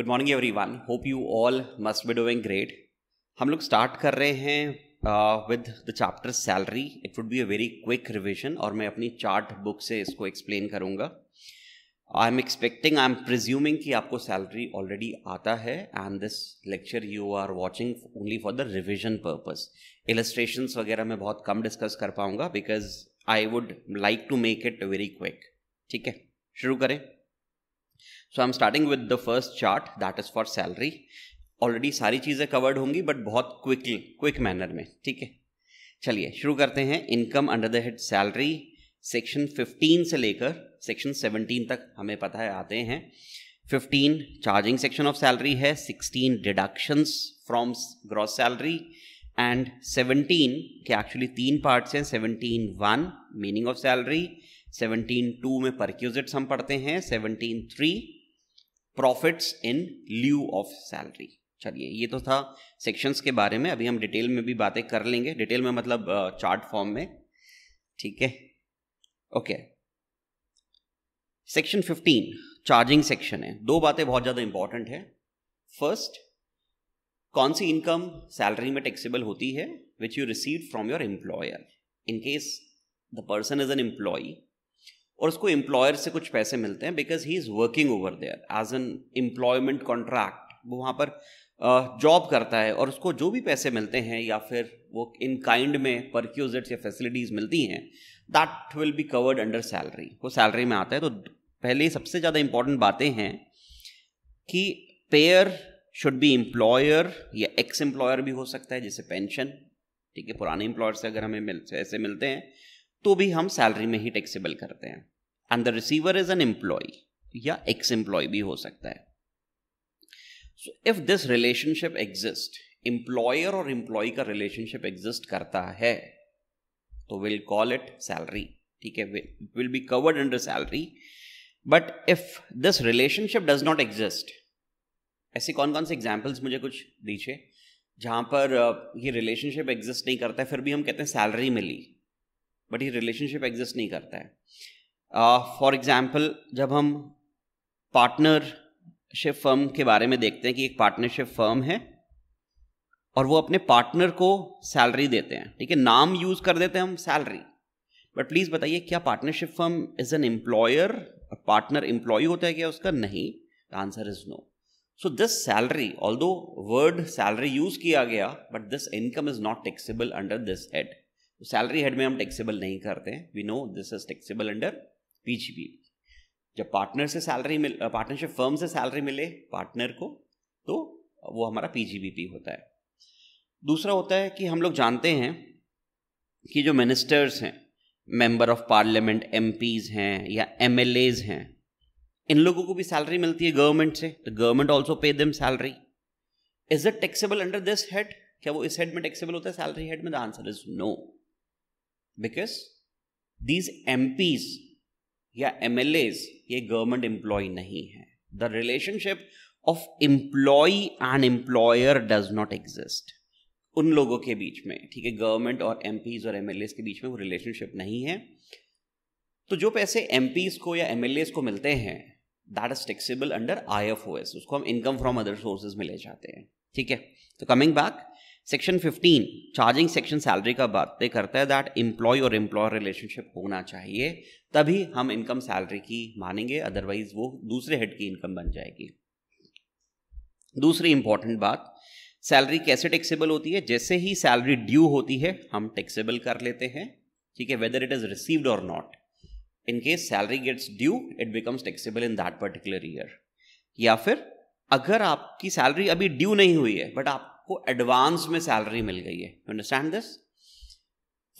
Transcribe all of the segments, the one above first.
Good morning everyone hope you all must be doing great हम लोग start कर रहे हैं with the chapter salary it would be a very quick revision और मैं अपनी चार्ट बुक से इसको एक्सप्लेन करूँगा I am expecting I am presuming कि आपको सैलरी ऑलरेडी आता है and this lecture you are watching only for the revision purpose illustration वगैरह मैं बहुत कम डिस्कस कर पाऊँगा because I would like to make it very quick ठीक है शुरू करें so I am starting with the first chart that is for salary already सारी चीज़ें कवर्ड होंगी बट बहुत क्विकली क्विक मैनर में ठीक है चलिए शुरू करते हैं income under the head salary section 15 से लेकर सेक्शन 17 तक हमें पता है आते हैं 15 चार्जिंग सेक्शन ऑफ सैलरी है 16 deductions from gross salary and 17 के एक्चुअली तीन पार्ट्स हैं 17 one meaning of salary 17 two में परक्यूजिट्स हम पढ़ते हैं 17 three profits in lieu of salary चलिए ये तो था सेक्शंस के बारे में अभी हम डिटेल में भी बातें कर लेंगे डिटेल में मतलब चार्ट फॉर्म में ठीक है ओके सेक्शन 15 चार्जिंग सेक्शन है दो बातें बहुत ज़्यादा इंपॉर्टेंट है फर्स्ट कौन सी इनकम सैलरी में टैक्सेबल होती है which you receive from your employer in case the person is an employee और उसको एम्प्लॉयर से कुछ पैसे मिलते हैं because he is working over there as an employment contract वो वहाँ पर जॉब करता है और उसको जो भी पैसे मिलते हैं या फिर वो इन काइंड में परक्यूजेट्स या फैसिलिटीज़ मिलती हैं that will be covered under salary वो सैलरी में आता है तो पहले सबसे ज़्यादा इम्पॉर्टेंट बातें हैं कि पेयर शुड बी एम्प्लॉयर या एक्स एम्प्लॉयर भी हो सकता है जैसे पेंशन ठीक है पुराने एम्प्लॉयर से अगर हमें मिल ऐसे मिलते हैं तो भी हम सैलरी में ही टैक्सेबल करते हैं and the receiver is an employee या एक्स एम्प्लॉय भी हो सकता है so if this relationship exist employer और एम्प्लॉय का रिलेशनशिप एग्जिस्ट करता है तो विल कॉल इट सैलरी ठीक है will be covered under salary but if this relationship does not exist ऐसे कौन कौन से एग्जाम्पल्स मुझे कुछ दीजिए जहां पर uh, ये रिलेशनशिप एग्जिस्ट नहीं करता है फिर भी हम कहते हैं सैलरी मिली बट ये रिलेशनशिप एग्जिस्ट नहीं करता है फॉर एग्ज़ाम्पल जब हम पार्टनरशिप फर्म के बारे में देखते हैं कि एक पार्टनरशिप फर्म है और वो अपने पार्टनर को सैलरी देते हैं ठीक है नाम यूज़ कर देते हैं हम सैलरी बट प्लीज़ बताइए क्या partnership firm is an employer और पार्टनर एम्प्लॉय होता है क्या उसका नहीं the answer is no so this salary although word salary use किया गया but this income is not taxable under this head salary head में हम टेक्सीबल नहीं करते we know this is taxable under PGB जब partner से salary मिल partnership firm से सैलरी मिले पार्टनर को तो वो हमारा पीजीबीपी होता है दूसरा होता है कि हम लोग जानते हैं कि जो मिनिस्टर्स हैं मेंबर ऑफ पार्लियामेंट एम हैं या एम हैं इन लोगों को भी सैलरी मिलती है गवर्नमेंट से तो government also pay them salary is it taxable under this head क्या वो इस हेड में टैक्सेबल होता है सैलरी हेड में the answer is no because these M या एम ये गवर्नमेंट एम्प्लॉय नहीं है the relationship of employee and employer does not exist उन लोगों के बीच में ठीक है गवर्नमेंट और एम और एम के बीच में वो रिलेशनशिप नहीं है तो जो पैसे एम को या एम को मिलते हैं that is taxable under I F O S उसको हम इनकम फ्रॉम अदर सोर्सेज में ले जाते हैं ठीक है तो coming back section 15 charging section salary का बातें करता है दैट एम्प्लॉय और एम्प्लॉयर रिलेशनशिप होना चाहिए तभी हम इनकम सैलरी की मानेंगे अदरवाइज वो दूसरे हेड की इनकम बन जाएगी दूसरी इंपॉर्टेंट बात सैलरी कैसे टैक्सेबल होती है जैसे ही सैलरी ड्यू होती है हम टैक्सेबल कर लेते हैं ठीक है वेदर इट इज रिसीव्ड और not in case salary gets due it becomes taxable in that particular year या फिर अगर आपकी सैलरी अभी ड्यू नहीं हुई है बट आपको एडवांस में सैलरी मिल गई है अंडरस्टैंड दिस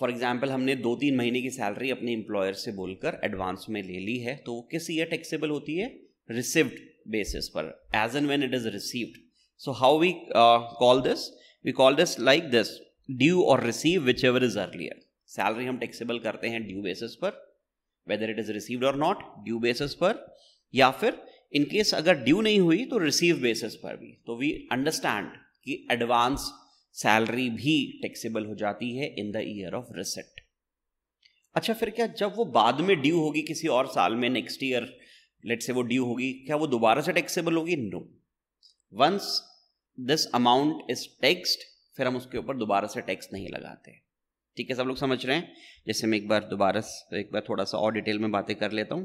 फॉर एग्जाम्पल हमने दो तीन महीने की सैलरी अपने एम्प्लॉयर से बोलकर एडवांस में ले ली है तो वो किस ईयर टैक्सेबल होती है रिसिव्ड बेसिस पर as and when it is received so how we call this we call this like this due और receive whichever is earlier salary हम टैक्सेबल करते हैं ड्यू बेसिस पर वेदर इट इज रिसीव्ड और not due basis पर या फिर in case अगर ड्यू नहीं हुई तो रिसीव बेसिस पर भी तो वी अंडरस्टैंड कि एडवांस सैलरी भी टैक्सेबल हो जाती है in the year of receipt अच्छा फिर क्या जब वो बाद में ड्यू होगी किसी और साल में नेक्स्ट ईयर लेट से वो ड्यू होगी क्या वो दोबारा से टैक्सेबल होगी no once this amount is taxed फिर हम उसके ऊपर दोबारा से टैक्स नहीं लगाते ठीक है सब लोग समझ रहे हैं जैसे मैं एक बार दोबारा एक बार थोड़ा सा और डिटेल में बातें कर लेता हूं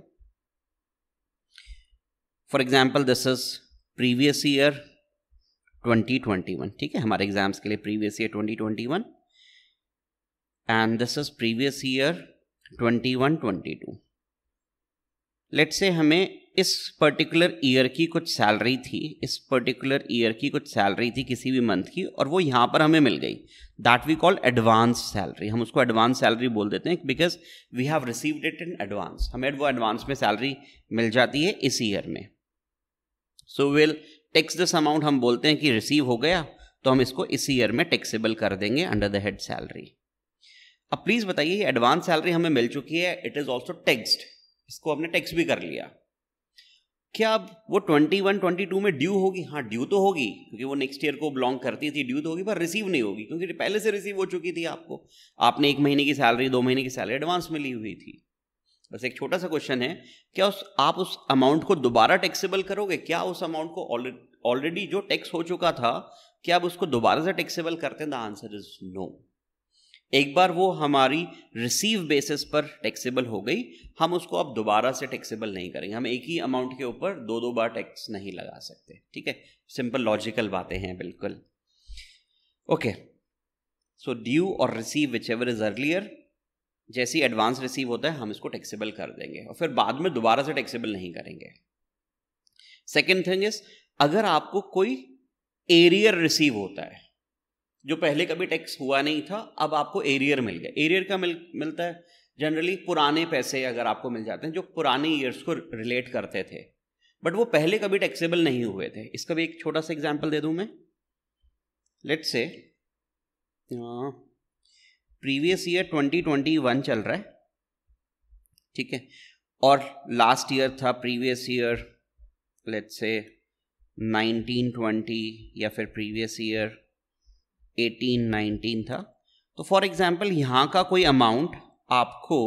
for example this is previous year 2021 ठीक है हमारे एग्जाम्स के लिए previous year 2021 and this is previous year 21 22 let's say हमें इस पर्टिकुलर ईयर की कुछ सैलरी थी इस पर्टिकुलर ईयर की कुछ सैलरी थी किसी भी मंथ की और वो यहाँ पर हमें मिल गई that we call advance salary हम उसको एडवांस सैलरी बोल देते हैं because we have received it in advance हमें वो एडवांस में सैलरी मिल जाती है इस ईयर में so will tax this amount हम बोलते हैं कि रिसीव हो गया तो हम इसको इसी ईयर में टैक्सेबल कर देंगे अंडर द हेड सैलरी अब प्लीज़ बताइए एडवांस सैलरी हमें मिल चुकी है इट इज़ ऑल्सो टैक्सड इसको हमने टैक्स भी कर लिया क्या अब वो ट्वेंटी वन ट्वेंटी टू में ड्यू होगी हाँ ड्यू तो होगी क्योंकि वो नेक्स्ट ईयर को बिलोंग करती थी ड्यू तो होगी पर रिसीव नहीं होगी क्योंकि पहले से रिसीव हो चुकी थी आपको आपने एक महीने की सैलरी दो महीने की सैलरी एडवांस में ली हुई थी बस एक छोटा सा क्वेश्चन है क्या उस आप उस अमाउंट को दोबारा टैक्सेबल करोगे क्या उस अमाउंट को ऑलरेडी जो टैक्स हो चुका था क्या आप उसको दोबारा से टैक्सेबल करते हैं द आंसर इज नो एक बार वो हमारी रिसीव बेसिस पर टैक्सेबल हो गई हम उसको अब दोबारा से टैक्सेबल नहीं करेंगे हम एक ही अमाउंट के ऊपर दो दो बार टैक्स नहीं लगा सकते ठीक है सिंपल लॉजिकल बातें हैं बिल्कुल ओके सो ड्यू और receive whichever is earlier जैसे ही एडवांस रिसीव होता है हम इसको टैक्सेबल कर देंगे और फिर बाद में दोबारा से टैक्सेबल नहीं करेंगे सेकेंड थिंग इज अगर आपको कोई एरियर रिसीव होता है जो पहले कभी टैक्स हुआ नहीं था अब आपको एरियर मिल गया एरियर का मिल मिलता है जनरली पुराने पैसे अगर आपको मिल जाते हैं जो पुराने ईयर्स को रिलेट करते थे बट वो पहले कभी टैक्सेबल नहीं हुए थे इसका भी एक छोटा सा एग्जाम्पल दे दूँ मैं लेट से प्रीवियस ईयर 2021 चल रहा है ठीक है और लास्ट ईयर था प्रीवियस ईयर लेट्स से 1920 या फिर प्रीवियस ईयर 1819 था तो फॉर एग्जांपल यहाँ का कोई अमाउंट आपको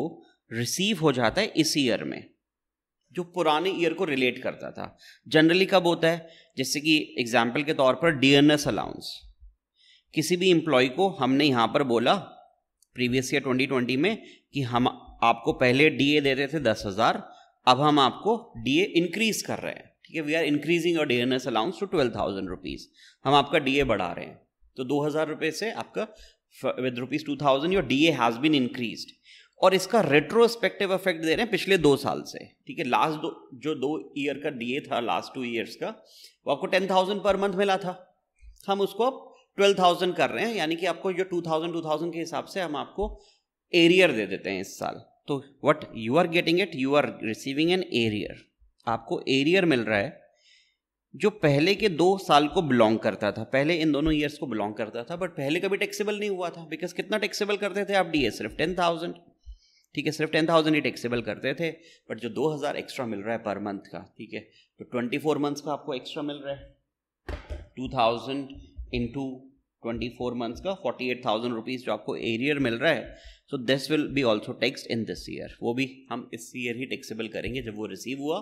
रिसीव हो जाता है इस ईयर में जो पुराने ईयर को रिलेट करता था जनरली कब होता है जैसे कि एग्जाम्पल के तौर पर डीएनएस अलाउंस किसी भी एम्प्लॉय को हमने यहाँ पर बोला प्रीवियस ईयर 2020 में कि हम आपको पहले डीए दे रहे थे दस हज़ार अब हम आपको डीए इंक्रीज कर रहे हैं ठीक है वी आर इंक्रीजिंग और D N S allowance to twelve thousand rupees हम आपका डीए बढ़ा रहे हैं तो दो हज़ार रुपये से आपका with rupees two thousand your D A has been increase और इसका रेट्रोस्पेक्टिव इफेक्ट दे रहे हैं पिछले दो साल से ठीक है लास्ट दो जो दो ईयर का डीए था लास्ट टू ईयर्स का वो आपको टेन थाउजेंड पर मंथ मिला था हम उसको अब ट्वेल्व थाउजेंड कर रहे हैं यानी कि आपको जो टू थाउजेंड टू थाउजेंड के हिसाब से हम आपको एरियर दे देते हैं इस साल तो what you are getting it you are receiving an arrear आपको एरियर मिल रहा है जो पहले के दो साल को बिलोंग करता था पहले इन दोनों ईयर्स को बिलोंग करता था बट पहले कभी टैक्सेबल नहीं हुआ था बिकॉज कितना टैक्सेबल करते थे आप डी सिर्फ टेन थाउजेंड ठीक है सिर्फ टेन थाउजेंड ही टैक्सेबल करते थे बट जो दो हज़ार एक्स्ट्रा मिल रहा है पर मंथ का ठीक है तो ट्वेंटी फोर मंथ्स का आपको एक्स्ट्रा मिल रहा है two thousand into twenty four months का फोर्टी एट थाउजेंड रुपीज़ जो आपको एरियर मिल रहा है so this will be also tax in this year वो भी हम इस ईयर ही टैक्सेबल करेंगे जब वो रिसीव हुआ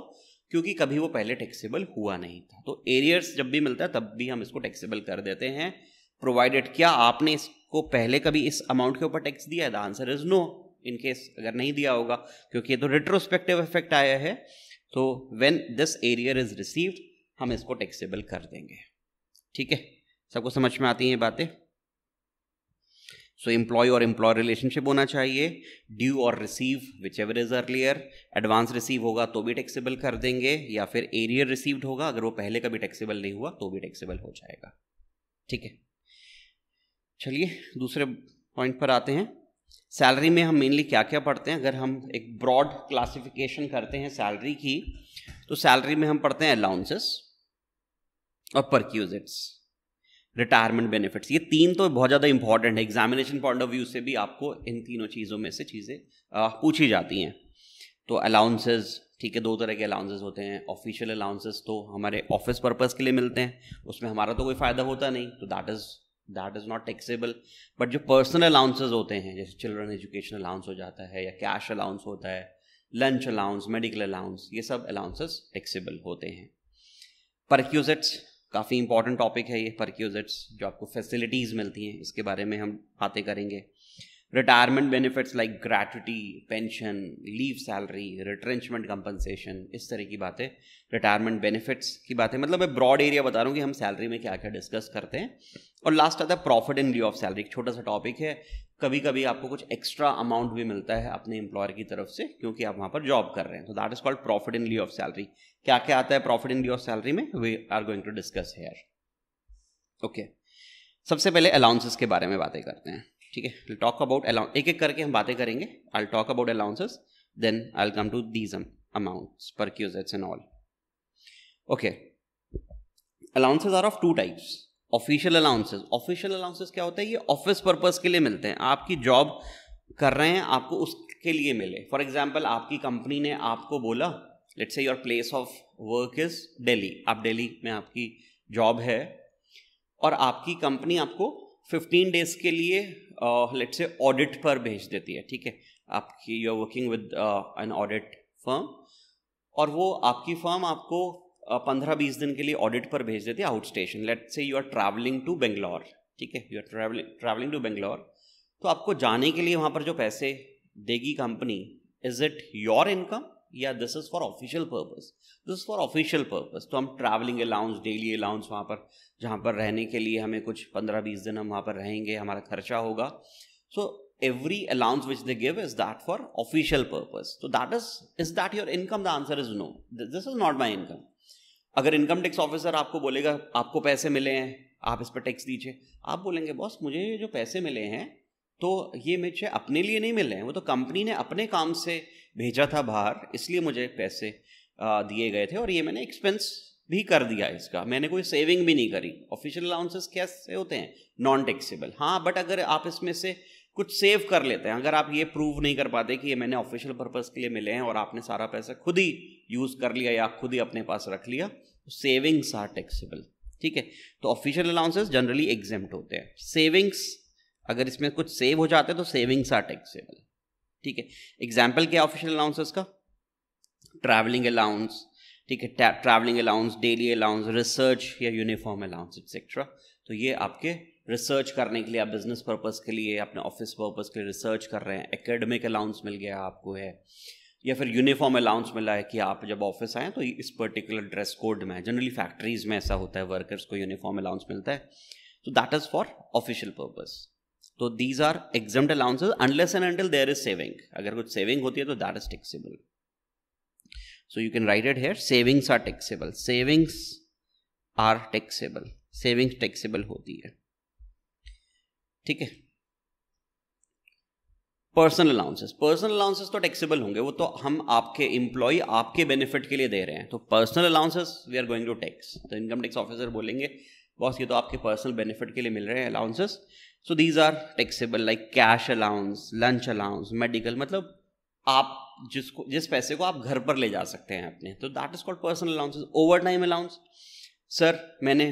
क्योंकि कभी वो पहले टैक्सेबल हुआ नहीं था तो एरियर्स जब भी मिलता है तब भी हम इसको टैक्सेबल कर देते हैं प्रोवाइडेड क्या आपने इसको पहले कभी इस अमाउंट के ऊपर टैक्स दिया है the answer is no in case अगर नहीं दिया होगा क्योंकि ये तो रिट्रोस्पेक्टिव इफेक्ट आया है तो when this arrear is received हम इसको टैक्सेबल कर देंगे ठीक है सबको समझ में आती हैं बातें सो एम्प्लॉय और एम्प्लॉय रिलेशनशिप होना चाहिए ड्यू और receive whichever is earlier advance receive होगा तो भी टैक्सेबल कर देंगे या फिर एरियर रिसीव्ड होगा अगर वो पहले कभी टैक्सेबल नहीं हुआ तो भी टैक्सेबल हो जाएगा ठीक है चलिए दूसरे पॉइंट पर आते हैं सैलरी में हम मेनली क्या क्या पढ़ते हैं अगर हम एक ब्रॉड क्लासिफिकेशन करते हैं सैलरी की तो सैलरी में हम पढ़ते हैं अलाउंसेस और परक्यूजिट्स रिटायरमेंट बेनिफिट्स ये तीन तो बहुत ज़्यादा इंपॉर्टेंट है एग्जामिनेशन पॉइंट ऑफ व्यू से भी आपको इन तीनों चीज़ों में से चीज़ें पूछी जाती हैं तो अलाउंसेज ठीक है दो तरह के अलाउंसेज होते हैं ऑफिशियल अलाउंसेज तो हमारे ऑफिस पर्पज़ के लिए मिलते हैं उसमें हमारा तो कोई फ़ायदा होता नहीं तो that is that is not taxable but जो पर्सनल अलाउंसेज होते हैं जैसे चिल्ड्रन एजुकेशन अलाउंस हो जाता है या कैश अलाउंस होता है लंच अलाउंस मेडिकल अलाउंस ये सब अलाउंसेस टैक्सेबल होते हैं परक्यूजेट्स काफ़ी इंपॉर्टेंट टॉपिक है ये परक्यूजिट्स जो आपको फैसिलिटीज़ मिलती हैं इसके बारे में हम बातें करेंगे retirement benefits like gratuity pension leave salary retrenchment compensation इस तरह की बातें रिटायरमेंट बेनिफिट्स की बातें मतलब मैं ब्रॉड एरिया बता रहा हूँ कि हम सैलरी में क्या क्या डिस्कस करते हैं और लास्ट आता है profit in lieu of salary एक छोटा सा टॉपिक है कभी कभी आपको कुछ एक्स्ट्रा अमाउंट भी मिलता है अपने एम्प्लॉयर की तरफ से क्योंकि आप वहाँ पर जॉब कर रहे हैं तो that is called profit in lieu of salary क्या क्या आता है profit in lieu of salary में we are going to discuss here okay सबसे पहले अलाउंसेस के बारे में बातें करते हैं ठीक है टॉक अबाउट अलाउंस एक एक करके हम बातें करेंगे I talk about allowances then I come to these amounts perquisites and all okay allowances are of two types official allowances official allowances क्या होता है ये ऑफिस पर्पज़ के लिए मिलते हैं आपकी जॉब कर रहे हैं आपको उसके लिए मिले फॉर एग्जाम्पल आपकी कंपनी ने आपको बोला let say your place of work is Delhi आप डेली में आपकी जॉब है और आपकी कंपनी आपको 15 डेज के लिए लेट से ऑडिट पर भेज देती है ठीक है आपकी you are working with an audit firm और वो आपकी फर्म आपको पंद्रह बीस दिन के लिए ऑडिट पर भेज देती है आउट स्टेशन लेट से you are travelling to Bangalore ठीक है you are travelling travelling to Bangalore तो आपको जाने के लिए वहाँ पर जो पैसे देगी company is it your income या this is for official purpose this for official purpose तो हम ट्रैवलिंग अलाउंस डेली अलाउंस वहाँ पर जहाँ पर रहने के लिए हमें कुछ पंद्रह बीस दिन हम वहाँ पर रहेंगे हमारा खर्चा होगा so every allowance which they give is that for official purpose तो that is is that your income the answer is no this is not my income अगर इनकम टैक्स ऑफिसर आपको बोलेगा आपको पैसे मिले हैं आप इस पर टैक्स दीजिए आप बोलेंगे बॉस मुझे जो पैसे मिले हैं तो ये मुझे अपने लिए नहीं मिले हैं वो तो कंपनी ने अपने काम से भेजा था बाहर इसलिए मुझे पैसे दिए गए थे और ये मैंने एक्सपेंस भी कर दिया इसका मैंने कोई सेविंग भी नहीं करी ऑफिशियल अलाउंसेस कैसे होते हैं नॉन टैक्सेबल हाँ बट अगर आप इसमें से कुछ सेव कर लेते हैं अगर आप ये प्रूव नहीं कर पाते कि ये मैंने ऑफिशियल पर्पज़ के लिए मिले हैं और आपने सारा पैसा खुद ही यूज़ कर लिया या खुद ही अपने पास रख लिया सेविंग्स आर टैक्सेबल ठीक है तो ऑफिशियल अलाउंसेस जनरली एग्जेम्प्ट होते हैं सेविंग्स अगर इसमें कुछ सेव हो जाता है तो सेविंग्स आर टैक्सेबल ठीक है एग्जाम्पल क्या ऑफिशियल अलाउंसेस का ट्रैवलिंग अलाउंस ठीक है travelling allowance daily allowance research या यूनिफॉर्म अलाउंस एक्सेट्रा तो ये आपके रिसर्च करने के लिए आप बिजनेस पर्पज़ के लिए अपने ऑफिस पर्पज़ के लिए रिसर्च कर रहे हैं एकेडमिक अलाउंस मिल गया आपको है या फिर यूनिफॉर्म अलाउंस मिला है कि आप जब ऑफिस आएँ तो इस पर्टिकुलर ड्रेस कोड में जनरली फैक्ट्रीज में ऐसा होता है वर्कर्स को यूनिफॉर्म अलाउंस मिलता है तो that is for official purpose तो these are exempt allowances unless and until there is saving अगर कुछ सेविंग होती है तो that is taxable so you can write it here savings are taxable savings are taxable savings taxable होती है ठीक है पर्सनल अलाउंसेस पर्सनल अलाउंसेस तो टैक्सेबल होंगे वो तो हम आपके इंप्लॉई आपके बेनिफिट के लिए दे रहे हैं तो personal allowances we are going to tax तो इनकम टैक्स ऑफिसर बोलेंगे बॉस ये तो आपके पर्सनल बेनिफिट के लिए मिल रहे हैं allowances so these are taxable like cash allowance lunch allowance medical मतलब आप जिसको जिस पैसे को आप घर पर ले जा सकते हैं अपने तो that is called personal allowance overtime allowance sir मैंने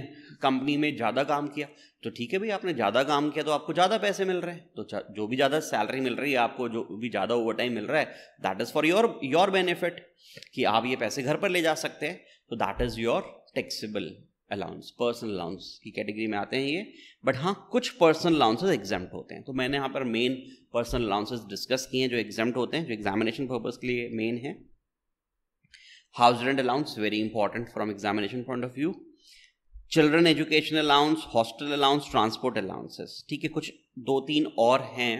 कंपनी में ज़्यादा काम किया तो ठीक है भाई आपने ज़्यादा काम किया तो आपको ज़्यादा पैसे मिल रहे हैं तो जो भी ज़्यादा सैलरी मिल रही है आपको जो भी ज़्यादा ओवर टाइम मिल रहा है that is for your your benefit कि आप ये पैसे घर पर ले जा सकते हैं तो that is your taxable allowance personal allowance की कैटेगरी में आते हैं ये बट हाँ कुछ पर्सनल अलाउंसेज एग्जाम होते हैं तो मैंने यहाँ पर मेन पर्सनल अलाउंसेज डिस्कस किए हैं जो एग्जाम होते हैं जो एग्जामिनेशन पर्पज़ के लिए मेन है house rent allowance very important from examination point of view children education allowance hostel allowance transport allowances ठीक है कुछ दो तीन और हैं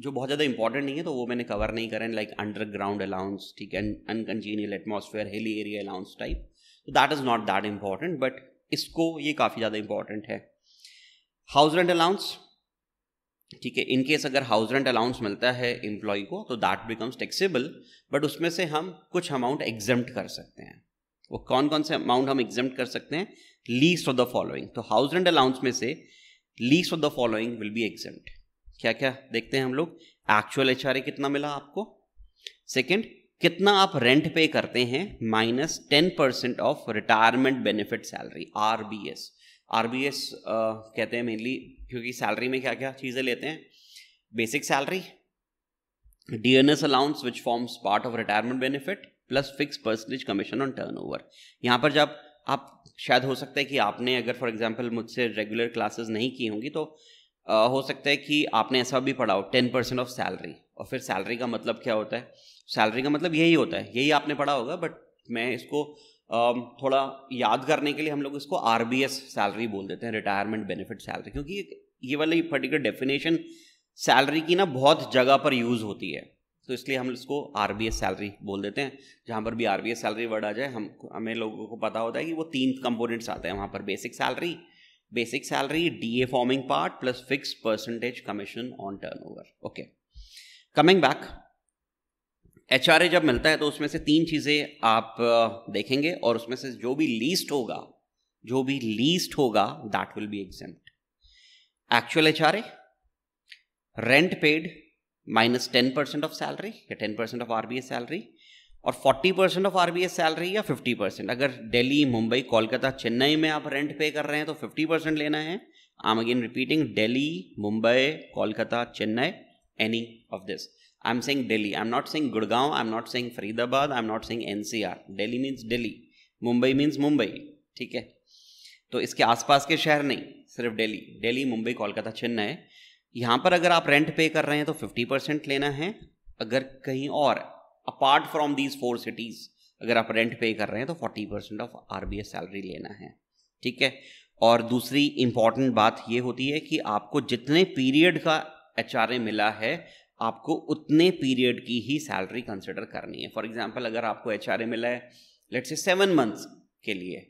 जो बहुत ज़्यादा इंपॉर्टेंट नहीं है तो वो मैंने कवर नहीं करें लाइक अंडरग्राउंड अलाउंस ठीक है uncongenial atmosphere hilly area allowance type तो that is not that important but इसको ये काफ़ी ज़्यादा इंपॉर्टेंट है हाउस रेंट अलाउंस ठीक है इन केस अगर हाउस रेंट अलाउंस मिलता है एम्प्लॉय को तो दैट बिकम्स टैक्सेबल बट उसमें से हम कुछ अमाउंट एग्जम्प्ट कर सकते हैं वो कौन कौन से अमाउंट हम एग्जम्प्ट कर सकते हैं लीज ऑफ द फॉलोइंग तो हाउस रेंट अलाउंस में से least of the following will be exempt क्या क्या देखते हैं हम लोग एक्चुअल एच कितना मिला आपको सेकेंड कितना आप रेंट पे करते हैं minus ten percent of retirement benefit salary R B S R B S कहते हैं मेनली क्योंकि सैलरी में क्या क्या चीज़ें लेते हैं basic salary D N S allowance which forms part of retirement benefit plus fixed percentage commission on turn turnover यहाँ पर जब आप शायद हो सकता है कि आपने अगर फॉर एग्जाम्पल मुझसे रेगुलर क्लासेस नहीं की होंगी तो आ, हो सकता है कि आपने ऐसा भी पढ़ाओ टेन परसेंट ऑफ सैलरी और फिर सैलरी का मतलब क्या होता है सैलरी का मतलब यही होता है यही आपने पढ़ा होगा बट मैं इसको थोड़ा याद करने के लिए हम लोग इसको आर सैलरी बोल देते हैं रिटायरमेंट बेनिफिट सैलरी क्योंकि ये वाली पर्टिकुलर डेफिनेशन सैलरी की ना बहुत जगह पर यूज़ होती है तो इसलिए हम इसको आर सैलरी बोल देते हैं जहाँ पर भी आर सैलरी वर्ड आ जाए हम हमें लोगों को पता होता है कि वो तीन कंपोनेंट्स आते हैं वहाँ पर basic salary basic salary D A forming part plus fixed percentage commission on turnover okay coming back H जब मिलता है तो उसमें से तीन चीज़ें आप देखेंगे और उसमें से जो भी लीस्ट होगा जो भी लीस्ट होगा that will be exempt actual H rent paid minus ten percent of salary या ten percent of R salary और forty percent of R salary या फिफ्टी परसेंट अगर दिल्ली मुंबई कोलकाता चेन्नई में आप रेंट पे कर रहे हैं तो फिफ्टी परसेंट लेना है I am again repeating Delhi Mumbai Kolkata Chennai any of this. I'm saying Delhi. I'm not saying Gurgaon. I'm not saying Faridabad. I'm not saying NCR. Delhi means Delhi. Mumbai means Mumbai ठीक है तो इसके आसपास के शहर नहीं सिर्फ दिल्ली दिल्ली मुंबई कोलकाता चेन्नई यहाँ पर अगर आप रेंट पे कर रहे हैं तो फिफ्टी परसेंट लेना है अगर कहीं और apart from these four cities अगर आप रेंट पे कर रहे हैं तो forty percent of R salary लेना है ठीक है और दूसरी इंपॉर्टेंट बात ये होती है कि आपको जितने पीरियड का एच मिला है आपको उतने पीरियड की ही सैलरी कंसिडर करनी है फॉर एग्जाम्पल अगर आपको एच मिला है लेट से सेवन मंथ्स के लिए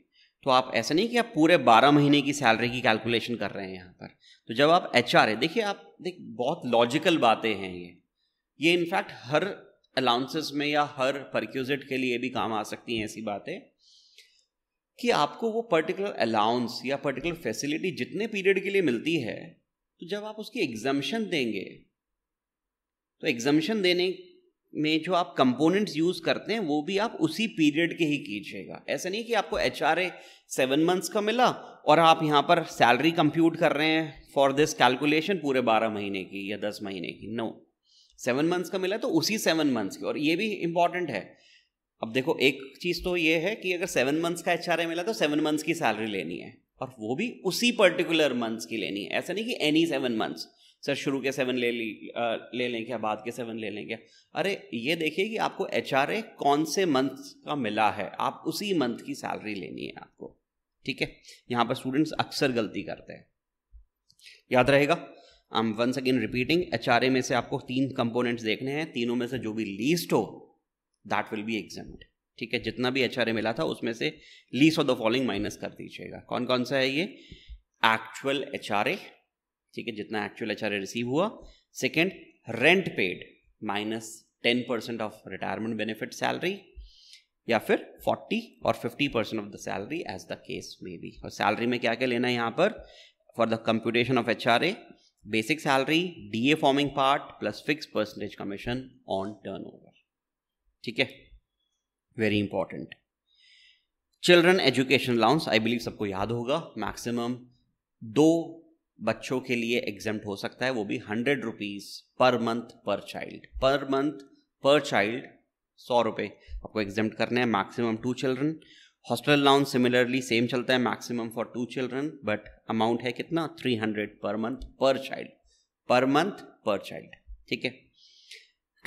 तो आप ऐसा नहीं कि आप पूरे बारह महीने की सैलरी की कैलकुलेशन कर रहे हैं यहाँ पर तो जब आप एच आर देखिए आप देख बहुत लॉजिकल बातें हैं ये ये इनफैक्ट हर अलाउंसेस में या हर परक्यूजिट के लिए भी काम आ सकती हैं ऐसी बातें कि आपको वो पर्टिकुलर अलाउंस या पर्टिकुलर फैसिलिटी जितने पीरियड के लिए मिलती है तो जब आप उसकी एग्जाम्शन देंगे तो एग्जाम्शन देने में जो आप कंपोनेंट्स यूज़ करते हैं वो भी आप उसी पीरियड के ही कीजिएगा ऐसा नहीं कि आपको H R A seven months का मिला और आप यहाँ पर सैलरी कंप्यूट कर रहे हैं फॉर दिस कैलकुलेशन पूरे बारह महीने की या दस महीने की नो सेवन मंथ्स का मिला तो उसी सेवन मंथ्स की और ये भी इम्पॉर्टेंट है अब देखो एक चीज़ तो ये है कि अगर सेवन मंथ्स का एच मिला तो सेवन मंथ्स की सैलरी लेनी है और वो भी उसी पर्टिकुलर मंथ्स की लेनी है ऐसा नहीं कि एनी सेवन मंथ्स सर शुरू के सेवन ले ली ले लें क्या बाद के सेवन ले लें क्या अरे ये देखिए कि आपको एच कौन से मंथ का मिला है आप उसी मंथ की सैलरी लेनी है आपको ठीक है यहाँ पर स्टूडेंट्स अक्सर गलती करते हैं याद रहेगा आम वंस अगेन रिपीटिंग एच में से आपको तीन कंपोनेंट्स देखने हैं तीनों में से जो भी लीस्ट हो दैट विल बी एग्जेम्ड ठीक है जितना भी एच मिला था उसमें से least of the following minus कर दीजिएगा कौन कौन सा है ये एक्चुअल एच ठीक है जितना एक्चुअल एच रिसीव हुआ second rent paid minus ten percent of retirement benefit salary या फिर 40 और 50 percent of the salary as the case may be और सैलरी में क्या क्या लेना है यहाँ पर for the computation of H basic salary D A forming part plus fixed percentage commission on turn ठीक है very important children education allowance I believe सबको याद होगा मैक्सिमम दो बच्चों के लिए एग्जाम हो सकता है वो भी hundred rupees per month per child per month per child सौ रुपये आपको एग्जाम करने हैं maximum two children hostel allowance similarly same चलता है maximum for two children but amount है कितना three hundred per month per child per month per child ठीक है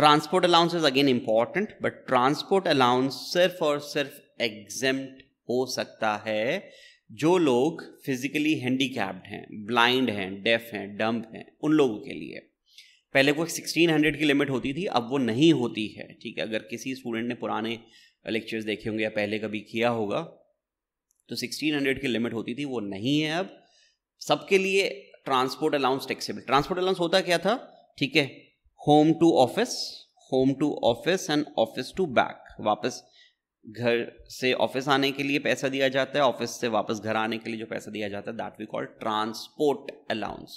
transport allowance is again important but transport allowance सिर्फ और सिर्फ exempt हो सकता है जो लोग फिजिकली हैंडीकैप्ड हैं ब्लाइंड हैं डेफ हैं डम्प हैं उन लोगों के लिए पहले वो सिक्सटीन हंड्रेड की लिमिट होती थी अब वो नहीं होती है ठीक है अगर किसी स्टूडेंट ने पुराने लेक्चर्स देखे होंगे या पहले कभी किया होगा तो सिक्सटीन हंड्रेड की लिमिट होती थी वो नहीं है अब सबके लिए transport allowance taxable transport allowance होता क्या था ठीक है home to office home to office and office to back वापस घर से ऑफिस आने के लिए पैसा दिया जाता है ऑफिस से वापस घर आने के लिए जो पैसा दिया जाता है that we call transport allowance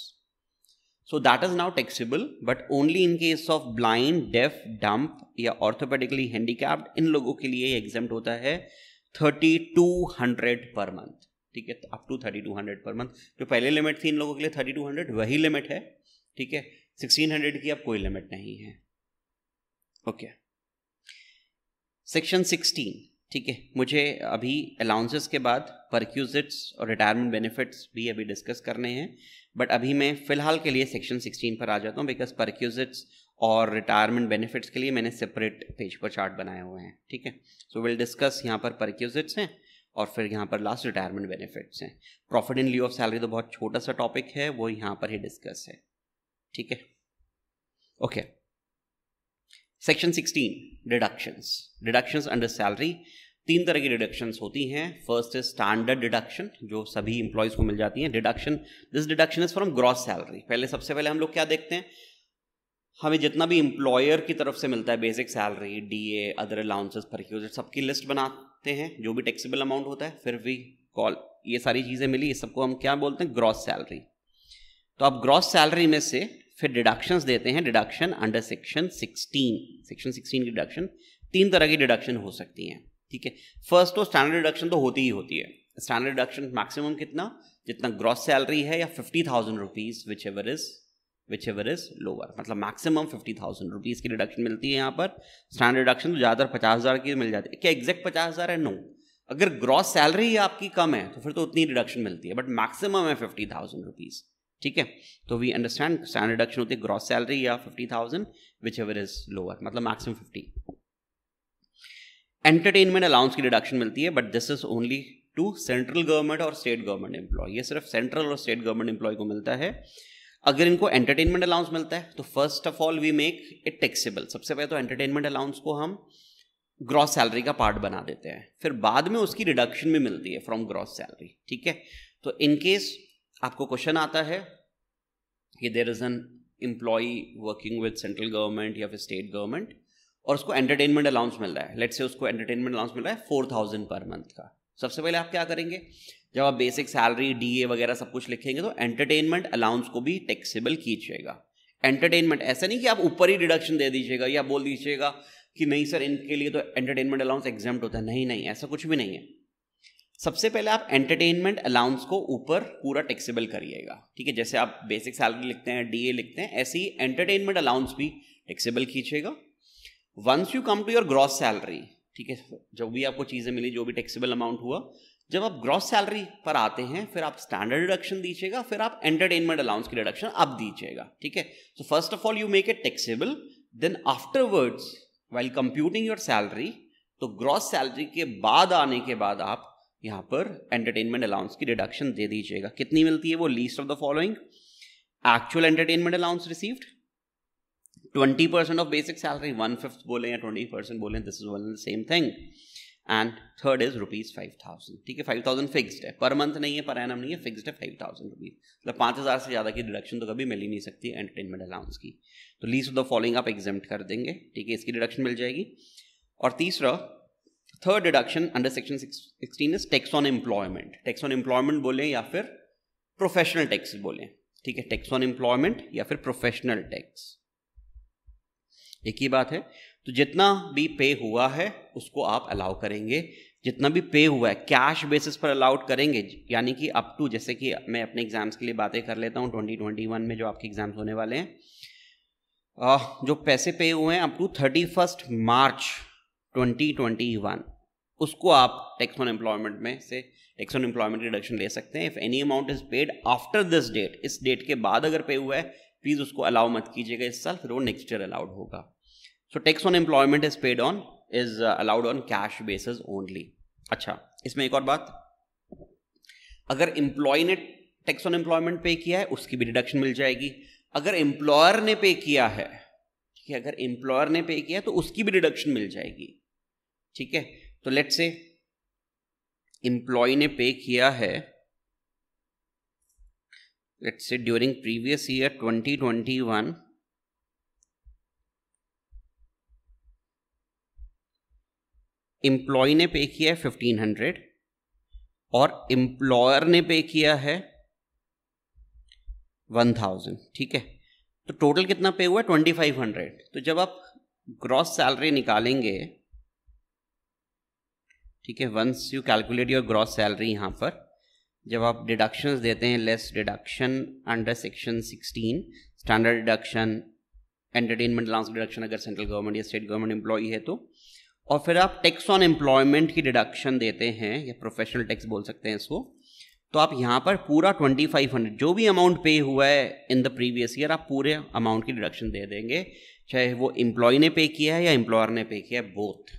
so that is now taxable but only in case of blind deaf dumb या ऑर्थोपेडिकली हैंडीकैप्ड इन लोगों के लिए एग्जाम होता है thirty two hundred per month ठीक है up to thirty two hundred per month जो पहले लिमिट थी इन लोगों के लिए थर्टी टू हंड्रेड वही लिमिट है ठीक है सिक्सटीन हंड्रेड की अब कोई लिमिट नहीं है ओके सेक्शन सिक्सटीन ठीक है मुझे अभी अलाउंसेस के बाद परक्यूजिट्स और रिटायरमेंट बेनिफिट्स भी अभी डिस्कस करने हैं बट अभी मैं फ़िलहाल के लिए सेक्शन सिक्सटीन पर आ जाता हूँ बिकॉज परक्यूजिट्स और रिटायरमेंट बेनिफिट्स के लिए मैंने सेपरेट पेज पर चार्ट बनाए हुए हैं ठीक है सो विल डिस्कस यहाँ पर परक्यूजिट्स हैं और फिर यहाँ पर लास्ट रिटायरमेंट बेनिफिट्स हैं profit in lieu of salary तो बहुत छोटा सा टॉपिक है वो यहाँ पर ही डिस्कस है ठीक है okay section sixteen deductions deductions under salary तीन तरह की डिडक्शंस होती हैं फर्स्ट इज स्टैंडर्ड डिडक्शन जो सभी इंप्लॉयज को मिल जाती हैं deduction this deduction is from gross salary पहले सबसे पहले हम लोग क्या देखते हैं हमें जितना भी इंप्लॉयर की तरफ से मिलता है basic salary D A other allowances पर सबकी लिस्ट बनाते हैं जो भी टैक्सेबल अमाउंट होता है फिर भी कॉल ये सारी चीज़ें मिली ये सबको हम क्या बोलते हैं ग्रॉस सैलरी तो आप ग्रॉस सैलरी में से फिर डिडक्शंस देते हैं डिडक्शन अंडर सेक्शन 16 सेक्शन 16 की डिडक्शन तीन तरह की डिडक्शन हो सकती हैं ठीक है फर्स्ट तो स्टैंडर्ड डिडक्शन तो होती ही होती है स्टैंडर्ड डिडक्शन मैक्सिमम कितना जितना ग्रॉस सैलरी है या fifty thousand rupees whichever is whichever is lower मतलब मैक्सिमम फिफ्टी थाउजेंड रुपीज़ की डिडक्शन मिलती है यहाँ पर स्टैंडर्ड डिडक्शन तो ज़्यादातर पचास हज़ार की मिल जाती है क्या एग्जैक्ट पचास हज़ार है नो अगर ग्रॉस सैलरी आपकी कम है तो फिर तो उतनी डिडक्शन मिलती है बट मैक्सिमम है फिफ्टी थाउजेंड रुपीज़ ठीक है तो वी अंडरस्टैंड स्टैंड रिडक्शन होती है ग्रॉस सैलरी या fifty thousand whichever is lower मतलब मैक्सिमम फिफ्टी एंटरटेनमेंट अलाउंस की रिडक्शन मिलती है but this is only to central government और स्टेट गवर्नमेंट एम्प्लॉय ये सिर्फ सेंट्रल और स्टेट गवर्नमेंट एम्प्लॉय को मिलता है अगर इनको एंटरटेनमेंट अलाउंस मिलता है तो first of all we make it taxable सबसे पहले तो एंटरटेनमेंट अलाउंस को हम ग्रॉस सैलरी का पार्ट बना देते हैं फिर बाद में उसकी रिडक्शन भी मिलती है फ्रॉम ग्रॉस सैलरी ठीक है तो इन केस आपको क्वेश्चन आता है कि there is an employee working with central government या फिर स्टेट गवर्नमेंट और उसको एंटरटेनमेंट अलाउंस मिल रहा है लेट से उसको एंटरटेनमेंट अलाउंस मिल रहा है फोर थाउजेंड पर मंथ का सबसे पहले आप क्या करेंगे जब आप बेसिक सैलरी डी वगैरह सब कुछ लिखेंगे तो एंटरटेनमेंट अलाउंस को भी टैक्सेबल कीजिएगा एंटरटेनमेंट ऐसा नहीं कि आप ऊपर ही डिडक्शन दे दीजिएगा या बोल दीजिएगा कि नहीं सर इनके लिए तो एंटरटेनमेंट अलाउंस एग्जाम होता है नहीं नहीं ऐसा कुछ भी नहीं है सबसे पहले आप एंटरटेनमेंट अलाउंस को ऊपर पूरा टैक्सेबल करिएगा ठीक है जैसे आप बेसिक सैलरी लिखते हैं डीए लिखते हैं ऐसे ही एंटरटेनमेंट अलाउंस भी टैक्सेबल खींचेगा once you come to your gross salary ठीक है जो भी आपको चीज़ें मिली जो भी टैक्सेबल अमाउंट हुआ जब आप ग्रॉस सैलरी पर आते हैं फिर आप स्टैंडर्ड डिडक्शन दीजिएगा फिर आप एंटरटेनमेंट अलाउंस की डिडक्शन अब दीजिएगा ठीक है so first of all you make it taxable then afterwards while computing your salary तो ग्रॉस सैलरी के बाद आने के बाद आप यहाँ पर एंटरटेनमेंट अलाउंस की डिडक्शन दे दीजिएगा कितनी मिलती है वो least of the following actual entertainment allowance received twenty percent of basic salary one fifth बोले या ट्वेंटी परसेंट बोले this is one same thing and third is rupees five thousand ठीक है फाइव थाउजेंड फिक्सड है per month नहीं है per annum नहीं है फिक्सड है फाइव थाउजेंड रुपीज मतलब पाँच हज़ार से ज़्यादा की डिडक्शन तो कभी मिल ही नहीं सकती एंटरटेनमेंट अलाउंस की तो लीज ऑफ द फॉलोइंग आप एग्जाम कर देंगे ठीक है इसकी डिडक्शन मिल जाएगी और तीसरा third deduction under section sixteen is tax on employment tax on employment बोलें या फिर प्रोफेशनल टैक्स बोलें ठीक है टैक्स ऑन एम्प्लॉयमेंट या फिर प्रोफेशनल टैक्स एक ही बात है तो जितना भी पे हुआ है उसको आप अलाउ करेंगे जितना भी पे हुआ है कैश बेसिस पर अलाउड करेंगे यानी कि अप टू जैसे कि मैं अपने एग्जाम्स के लिए बातें कर लेता हूँ ट्वेंटी ट्वेंटी वन में जो आपके एग्जाम्स होने वाले हैं जो पैसे पे हुए हैं up to thirty first March twenty twenty one उसको आप टैक्स ऑन एम्प्लॉयमेंट में से टैक्स ऑन एम्प्लॉयमेंट रिडक्शन ले सकते हैं if any amount is paid after this date इस डेट के बाद अगर पे हुआ है प्लीज़ उसको अलाउ मत कीजिएगा इस साल फिर वो नेक्स्ट ईयर अलाउड होगा so tax on employment is paid on is allowed on cash basis only अच्छा इसमें एक और बात अगर एम्प्लॉय ने टैक्स ऑन एम्प्लॉयमेंट पे किया है उसकी भी डिडक्शन मिल जाएगी अगर एम्प्लॉयर ने पे किया है ठीक है अगर एम्प्लॉयर ने पे किया है तो उसकी भी डिडक्शन मिल जाएगी ठीक है तो लेट से एम्प्लॉय ने पे किया है लेट से ड्यूरिंग प्रीवियस ईयर 2021 एम्प्लॉय ने पे किया है फिफ्टीन हंड्रेड और एम्प्लॉयर ने पे किया है वन थाउजेंड ठीक है तो टोटल कितना पे हुआ है हंड्रेड तो जब आप ग्रॉस सैलरी निकालेंगे ठीक है once you calculate your gross salary यहाँ पर जब आप डिडक्शंस देते हैं less deduction under section 16 standard deduction entertainment allowance deduction अगर सेंट्रल गवर्नमेंट या स्टेट गवर्नमेंट एम्प्लॉई है तो और फिर आप टैक्स ऑन एम्प्लॉयमेंट की डिडक्शन देते हैं या प्रोफेशनल टैक्स बोल सकते हैं इसको तो आप यहाँ पर पूरा ट्वेंटी फाइव हंड्रेड जो भी अमाउंट पे हुआ है इन द प्रीवियस ईयर आप पूरे अमाउंट की डिडक्शन दे देंगे चाहे वो एम्प्लॉय ने पे किया है या एम्प्लॉयर ने पे किया है बोथ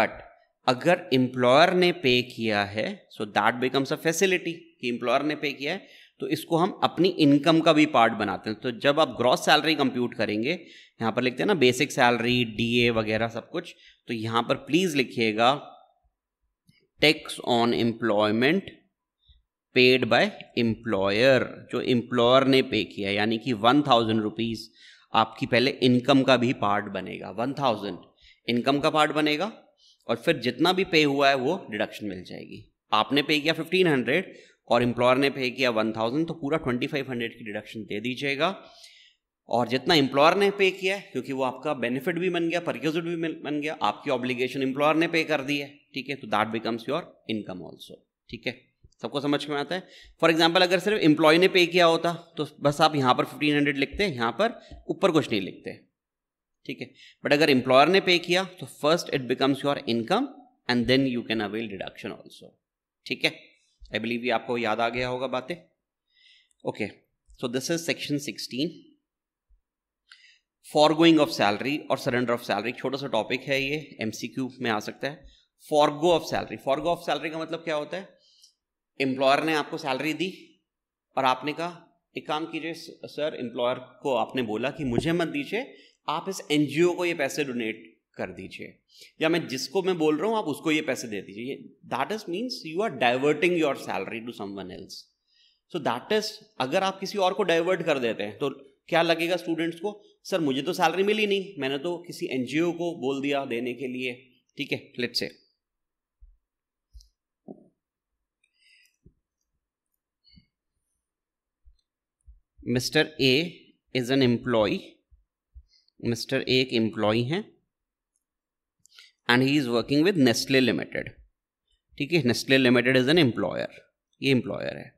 बट अगर एम्प्लॉयर ने पे किया है so that becomes a facility कि एम्प्लॉयर ने पे किया है तो इसको हम अपनी इनकम का भी पार्ट बनाते हैं तो जब आप ग्रॉस सैलरी कंप्यूट करेंगे यहाँ पर लिखते हैं ना बेसिक सैलरी डीए वगैरह सब कुछ तो यहाँ पर प्लीज़ लिखिएगा tax on employment paid by employer जो एम्प्लॉयर ने पे किया यानी कि वन थाउजेंड रुपीज़ आपकी पहले इनकम का भी पार्ट बनेगा वन थाउजेंड इनकम का पार्ट बनेगा और फिर जितना भी पे हुआ है वो डिडक्शन मिल जाएगी आपने पे किया फिफ्टीन हंड्रेड और एम्प्लॉयर ने पे किया वन थाउजेंड तो पूरा ट्वेंटी फाइव हंड्रेड की डिडक्शन दे दीजिएगा और जितना एम्प्लॉयर ने पे किया है क्योंकि वो आपका बेनिफिट भी बन गया परक्यूज भी बन गया आपकी ऑब्लिगेशन एम्प्लॉयर ने पे कर दी है ठीक है तो that becomes your income also ठीक है सबको समझ में आता है फॉर एग्जाम्पल अगर सिर्फ एम्प्लॉय ने पे किया होता तो बस आप यहाँ पर फिफ्टीन हंड्रेड लिखते यहाँ पर ऊपर कुछ नहीं लिखते ठीक है बट अगर एम्प्लॉयर ने पे किया तो first it becomes your income and then you can avail deduction also ठीक है आई बिलीव ये आपको याद आ गया होगा बातें okay so this is section sixteen forgoing of salary और सरेंडर ऑफ सैलरी छोटा सा टॉपिक है ये एमसीक्यू में आ सकता है forgo of salary forgo of salary का मतलब क्या होता है एम्प्लॉयर ने आपको सैलरी दी और आपने कहा एक काम कीजिए सर एम्प्लॉयर को आपने बोला कि मुझे मत दीजिए आप इस एन को ये पैसे डोनेट कर दीजिए या मैं जिसको मैं बोल रहा हूँ आप उसको ये पैसे दे दीजिए that is means you are diverting your salary to someone else so that is अगर आप किसी और को डाइवर्ट कर देते हैं तो क्या लगेगा स्टूडेंट्स को सर मुझे तो सैलरी मिली नहीं मैंने तो किसी एन को बोल दिया देने के लिए ठीक है late say Mr A is an employ Mr A एक एम्प्लॉय हैं and he is working with Nestle limited ठीक है Nestle limited is an employer ये एम्प्लॉयर है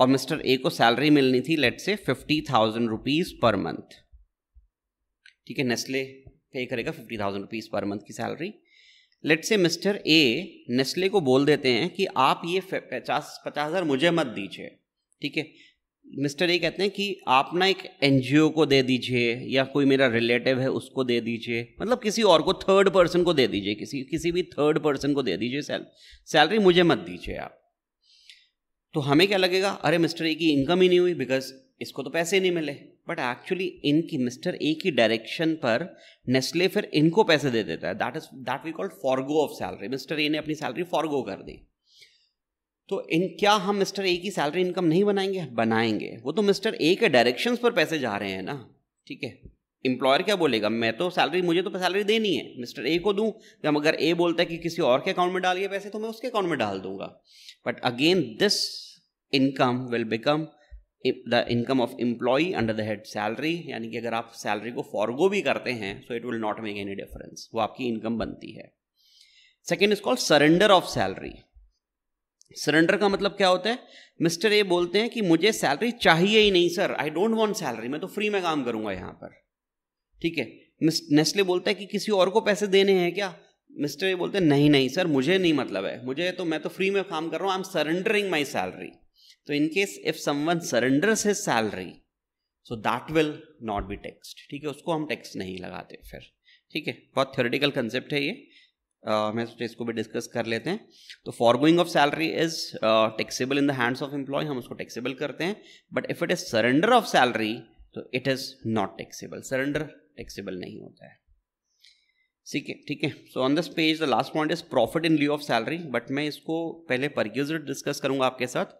और मिस्टर ए को सैलरी मिलनी थी let say fifty thousand rupees per month ठीक है नेस्ले पे करेगा fifty thousand rupees per month की salary let say Mr A Nestle को बोल देते हैं कि आप ये पचास पचास हज़ार मुझे मत दीजिए ठीक है मिस्टर ये कहते हैं कि आप ना एक एन को दे दीजिए या कोई मेरा रिलेटिव है उसको दे दीजिए मतलब किसी और को थर्ड पर्सन को दे दीजिए किसी किसी भी थर्ड पर्सन को दे दीजिए सैल सैलरी मुझे मत दीजिए आप तो हमें क्या लगेगा अरे मिस्टर ए की इनकम ही नहीं हुई बिकॉज इसको तो पैसे नहीं मिले बट एक्चुअली इनकी मिस्टर ए की डायरेक्शन पर नेस्ले फिर इनको पैसे दे देता है that is that we called forgo of salary Mr A ने अपनी सैलरी फॉरगो कर दी तो इन क्या हम मिस्टर ए की सैलरी इनकम नहीं बनाएंगे बनाएंगे वो तो मिस्टर ए के डायरेक्शंस पर पैसे जा रहे हैं ना ठीक है एम्प्लॉयर क्या बोलेगा मैं तो सैलरी मुझे तो सैलरी देनी है मिस्टर ए को दूँ या अगर ए बोलता है कि किसी और के अकाउंट में डालिए पैसे तो मैं उसके अकाउंट में डाल दूंगा but again this income will become the income of employee under the head salary यानी कि अगर आप सैलरी को फॉरगो भी करते हैं so it will not make any difference वो आपकी इनकम बनती है second is called surrender of salary surrender का मतलब क्या होता है मिस्टर ए बोलते हैं कि मुझे सैलरी चाहिए ही नहीं sir I don't want salary मैं तो फ्री में काम करूंगा यहां पर ठीक है नेस्ले बोलता है कि किसी और को पैसे देने हैं क्या मिस्टर ए बोलते हैं नहीं नहीं सर मुझे नहीं मतलब है मुझे तो मैं तो फ्री में काम कर रहा हूँ I am surrendering my salary तो in case if someone surrender his salary so that will not be taxed ठीक है उसको हम टेक्स्ट नहीं लगाते फिर ठीक है बहुत थियोरिटिकल कंसेप्ट है ये Uh, मैं सोचा इसको भी डिस्कस कर लेते हैं तो forgoing of salary is taxable in the hands of employ हम उसको टैक्सेबल करते हैं but if it is surrender of salary तो it is not taxable surrender taxable नहीं होता है ठीक है ठीक है so on this page the last point is profit in lieu of salary but मैं इसको पहले परग्यूजर डिस्कस करूंगा आपके साथ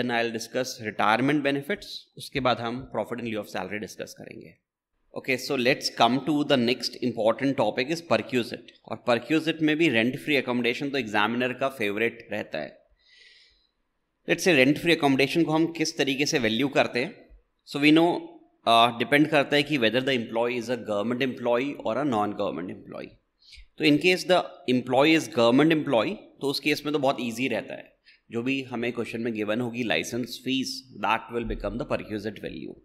then I discuss retirement benefits उसके बाद हम profit in lieu of salary discuss करेंगे okay so let's come to the next important topic is perquisite और परक्यूजिट में भी रेंट फ्री अकोमोडेशन तो एग्जामिनर का फेवरेट रहता है let's say rent free accommodation को हम किस तरीके से वैल्यू करते हैं सो वी नो डिपेंड करता है कि whether the employ is a government employ और अ नॉन गवर्नमेंट एम्प्लॉय तो in case the employ is government employ तो उस केस में तो बहुत ईजी रहता है जो भी हमें क्वेश्चन में गिवन होगी licence fee that will become the perquisite value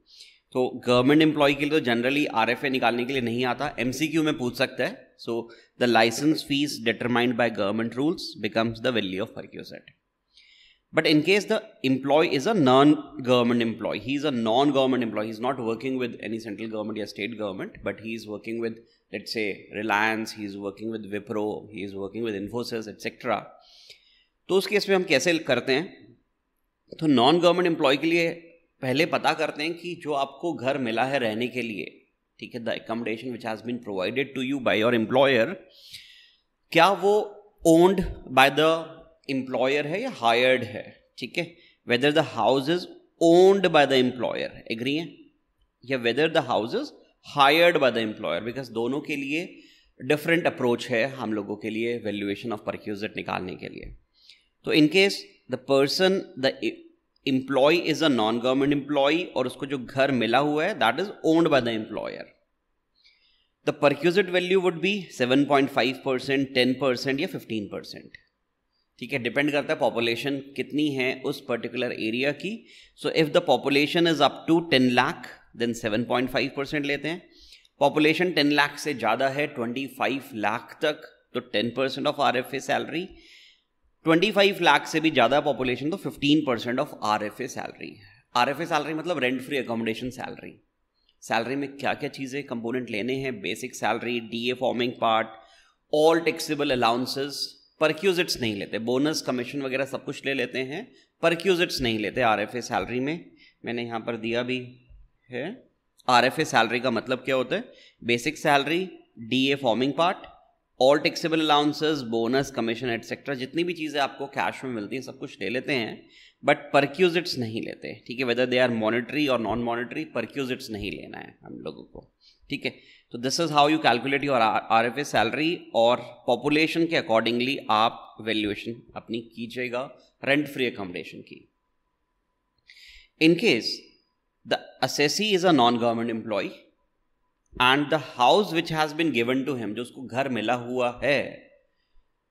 तो गवर्नमेंट एम्प्लॉय के लिए तो जनरली आर एफ ए निकालने के लिए नहीं आता एम में पूछ सकता है so the licence fee determined by government rules becomes the value of her set but in case the employ is a non government employ he is a non government employ is not working with any central government या state government but he is working with let say Reliance he is working with Wipro he is working with Infosys etcetera तो उस case में हम कैसे करते हैं तो non government employ के लिए पहले पता करते हैं कि जो आपको घर मिला है रहने के लिए ठीक है the accommodation which has been provided to you by your employer क्या वो ओन्ड बाय द एम्प्लॉयर है या हायर्ड है ठीक है whether the house is owned by the employer agree है या whether the house is hired by the employer because दोनों के लिए डिफरेंट अप्रोच है हम लोगों के लिए वैल्यूएशन ऑफ परक्यूज निकालने के लिए तो in case the person the employ is a non government employ और उसको जो घर मिला हुआ है that is owned by the employer the perquisite value would be seven point five percent ten percent या फिफ्टीन परसेंट ठीक है डिपेंड करता है पॉपुलेशन कितनी है उस पर्टिकुलर एरिया की so if the population is up to ten lakh then seven point five percent लेते हैं पॉपुलेशन टेन लाख से ज़्यादा है ट्वेंटी फाइव लाख तक तो ten percent of R F A salary 25 lakh से भी ज़्यादा पॉपुलेशन तो 15 percent of R F A salary है आर एफ ए सैलरी मतलब rent free accommodation salary salary में क्या क्या चीज़ें कंपोनेंट लेने हैं basic salary D A forming part all taxable allowances perquisites नहीं लेते बोनस कमीशन वगैरह सब कुछ ले लेते हैं परक्यूजिट्स नहीं लेते आर एफ ए सैलरी में मैंने यहाँ पर दिया भी है आर एफ ए सैलरी का मतलब क्या होता है basic salary D A forming part all taxable allowances bonus commission etcetera जितनी भी चीज़ें आपको कैश में मिलती हैं सब कुछ ले लेते हैं बट परक्यूजिट्स नहीं लेते ठीक है वेदर दे आर मॉनिटरी और नॉन मॉनिटरी परक्यूजिट्स नहीं लेना है हम लोगों को ठीक है तो this is how you calculate your R F A salary और पॉपुलेशन के अकॉर्डिंगली आप वैल्यूएशन अपनी कीजिएगा रेंट फ्री अकोमोडेशन की in case the assessee is a non government employ and the house which has been given to him जो उसको घर मिला हुआ है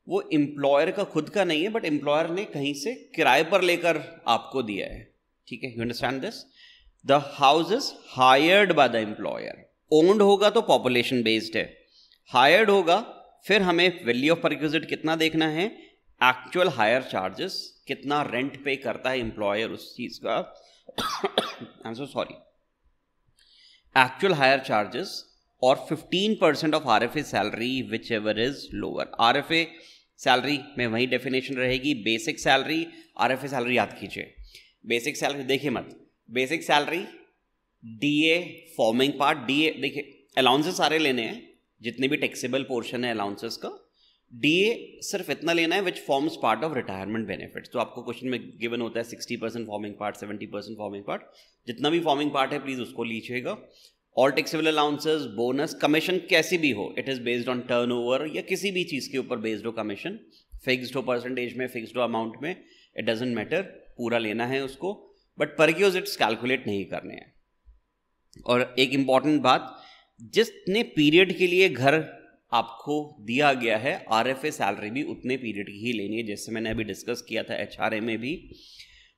वो एम्प्लॉयर का खुद का नहीं है बट एम्प्लॉयर ने कहीं से किराए पर लेकर आपको दिया है ठीक है you understand this the house is hired by the employer owned होगा तो पॉपुलेशन बेस्ड है हायर्ड होगा फिर हमें वैल्यू ऑफ परक्विजिट कितना देखना है एक्चुअल हायर चार्जेस कितना रेंट पे करता है एम्प्लॉयर उस चीज़ का I am so sorry actual hire charges और 15% of RFA salary, lower R F A salary में वही डेफिनेशन रहेगी basic salary R F A salary याद कीजिए बेसिक सैलरी देखिए मत basic salary D A forming part D A देखिए allowances सारे लेने हैं जितने भी टैक्सेबल पोर्शन है अलाउंसेस का डी ए सिर्फ इतना लेना है which forms part of retirement benefits तो आपको क्वेश्चन में गिवन होता है sixty percent forming part seventy percent forming part जितना भी फॉर्मिंग पार्ट है प्लीज़ उसको लीजिएगा all taxable allowances bonus commission कैसी भी हो it is based on turn turnover या किसी भी चीज़ के ऊपर बेस्ड हो कमीशन फिक्सड हो परसेंटेज में फिक्सड हो अमाउंट में इट डजेंट मैटर पूरा लेना है उसको बट पर इट्स कैलकुलेट नहीं करने हैं और एक इंपॉर्टेंट बात जिसने पीरियड के लिए घर आपको दिया गया है आर एफ ए सैलरी भी उतने पीरियड की ही लेनी है जैसे मैंने अभी डिस्कस किया था एच आर ए में भी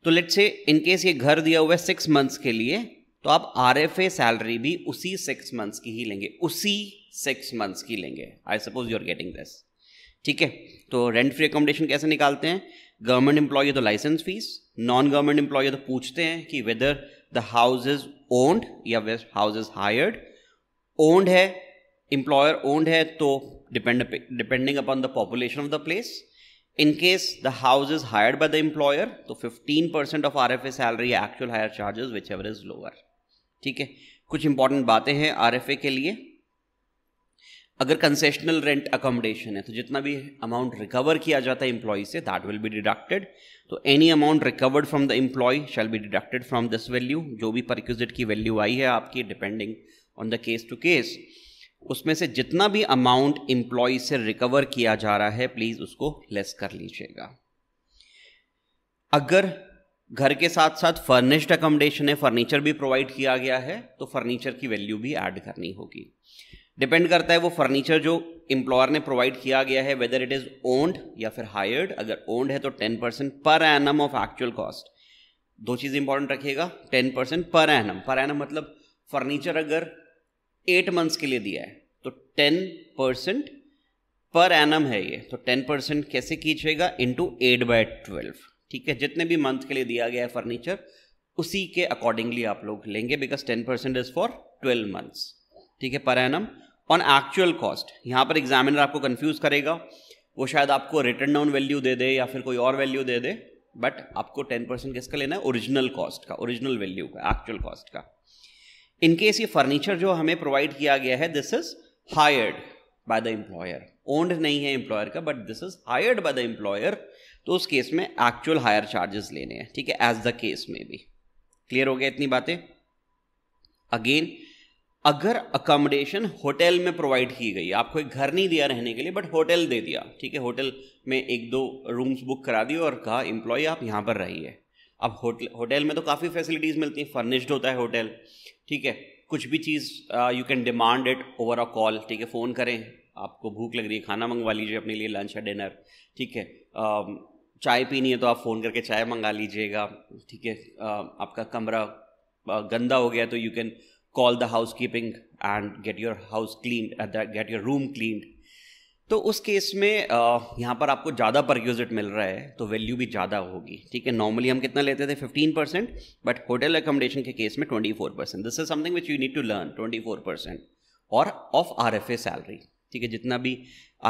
तो लेट से इनकेस ये घर दिया हुआ है सिक्स मंथ्स के लिए तो आप आर एफ ए सैलरी भी उसी सिक्स मंथ्स की ही लेंगे उसी सिक्स मंथ्स की लेंगे I suppose you are getting this ठीक है तो रेंट फ्री अकोमोडेशन कैसे निकालते हैं गवर्नमेंट एम्प्लॉय तो licence fee non government employ तो पूछते हैं कि whether the house is owned या हाउस इज हायर्ड ओन्ड है employer owned hai to depend depending upon the population of the place in case the house is hired by the employer to 15% of rfa salary actual hire charges whichever is lower ठीक है कुछ important बातें हैं RFA के लिए अगर concessional rent accommodation है तो जितना भी अमाउंट रिकवर किया जाता है एम्प्लॉय से दैट विल बी डिडक्टेड तो any amount recovered from the employ shall be deducted from this value जो भी परक्विजिट की वैल्यू आई है आपकी depending on the case to case उसमें से जितना भी अमाउंट इंप्लॉय से रिकवर किया जा रहा है प्लीज़ उसको लेस कर लीजिएगा अगर घर के साथ साथ फर्निश्ड अकोमोडेशन है फर्नीचर भी प्रोवाइड किया गया है तो फर्नीचर की वैल्यू भी ऐड करनी होगी डिपेंड करता है वो फर्नीचर जो एम्प्लॉयर ने प्रोवाइड किया गया है वेदर इट इज़ ओन्ड या फिर हायर्ड अगर ओन्ड है तो ten percent per annum of actual cost दो चीज़ इंपॉर्टेंट रखिएगा ten percent per annum per annum मतलब फर्नीचर अगर एट मंथ्स के लिए दिया है तो टेन परसेंट पर एनम है ये तो टेन परसेंट कैसे खींचेगा इंटू एट बाय ट्वेल्व ठीक है जितने भी मंथ के लिए दिया गया है फर्नीचर उसी के अकॉर्डिंगली आप लोग लेंगे because ten percent is for twelve months ठीक है per annum on actual cost यहाँ पर एग्जामिनर आपको कन्फ्यूज करेगा वो शायद आपको रिटर्न डाउन वैल्यू दे दे या फिर कोई और वैल्यू दे दे बट आपको टेन परसेंट किसका लेना है ओरिजिनल कॉस्ट का ओरिजिनल वैल्यू का एक्चुअल कॉस्ट का इनकेस ये फर्नीचर जो हमें प्रोवाइड किया गया है this is hired by the employer owned नहीं है एम्प्लॉयर का but this is hired by the employer तो उस केस में एक्चुअल हायर चार्जेस लेने हैं ठीक है एज द केस में भी क्लियर हो गया इतनी बातें अगेन अगर अकोमोडेशन होटल में प्रोवाइड की गई आपको एक घर नहीं दिया रहने के लिए बट होटल दे दिया ठीक है होटल में एक दो रूम्स बुक करा दिए और कहा एम्प्लॉय आप यहाँ पर रहिए अब होटल होटल में तो काफ़ी फैसिलिटीज़ मिलती हैं फर्निश्ड होता है होटल ठीक है कुछ भी चीज़ you can demand it over a call ठीक है फ़ोन करें आपको भूख लग रही है खाना मंगवा लीजिए अपने लिए लंच या डिनर ठीक है चाय पीनी है तो आप फ़ोन करके चाय मंगा लीजिएगा ठीक है आपका कमरा गंदा हो गया तो you can call the housekeeping and get your house clean get your room clean तो उस केस में यहाँ पर आपको ज़्यादा परक्यूजिट मिल रहा है तो वैल्यू भी ज़्यादा होगी ठीक है नॉर्मली हम कितना लेते थे 15 परसेंट बट होटल एकोमोडेशन के केस में 24 percent this is something which you need to learn 24 percent और of R F A salary ठीक है जितना भी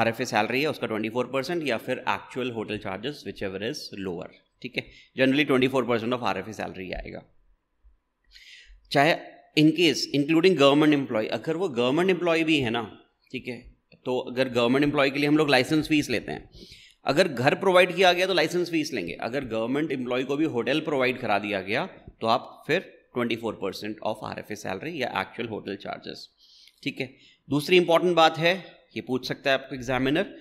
आर एफ ए सैलरी है उसका 24 परसेंट या फिर actual hotel charges whichever is lower ठीक है generally 24 percent of R F A salary आएगा चाहे इनकेस इंक्लूडिंग गवर्नमेंट एम्प्लॉय अगर वो गवर्नमेंट एम्प्लॉय भी है ना ठीक है तो अगर गवर्नमेंट एम्प्लॉय के लिए हम लोग लाइसेंस फीस लेते हैं अगर घर प्रोवाइड किया गया तो लाइसेंस फीस लेंगे अगर गवर्नमेंट एम्प्लॉय को भी होटल प्रोवाइड करा दिया गया तो आप फिर 24 percent of R F salary या एक्चुअल होटल चार्जेस ठीक है दूसरी इंपॉर्टेंट बात है ये पूछ सकता है आपको एग्जामिनर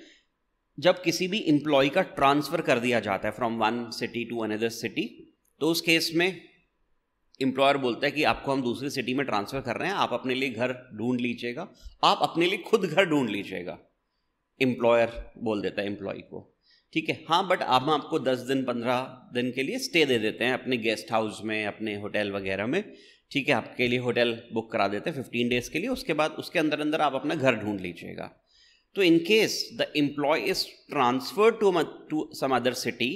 जब किसी भी एम्प्लॉय का ट्रांसफ़र कर दिया जाता है from one city to another city तो उस केस में एम्प्लॉयर बोलता है कि आपको हम दूसरी सिटी में ट्रांसफ़र कर रहे हैं आप अपने लिए घर ढूंढ लीजिएगा आप अपने लिए खुद घर ढूंढ लीजिएगा एम्प्लॉयर बोल देता है एम्प्लॉय को ठीक है हाँ बट हम आपको दस दिन पंद्रह दिन के लिए स्टे दे देते हैं अपने गेस्ट हाउस में अपने होटल वगैरह में ठीक है आपके लिए होटल बुक करा देते हैं फिफ्टीन डेज़ के लिए उसके बाद उसके अंदर अंदर आप अपना घर ढूंढ लीजिएगा तो in case the employ is transfer to to some other city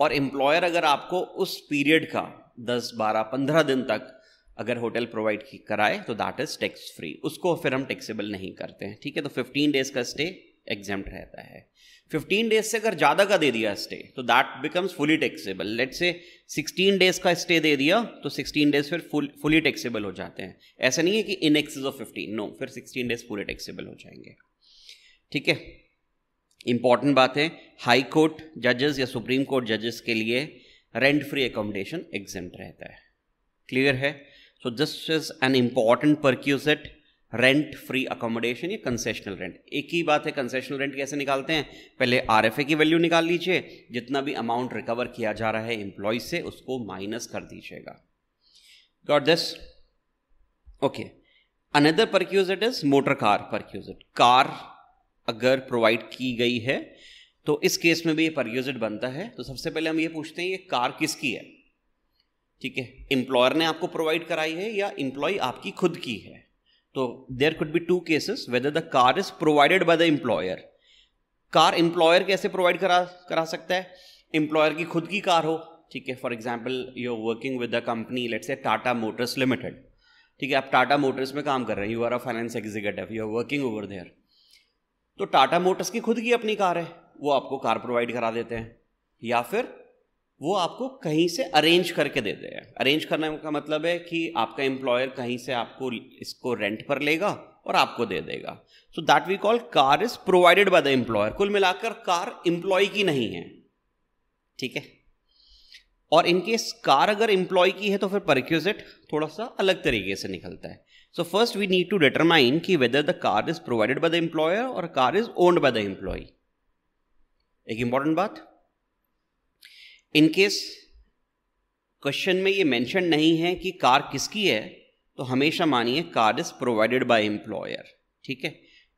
और एम्प्लॉयर अगर आपको उस पीरियड का दस बारह पंद्रह दिन तक अगर होटल प्रोवाइड कराए तो दैट इज़ टैक्स फ्री उसको फिर हम टैक्सेबल नहीं करते हैं ठीक है तो फिफ्टीन डेज़ का स्टे एग्जाम रहता है फिफ्टीन डेज से अगर ज़्यादा का दे दिया स्टे तो that becomes fully taxable let say sixteen days का स्टे दे दिया तो सिक्सटीन डेज फिर फुल फुली टैक्सेबल हो जाते हैं ऐसा नहीं है कि in excess of fifteen no फिर सिक्सटीन डेज पूरे टैक्सेबल हो जाएंगे ठीक है इंपॉर्टेंट बात है हाई कोर्ट जजेस या सुप्रीम कोर्ट जजेस के लिए रेंट फ्री एकोमोडेशन एग्जाम रहता है क्लियर है so this is an important perquisite rent free accommodation या कंसेशनल रेंट एक ही बात है कंसेशनल रेंट कैसे निकालते हैं पहले आर की वैल्यू निकाल लीजिए जितना भी अमाउंट रिकवर किया जा रहा है एम्प्लॉय से उसको माइनस कर दीजिएगा got this okay another perquisite is motor car perquisite car अगर प्रोवाइड की गई है तो इस केस में भी ये परयूजेड बनता है तो सबसे पहले हम ये पूछते हैं ये कार किसकी है ठीक है इंप्लॉयर ने आपको प्रोवाइड कराई है या इम्प्लॉय आपकी खुद की है तो there could be two cases whether the car is provided by the employer car employer कैसे प्रोवाइड करा करा सकता है एम्प्लॉयर की खुद की कार हो ठीक है for example you are working with the company let's a Tata Motors limited ठीक है आप टाटा मोटर्स में काम कर रहे हैं you are a finance executive you are working over there तो टाटा मोटर्स की खुद की अपनी कार है वो आपको कार प्रोवाइड करा देते हैं या फिर वो आपको कहीं से अरेंज करके देते हैं अरेंज करने का मतलब है कि आपका एम्प्लॉयर कहीं से आपको इसको रेंट पर लेगा और आपको दे देगा so that we call car is provided by the employer कुल मिलाकर कार एम्प्लॉय की नहीं है ठीक है और इनकेस कार अगर एम्प्लॉय की है तो फिर परिक्यूजिट थोड़ा सा अलग तरीके से निकलता है so first we need to determine कि whether the car is provided by the employer और car is owned by the employee एक इंपॉर्टेंट बात इनकेस क्वेश्चन में ये मेंशन नहीं है कि कार किसकी है तो हमेशा मानिए car is provided by employer ठीक है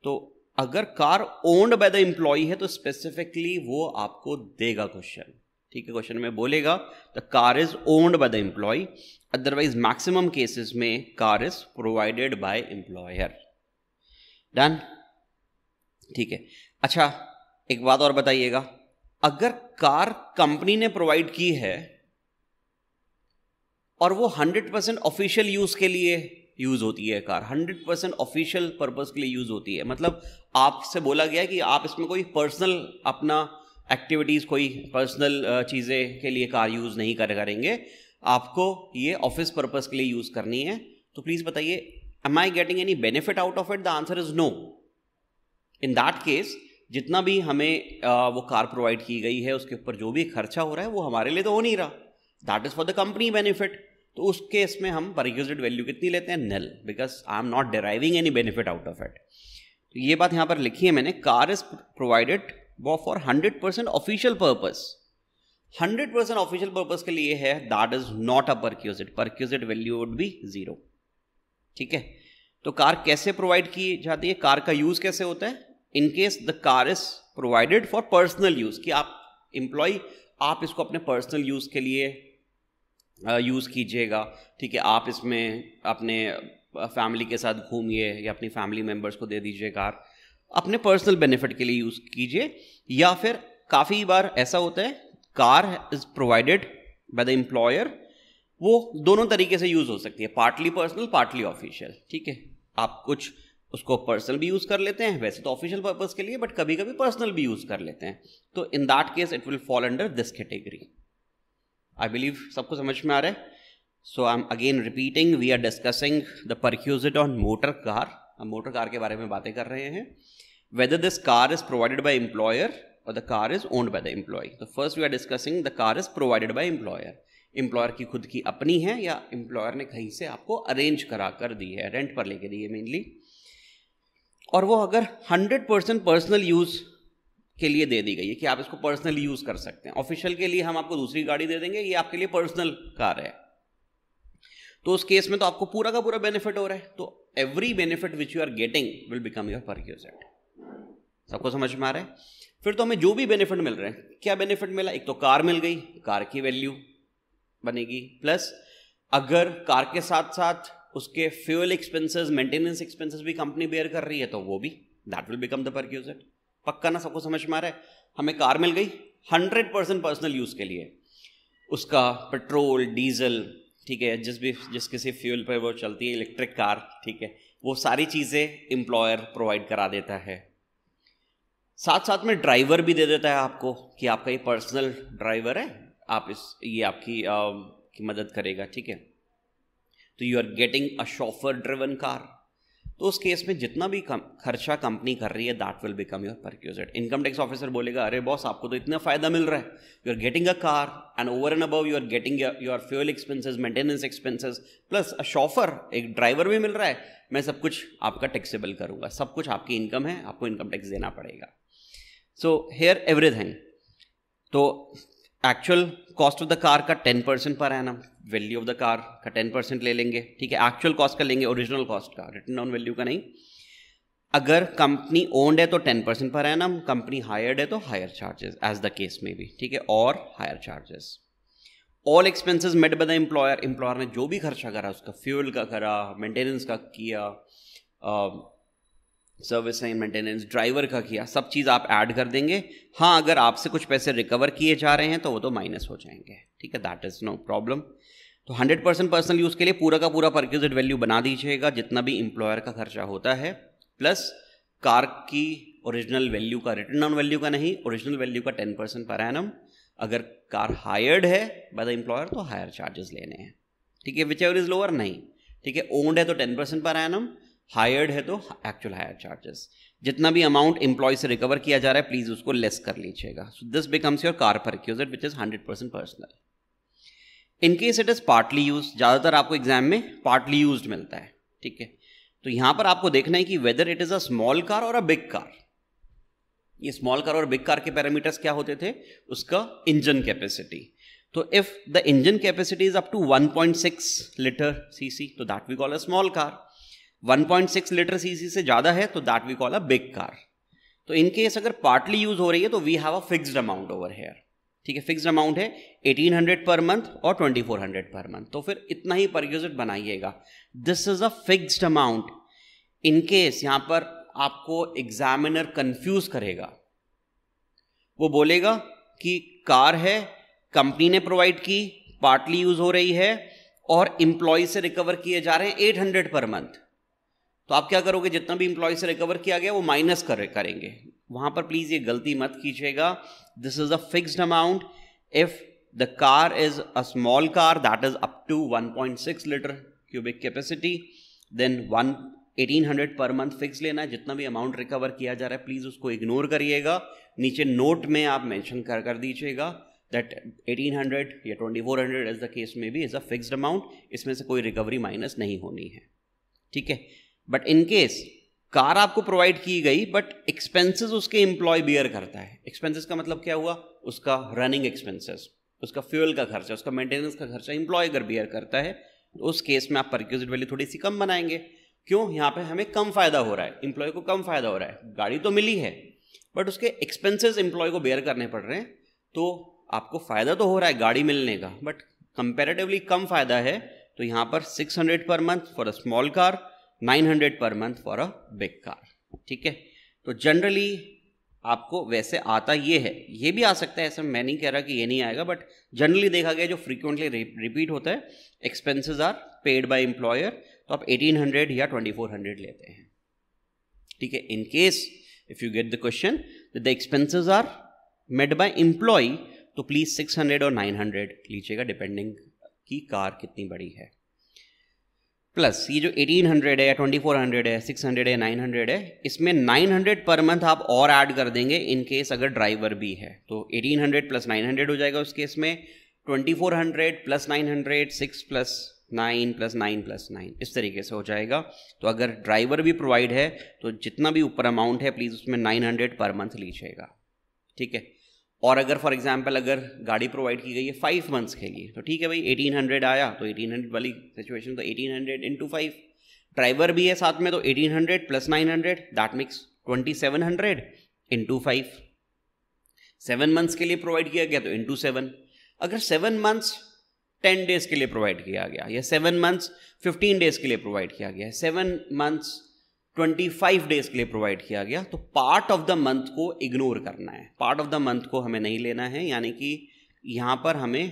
तो अगर car owned by the employee है तो स्पेसिफिकली वो आपको देगा क्वेश्चन ठीक है क्वेश्चन में बोलेगा the car is owned by the employee otherwise maximum cases में car is provided by employer done ठीक है अच्छा एक बात और बताइएगा अगर कार कंपनी ने प्रोवाइड की है और वो हंड्रेड परसेंट ऑफिशियल यूज के लिए यूज होती है car hundred percent official purpose के लिए यूज होती है मतलब आपसे बोला गया कि आप इसमें कोई पर्सनल अपना एक्टिविटीज़ कोई पर्सनल चीज़ें के लिए कार यूज़ नहीं कर करेंगे आपको ये ऑफिस पर्पज़ के लिए यूज़ करनी है तो प्लीज़ बताइए am I getting any benefit out of it the answer is no in that case जितना भी हमें आ, वो कार प्रोवाइड की गई है उसके ऊपर जो भी खर्चा हो रहा है वो हमारे लिए तो हो नहीं रहा that is for the company benefit तो उस केस में हम परिक्यूजेड वैल्यू कितनी लेते हैं null because I am not deriving any benefit out of it तो ये बात यहाँ पर लिखी है मैंने कार इज प्रोवाइडेड वो for hundred percent official purpose hundred percent official purpose के लिए है that is not a perquisite perquisite value would be zero ठीक है तो कार कैसे प्रोवाइड की जाती है कार का यूज कैसे होता है in case the car is provided for personal use कि आप एम्प्लॉय आप इसको अपने पर्सनल यूज़ के लिए यूज़ कीजिएगा ठीक है आप इसमें अपने फैमिली के साथ घूमिए या अपनी फैमिली मेम्बर्स को दे दीजिए कार अपने पर्सनल बेनिफिट के लिए यूज़ कीजिए या फिर काफ़ी बार ऐसा होता है car is provided by the employer वो दोनों तरीके से यूज़ हो सकती है पार्टली पर्सनल पार्टली ऑफिशियल ठीक है आप कुछ उसको पर्सनल भी यूज़ कर लेते हैं वैसे तो ऑफिशियल पर्पज़ के लिए बट कभी कभी पर्सनल भी यूज़ कर लेते हैं तो in that case it will fall under this category I believe सबको समझ में आ रहा है so I am again repeating we are discussing the perquisite on motor car हम मोटर कार के बारे में बातें कर रहे हैं whether this car is provided by employer और the car is owned by the employee तो first we are discussing the car is provided by employer employer की खुद की अपनी है या एम्प्लॉयर ने कहीं से आपको अरेंज करा कर दी है रेंट पर लेके दी है मेनली और वो अगर 100 परसेंट पर्सनल यूज़ के लिए दे दी गई है कि आप इसको पर्सनल यूज़ कर सकते हैं ऑफिशियल के लिए हम आपको दूसरी गाड़ी दे देंगे ये आपके लिए पर्सनल कार है तो उस केस में तो आपको पूरा का पूरा बेनिफिट हो रहा है तो every benefit which you are getting will become your पर सबको समझ में आ रहा है फिर तो हमें जो भी बेनिफिट मिल रहे हैं क्या बेनिफिट मिला एक तो कार मिल गई कार की वैल्यू बनेगी प्लस अगर कार के साथ साथ उसके फ्यूल एक्सपेंसेस मेंटेनेंस एक्सपेंसेस भी कंपनी बेयर कर रही है तो वो भी that will become the perquisite पक्का ना सबको समझ में आ रहा है हमें कार मिल गई हंड्रेड परसेंट पर्सनल यूज़ के लिए उसका पेट्रोल डीजल ठीक है जिस भी जिस किसी फ्यूल पर वो चलती है इलेक्ट्रिक कार ठीक है वो सारी चीज़ें एम्प्लॉयर प्रोवाइड करा देता है साथ साथ में ड्राइवर भी दे देता है आपको कि आपका ये पर्सनल ड्राइवर है आप इस ये आपकी आ, की मदद करेगा ठीक है तो you are getting a chauffeur driven car तो उस केस में जितना भी कम, खर्चा कंपनी कर रही है that will become your perquisite income tax officer बोलेगा अरे बॉस आपको तो इतना फ़ायदा मिल रहा है you are getting a car and over and above you are getting your fuel expenses maintenance expenses plus a chauffeur एक ड्राइवर भी मिल रहा है मैं सब कुछ आपका टैक्सेबल करूंगा सब कुछ आपकी इनकम है आपको इनकम टैक्स देना पड़ेगा सो हेयर एवरीथिंग तो actual cost of the car का ten percent per annum value of the car का टेन परसेंट ले लेंगे ठीक है एक्चुअल कॉस्ट का लेंगे ओरिजिनल कॉस्ट का रिटर्न ऑन वैल्यू का नहीं अगर कंपनी ओन्ड है तो टेन परसेंट पर है ना कंपनी हायर्ड है तो hire charges as the case में भी ठीक है और hire charges all expenses made by the employer employer ने जो भी खर्चा करा उसका फ्यूल का करा मेंटेनेंस का किया सर्विस एंड मेंटेनेंस ड्राइवर का किया सब चीज़ आप ऐड कर देंगे हाँ अगर आपसे कुछ पैसे रिकवर किए जा रहे हैं तो वो तो माइनस हो जाएंगे ठीक है दैट इज़ नो प्रॉब्लम तो 100 परसेंट पर्सनल यूज़ के लिए पूरा का पूरा परक्यूजिट वैल्यू बना दीजिएगा जितना भी इंप्लॉयर का खर्चा होता है प्लस कार की ओरिजिनल वैल्यू का रिटर्न ऑन वैल्यू का नहीं ओरिजिनल वैल्यू का टेन परसेंट पर एनम अगर कार हायर्ड है बाय द एम्प्लॉयर तो हायर चार्जेस लेने हैं ठीक है विच एवर इज़ लोअर नहीं ठीक है ओन्ड है तो ten percent per annum hired है तो एक्चुअल हायर चार्जेस जितना भी अमाउंट एम्प्लॉय से रिकवर किया जा रहा है प्लीज उसको लेस कर लीजिएगा so this becomes your car पर which is hundred percent personal in case it is partly use ज़्यादातर आपको एग्जाम में पार्टली यूज मिलता है ठीक है तो यहाँ पर आपको देखना है कि whether it is a small car और अ बिग कार ये स्मॉल कार और बिग कार के पैरामीटर्स क्या होते थे उसका इंजन कैपेसिटी तो if the engine capacity is up to 1.6 litre CC तो that we call a small car 1.6 litre CC से ज़्यादा है तो that we call a big car तो इन केस अगर पार्टली यूज़ हो रही है तो we have a fixed amount over here ठीक है फिक्स्ड अमाउंट है 1800 पर मंथ और 2400 पर मंथ तो फिर इतना ही पर यूजिट बनाइएगा this is a fixed amount in case यहाँ पर आपको एग्जामिनर कंफ्यूज करेगा वो बोलेगा कि कार है कंपनी ने प्रोवाइड की पार्टली यूज हो रही है और इम्प्लॉय से रिकवर किए जा रहे हैं 800 पर मंथ तो आप क्या करोगे जितना भी इम्प्लॉय से रिकवर किया गया वो माइनस कर करेंगे वहां पर प्लीज़ ये गलती मत कीजिएगा this is a fixed amount if the car is a small car that is up to 1.6 litre cubic capacity then one eighteen hundred per month fix लेना है जितना भी अमाउंट रिकवर किया जा रहा है प्लीज़ उसको इग्नोर करिएगा नीचे नोट में आप मैंशन कर कर दीजिएगा दैट 1800 या 2400 एज द केस में भी इज़ अ फिक्सड अमाउंट इसमें से कोई रिकवरी माइनस नहीं होनी है ठीक है बट इन केस कार आपको प्रोवाइड की गई बट एक्सपेंसेस उसके एम्प्लॉय बियर करता है एक्सपेंसेस का मतलब क्या हुआ उसका रनिंग एक्सपेंसेस उसका फ्यूल का खर्चा उसका मेंटेनेंस का खर्चा एम्प्लॉय अगर बियर करता है तो उस केस में आप परक्यूजिट वैल्यू थोड़ी सी कम बनाएंगे क्यों यहाँ पे हमें कम फायदा हो रहा है इंप्लॉय को कम फायदा हो रहा है गाड़ी तो मिली है बट उसके एक्सपेंसेस एम्प्लॉय को बेयर करने पड़ रहे हैं तो आपको फायदा तो हो रहा है गाड़ी मिलने का बट कंपेरेटिवली कम फायदा है तो यहाँ पर 600 per month for a small car 900 per month for a big car ठीक है तो जनरली आपको वैसे आता ये है ये भी आ सकता है ऐसा मैं नहीं कह रहा कि ये नहीं आएगा बट जनरली देखा गया जो फ्रीक्वेंटली रिपीट होता है expenses are paid by employer तो आप 1800 या 2400 लेते हैं ठीक है in case if you get the question the expenses are made by employee तो प्लीज़ 600 और 900 लीजिएगा डिपेंडिंग की कार कितनी बड़ी है प्लस ये जो 1800 है या 2400 है 600 है 900 है इसमें 900 पर मंथ आप और ऐड कर देंगे इन केस अगर ड्राइवर भी है तो 1800 प्लस 900 हो जाएगा उस केस में 2400 plus 900 6 plus nine plus nine plus nine इस तरीके से हो जाएगा तो अगर ड्राइवर भी प्रोवाइड है तो जितना भी ऊपर अमाउंट है प्लीज़ उसमें नाइन हंड्रेड पर मंथ लीजिएगा ठीक है और अगर फॉर एग्जांपल अगर गाड़ी प्रोवाइड की गई है फाइव मंथ्स के लिए तो ठीक है भाई एटीन हंड्रेड आया तो एटीन हंड्रेड वाली सिचुएशन तो eighteen hundred into five driver भी है साथ में तो eighteen hundred plus nine hundred that makes twenty seven hundred into five seven months के लिए प्रोवाइड किया गया तो टू सेवन अगर सेवन मंथ्स टेन डेज के लिए प्रोवाइड किया गया या सेवन मंथ्स फिफ्टीन डेज के लिए प्रोवाइड किया गया है seven months twenty five days के लिए प्रोवाइड किया गया तो पार्ट ऑफ द मंथ को इग्नोर करना है पार्ट ऑफ द मंथ को हमें नहीं लेना है यानी कि यहाँ पर हमें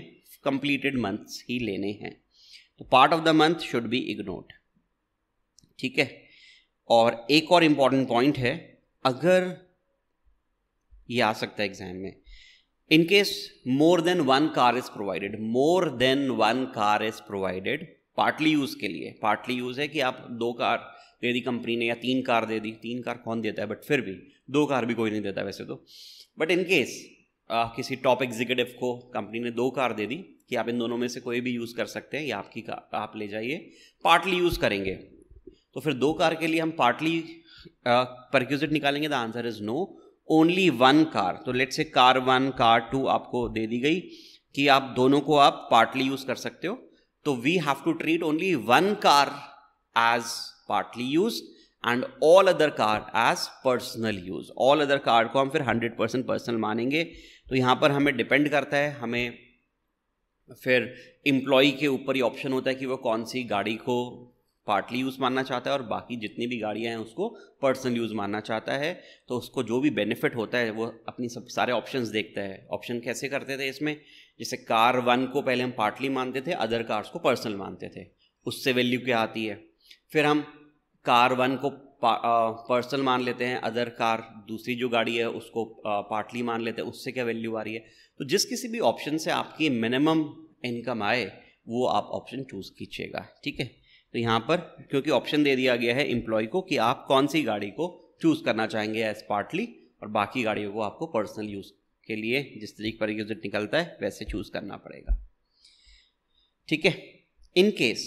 कंप्लीटेड मंथ्स ही लेने हैं तो part of the month should be ignored ठीक है और एक और इम्पॉर्टेंट पॉइंट है अगर ये आ सकता है एग्जाम में in case more than one car is provided more than one car is provided partly use के लिए पार्टली यूज है कि आप दो कार दे दी कंपनी ने या तीन कार दे दी तीन कार कौन देता है बट फिर भी दो कार भी कोई नहीं देता वैसे तो बट इन केस किसी टॉप एग्जीक्यूटिव को कंपनी ने दो कार दे दी कि आप इन दोनों में से कोई भी यूज़ कर सकते हैं या आपकी कार आप ले जाइए पार्टली यूज़ करेंगे तो फिर दो कार के लिए हम पार्टली परक्यूजिट निकालेंगे the answer is no only one car तो let's say car one car two आपको दे दी गई कि आप दोनों को आप पार्टली यूज़ कर सकते हो तो we have to treat only one car as partly use and all other car as personal use all other car को हम फिर हंड्रेड परसेंट पर्सनल मानेंगे तो यहाँ पर हमें डिपेंड करता है हमें फिर इम्प्लॉई के ऊपर ही ऑप्शन होता है कि वो कौन सी गाड़ी को पार्टली यूज़ मानना चाहता है और बाकी जितनी भी गाड़ियाँ हैं उसको पर्सनल यूज़ मानना चाहता है तो उसको जो भी बेनिफिट होता है वो अपनी सब सारे ऑप्शंस देखता है ऑप्शन कैसे करते थे इसमें जैसे कार वन को पहले हम पार्टली मानते थे अदर कार्स को पर्सनल मानते थे उससे वैल्यू क्या आती है फिर हम कार वन को पर्सनल मान लेते हैं अदर कार दूसरी जो गाड़ी है उसको पार्टली मान लेते हैं उससे क्या वैल्यू आ रही है तो जिस किसी भी ऑप्शन से आपकी मिनिमम इनकम आए वो आप ऑप्शन चूज़ कीजिएगा ठीक है तो यहाँ पर क्योंकि ऑप्शन दे दिया गया है एम्प्लॉय को कि आप कौन सी गाड़ी को चूज़ करना चाहेंगे एज पार्टली और बाकी गाड़ियों को आपको पर्सनल यूज़ के लिए जिस तरीके पर यूजिट निकलता है वैसे चूज़ करना पड़ेगा ठीक है in case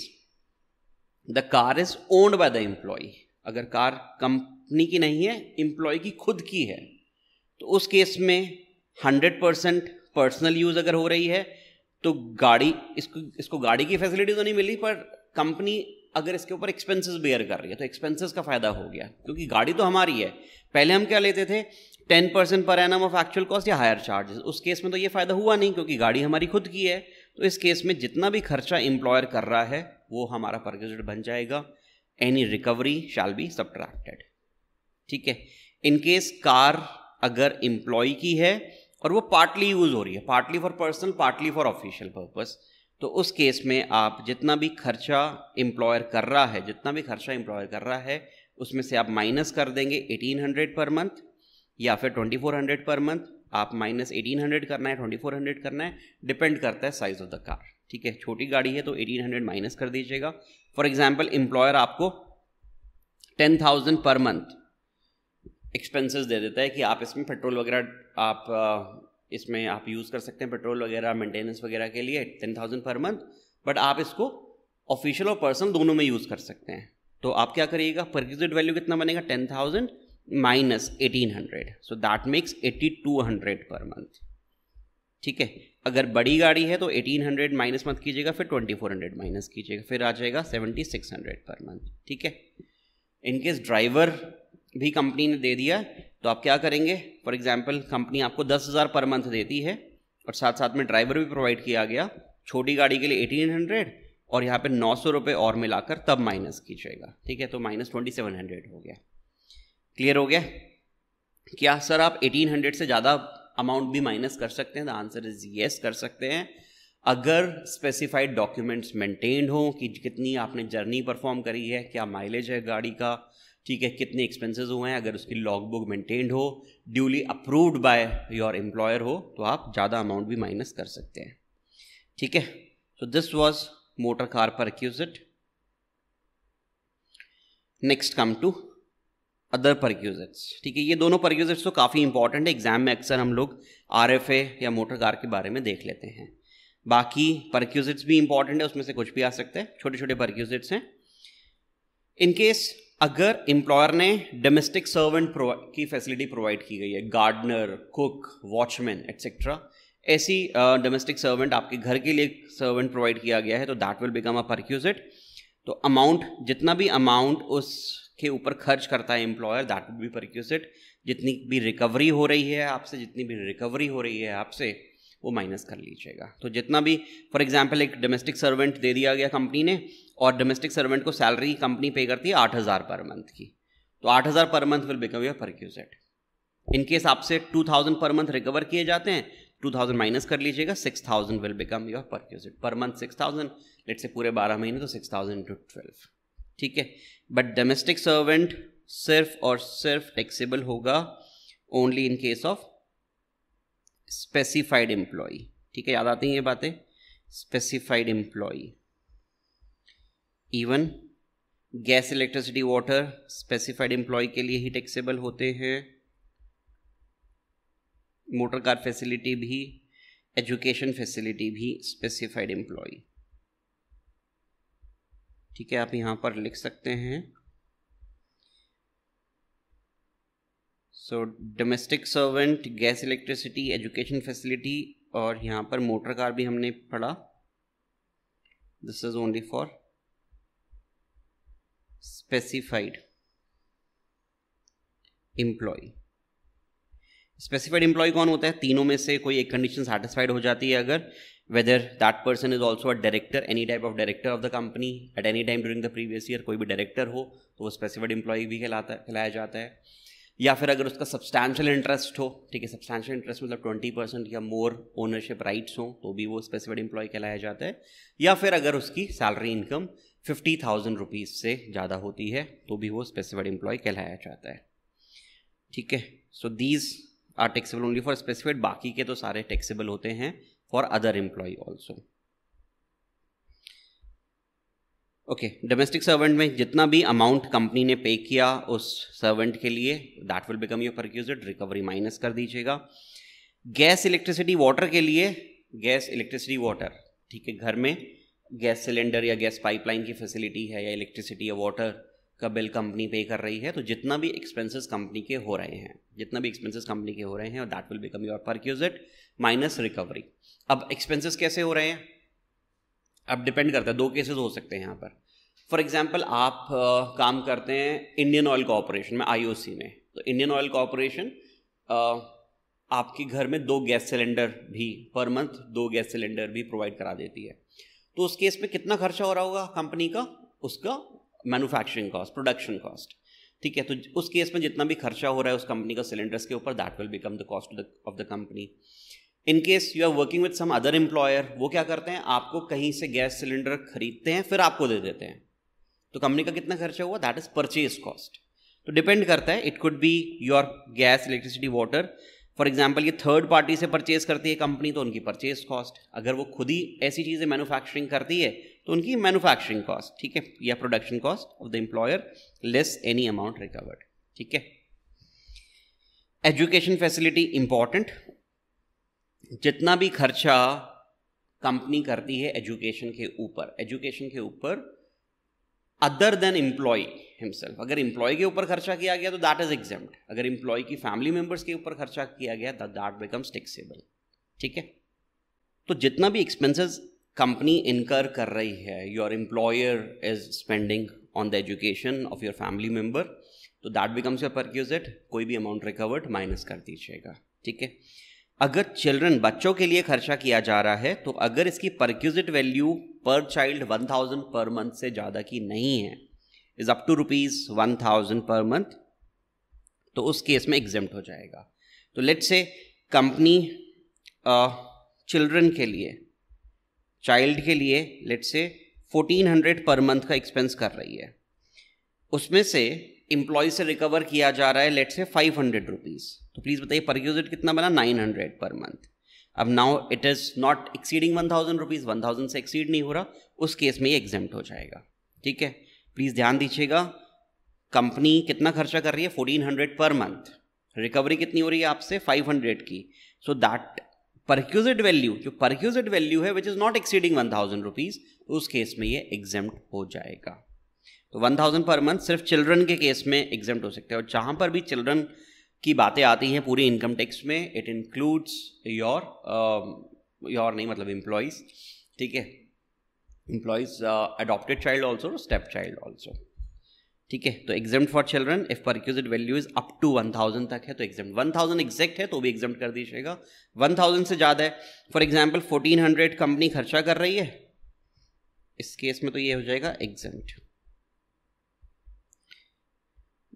the car is owned by the employee अगर कार कंपनी की नहीं है एम्प्लॉय की खुद की है तो उस केस में हंड्रेड परसेंट पर्सनल यूज़ अगर हो रही है तो गाड़ी इसको इसको गाड़ी की फैसिलिटी तो नहीं मिली पर कंपनी अगर इसके ऊपर एक्सपेंसेस बेयर कर रही है तो एक्सपेंसेस का फ़ायदा हो गया क्योंकि गाड़ी तो हमारी है पहले हम क्या लेते थे ten percent per annum of actual cost या हायर चार्जेस उस केस में तो ये फ़ायदा हुआ नहीं क्योंकि गाड़ी हमारी खुद की है तो इस केस में जितना भी खर्चा एम्प्लॉयर कर रहा है वो हमारा परक्विजिट बन जाएगा any recovery shall be subtracted ठीक है इनकेस कार अगर एम्प्लॉय की है और वो पार्टली यूज़ हो रही है partly for personal partly for official purpose तो उस केस में आप जितना भी खर्चा एम्प्लॉयर कर रहा है जितना भी खर्चा एम्प्लॉयर कर रहा है उसमें से आप माइनस कर देंगे 1800 पर मंथ या फिर 2400 पर मंथ आप माइनस 1800 करना है 2400 करना है डिपेंड करता है साइज़ ऑफ द कार ठीक है छोटी गाड़ी है तो 1800 माइनस कर दीजिएगा फॉर एग्जाम्पल एम्प्लॉयर आपको 10,000 पर मंथ एक्सपेंसेस दे देता है कि आप इसमें पेट्रोल वगैरह आप इसमें आप यूज़ कर सकते हैं पेट्रोल वगैरह मेंटेनेंस वगैरह के लिए ten thousand per month but आप इसको ऑफिशियल और पर्सनल दोनों में यूज़ कर सकते हैं तो आप क्या करिएगा परक्यूजिट वैल्यू कितना बनेगा ten thousand minus eighteen hundred so that makes eighty two hundred per month ठीक है अगर बड़ी गाड़ी है तो 1800 माइनस मत कीजिएगा फिर 2400 माइनस कीजिएगा फिर आ जाएगा 7600 पर मंथ ठीक है इनकेस ड्राइवर भी कंपनी ने दे दिया तो आप क्या करेंगे फॉर एग्जाम्पल कंपनी आपको दस हज़ार पर मंथ देती है और साथ साथ में ड्राइवर भी प्रोवाइड किया गया छोटी गाड़ी के लिए एटीन हंड्रेड और यहाँ पे नौ सौ रुपये और मिलाकर तब माइनस कीजिएगा ठीक है तो माइनस ट्वेंटी सेवन हंड्रेड हो गया क्लियर हो गया क्या सर आप एटीन हंड्रेड से ज़्यादा अमाउंट भी माइनस कर सकते हैं द आंसर इज येस कर सकते हैं अगर स्पेसिफाइड डॉक्यूमेंट्स मेंटेन्ड हों कि कितनी आपने जर्नी परफॉर्म करी है क्या माइलेज है गाड़ी का ठीक है कितने एक्सपेंसेस हुए हैं अगर उसकी लॉग बुक मेंटेन्ड हो duly approved by your employer हो तो आप ज़्यादा अमाउंट भी माइनस कर सकते हैं ठीक है so this was motor car perquisite next come to other perquisites ठीक है ये दोनों परक्यूजेट्स तो काफ़ी इंपॉर्टेंट है एग्जाम में अक्सर हम लोग आर एफ ए या मोटर कार के बारे में देख लेते हैं बाकी परक्यूजेट्स भी इंपॉर्टेंट है उसमें से कुछ भी आ सकते हैं छोटे छोटे परक्यूजेट्स हैं इनकेस अगर एम्प्लॉयर ने डोमेस्टिक सर्वेंट की फैसिलिटी प्रोवाइड की गई है गार्डनर कुक वॉचमैन एट्सेट्रा ऐसी डोमेस्टिक सर्वेंट आपके घर के लिए सर्वेंट प्रोवाइड किया गया है तो that will become a perquisite तो अमाउंट जितना भी अमाउंट उस के ऊपर खर्च करता है employer that would be perquisite जितनी भी रिकवरी हो रही है आपसे जितनी भी रिकवरी हो रही है आपसे वो माइनस कर लीजिएगा तो जितना भी फॉर एग्जाम्पल एक डोमेस्टिक सर्वेंट दे दिया गया कंपनी ने और डोमेस्टिक सर्वेंट को सैलरी कंपनी पे करती है आठ हज़ार पर मंथ की तो आठ हज़ार per month will become your perquisite in case आपसे two thousand per month recover किए जाते हैं टू थाउजेंड माइनस कर लीजिएगा six thousand will become your perquisite per month six thousand late से पूरे बारह महीने तो सिक्स थाउजेंड टू ट्वेल्व ठीक है बट डोमेस्टिक सर्वेंट सिर्फ और सिर्फ टैक्सेबल होगा only in case of specified employee ठीक है याद आती हैं ये बातें specified employee even gas electricity water specified employee के लिए ही टैक्सेबल होते हैं मोटर कार फैसिलिटी भी एजुकेशन फैसिलिटी भी स्पेसिफाइड एम्प्लॉय ठीक है आप यहां पर लिख सकते हैं so domestic servant gas electricity education facility और यहां पर मोटर कार भी हमने पढ़ा this is only for specified employee specified employ कौन होता है तीनों में से कोई एक कंडीशन सेटिस्फाइड हो जाती है अगर whether that person is also a director any type of director of the company at any time during the previous year कोई भी director हो तो वो specified employee भी कहलाता है कहलाया जाता है या फिर अगर उसका सब्सटैशल इंटरेस्ट हो ठीक है सब्सटैंशियल इंटरेस्ट मतलब ट्वेंटी परसेंट या मोर ओनरशिप राइट्स हों तो भी वो स्पेसिफाइड एम्प्लॉय कहलाया जाता है या फिर अगर उसकी salary income fifty thousand rupees से ज़्यादा होती है तो भी वो स्पेसिफाइड एम्प्लॉय कहलाया जाता है ठीक है so these are taxable only for specified बाकी के तो सारे टेक्सीबल होते हैं for other employee also okay domestic servant में जितना भी अमाउंट कंपनी ने पे किया उस सर्वेंट के लिए that will become your perquisite recovery minus कर दीजिएगा गैस इलेक्ट्रिसिटी वाटर के लिए गैस इलेक्ट्रिसिटी वाटर ठीक है घर में गैस सिलेंडर या गैस पाइपलाइन की फैसिलिटी है या इलेक्ट्रिसिटी या वाटर का बिल कंपनी पे कर रही है तो जितना भी एक्सपेंसेस कंपनी के हो रहे हैं जितना भी एक्सपेंसेस कंपनी के हो रहे हैं और that will become your perquisite minus recovery अब एक्सपेंसेस कैसे हो रहे हैं अब डिपेंड करता है दो केसेस हो सकते हैं यहाँ पर फॉर एग्जाम्पल आप आ, काम करते हैं इंडियन ऑयल कॉरपोरेशन में आईओसी में तो इंडियन ऑयल कॉरपोरेशन आपके घर में दो गैस सिलेंडर भी पर मंथ दो गैस सिलेंडर भी प्रोवाइड करा देती है तो उस केस में कितना खर्चा हो रहा होगा कंपनी का उसका मैन्युफैक्चरिंग कॉस्ट प्रोडक्शन कॉस्ट ठीक है तो उस केस में जितना भी खर्चा हो रहा है उस कंपनी का सिलेंडर्स के ऊपर that will become the cost of the company in case you are working with some other employer वो क्या करते हैं आपको कहीं से गैस सिलेंडर खरीदते हैं फिर आपको दे देते हैं तो कंपनी का कितना खर्चा हुआ दैट इज परचेज कॉस्ट तो डिपेंड करता है it could be your gas electricity water for example ये थर्ड पार्टी से परचेज करती है कंपनी तो उनकी परचेज कॉस्ट अगर वो खुद ही ऐसी चीज़ें मैनुफैक्चरिंग करती है तो उनकी मैनुफैक्चरिंग कॉस्ट ठीक है या production cost of the employer less any amount recovered ठीक है एजुकेशन फैसिलिटी इंपॉर्टेंट जितना भी खर्चा कंपनी करती है एजुकेशन के ऊपर एजुकेशन के ऊपर अदर देन एम्प्लॉय हिमसेल्फ अगर एम्प्लॉय के ऊपर खर्चा किया गया तो दैट इज एग्जाम्ड अगर एम्प्लॉय की फैमिली मेंबर्स के ऊपर खर्चा किया गया तो दैट बिकम्स टेक्सेबल ठीक है तो जितना भी एक्सपेंसेस कंपनी इनकर कर रही है your employer is spending on the education of your family member तो दैट बिकम्स योर परक्यूज कोई भी अमाउंट रिकवर्ड माइनस कर दीजिएगा ठीक है अगर चिल्ड्रन बच्चों के लिए खर्चा किया जा रहा है तो अगर इसकी perquisite value per child one thousand per month से ज़्यादा की नहीं है is up to rupees one thousand per month तो उस केस में एग्जाम हो जाएगा तो लेट से कंपनी चिल्ड्रन के लिए चाइल्ड के लिए let's say fourteen hundred per month का एक्सपेंस कर रही है उसमें से एम्प्लॉय से रिकवर किया जा रहा है late say five hundred rupees तो प्लीज़ बताइए पर यूजिट कितना बना नाइन हंड्रेड पर मंथ अब now it is not exceeding one thousand rupees one thousand से एक्सीड नहीं हो रहा उस केस में ये एग्जाम हो जाएगा ठीक है प्लीज़ ध्यान दीजिएगा कंपनी कितना खर्चा कर रही है fourteen hundred per month recovery कितनी हो रही है आपसे फाइव हंड्रेड की सो दैट परक्यूजिड वैल्यू जो परक्यूजिड वैल्यू है which is not exceeding one thousand rupees उस केस में ये एग्जाम हो जाएगा तो वन थाउजेंड पर मंथ सिर्फ चिल्ड्रन के केस में एग्जाम हो सकते हैं और जहाँ पर भी चिल्ड्रन की बातें आती हैं पूरी इनकम टैक्स में इट इंक्लूड्स योर योर नहीं मतलब एम्प्लॉयज़ ठीक है employees adopted child also step child also ठीक है तो exempt for children if perquisite value is up to one thousand तक है तो एग्जाम वन थाउजेंड एग्जैक्ट है तो भी एग्जाम कर दीजिएगा वन थाउजेंड से ज़्यादा है for example fourteen hundred company खर्चा कर रही है इस केस में तो ये हो जाएगा exempt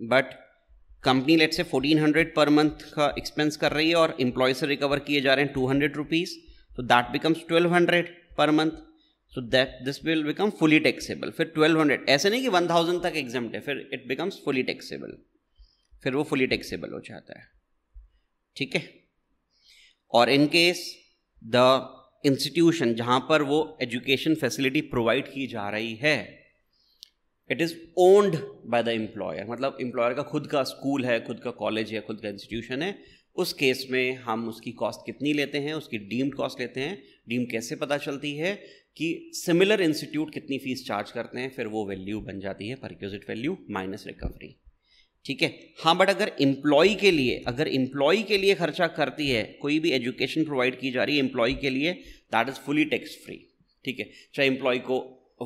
but company let's say fourteen hundred per month का एक्सपेंस कर रही है और एम्प्लॉय से रिकवर किए जा रहे हैं टू हंड्रेड रुपीज़ तो that becomes twelve hundred per month so that this will become fully taxable फिर ट्वेल्व हंड्रेड ऐसे नहीं कि वन थाउजेंड तक एग्जाम है फिर इट बिकम्स फुली टैक्सेबल फिर वो फुली टैक्सेबल हो जाता है ठीक है और इन केस द इंस्टीट्यूशन जहाँ पर वो एजुकेशन फैसिलिटी प्रोवाइड की जा रही है it is owned by the employer मतलब एम्प्लॉयर का खुद का स्कूल है खुद का कॉलेज है खुद का इंस्टीट्यूशन है उस केस में हम उसकी कॉस्ट कितनी लेते हैं उसकी डीम्ड कॉस्ट लेते हैं डीम कैसे पता चलती है कि सिमिलर इंस्टीट्यूट कितनी फ़ीस चार्ज करते हैं फिर वो वैल्यू बन जाती है परक्यूजिट वैल्यू माइनस रिकवरी ठीक है हाँ बट अगर एम्प्लॉय के लिए अगर एम्प्लॉय के लिए खर्चा करती है कोई भी एजुकेशन प्रोवाइड की जा रही है एम्प्लॉय के लिए that is fully tax free ठीक है चाहे एम्प्लॉय को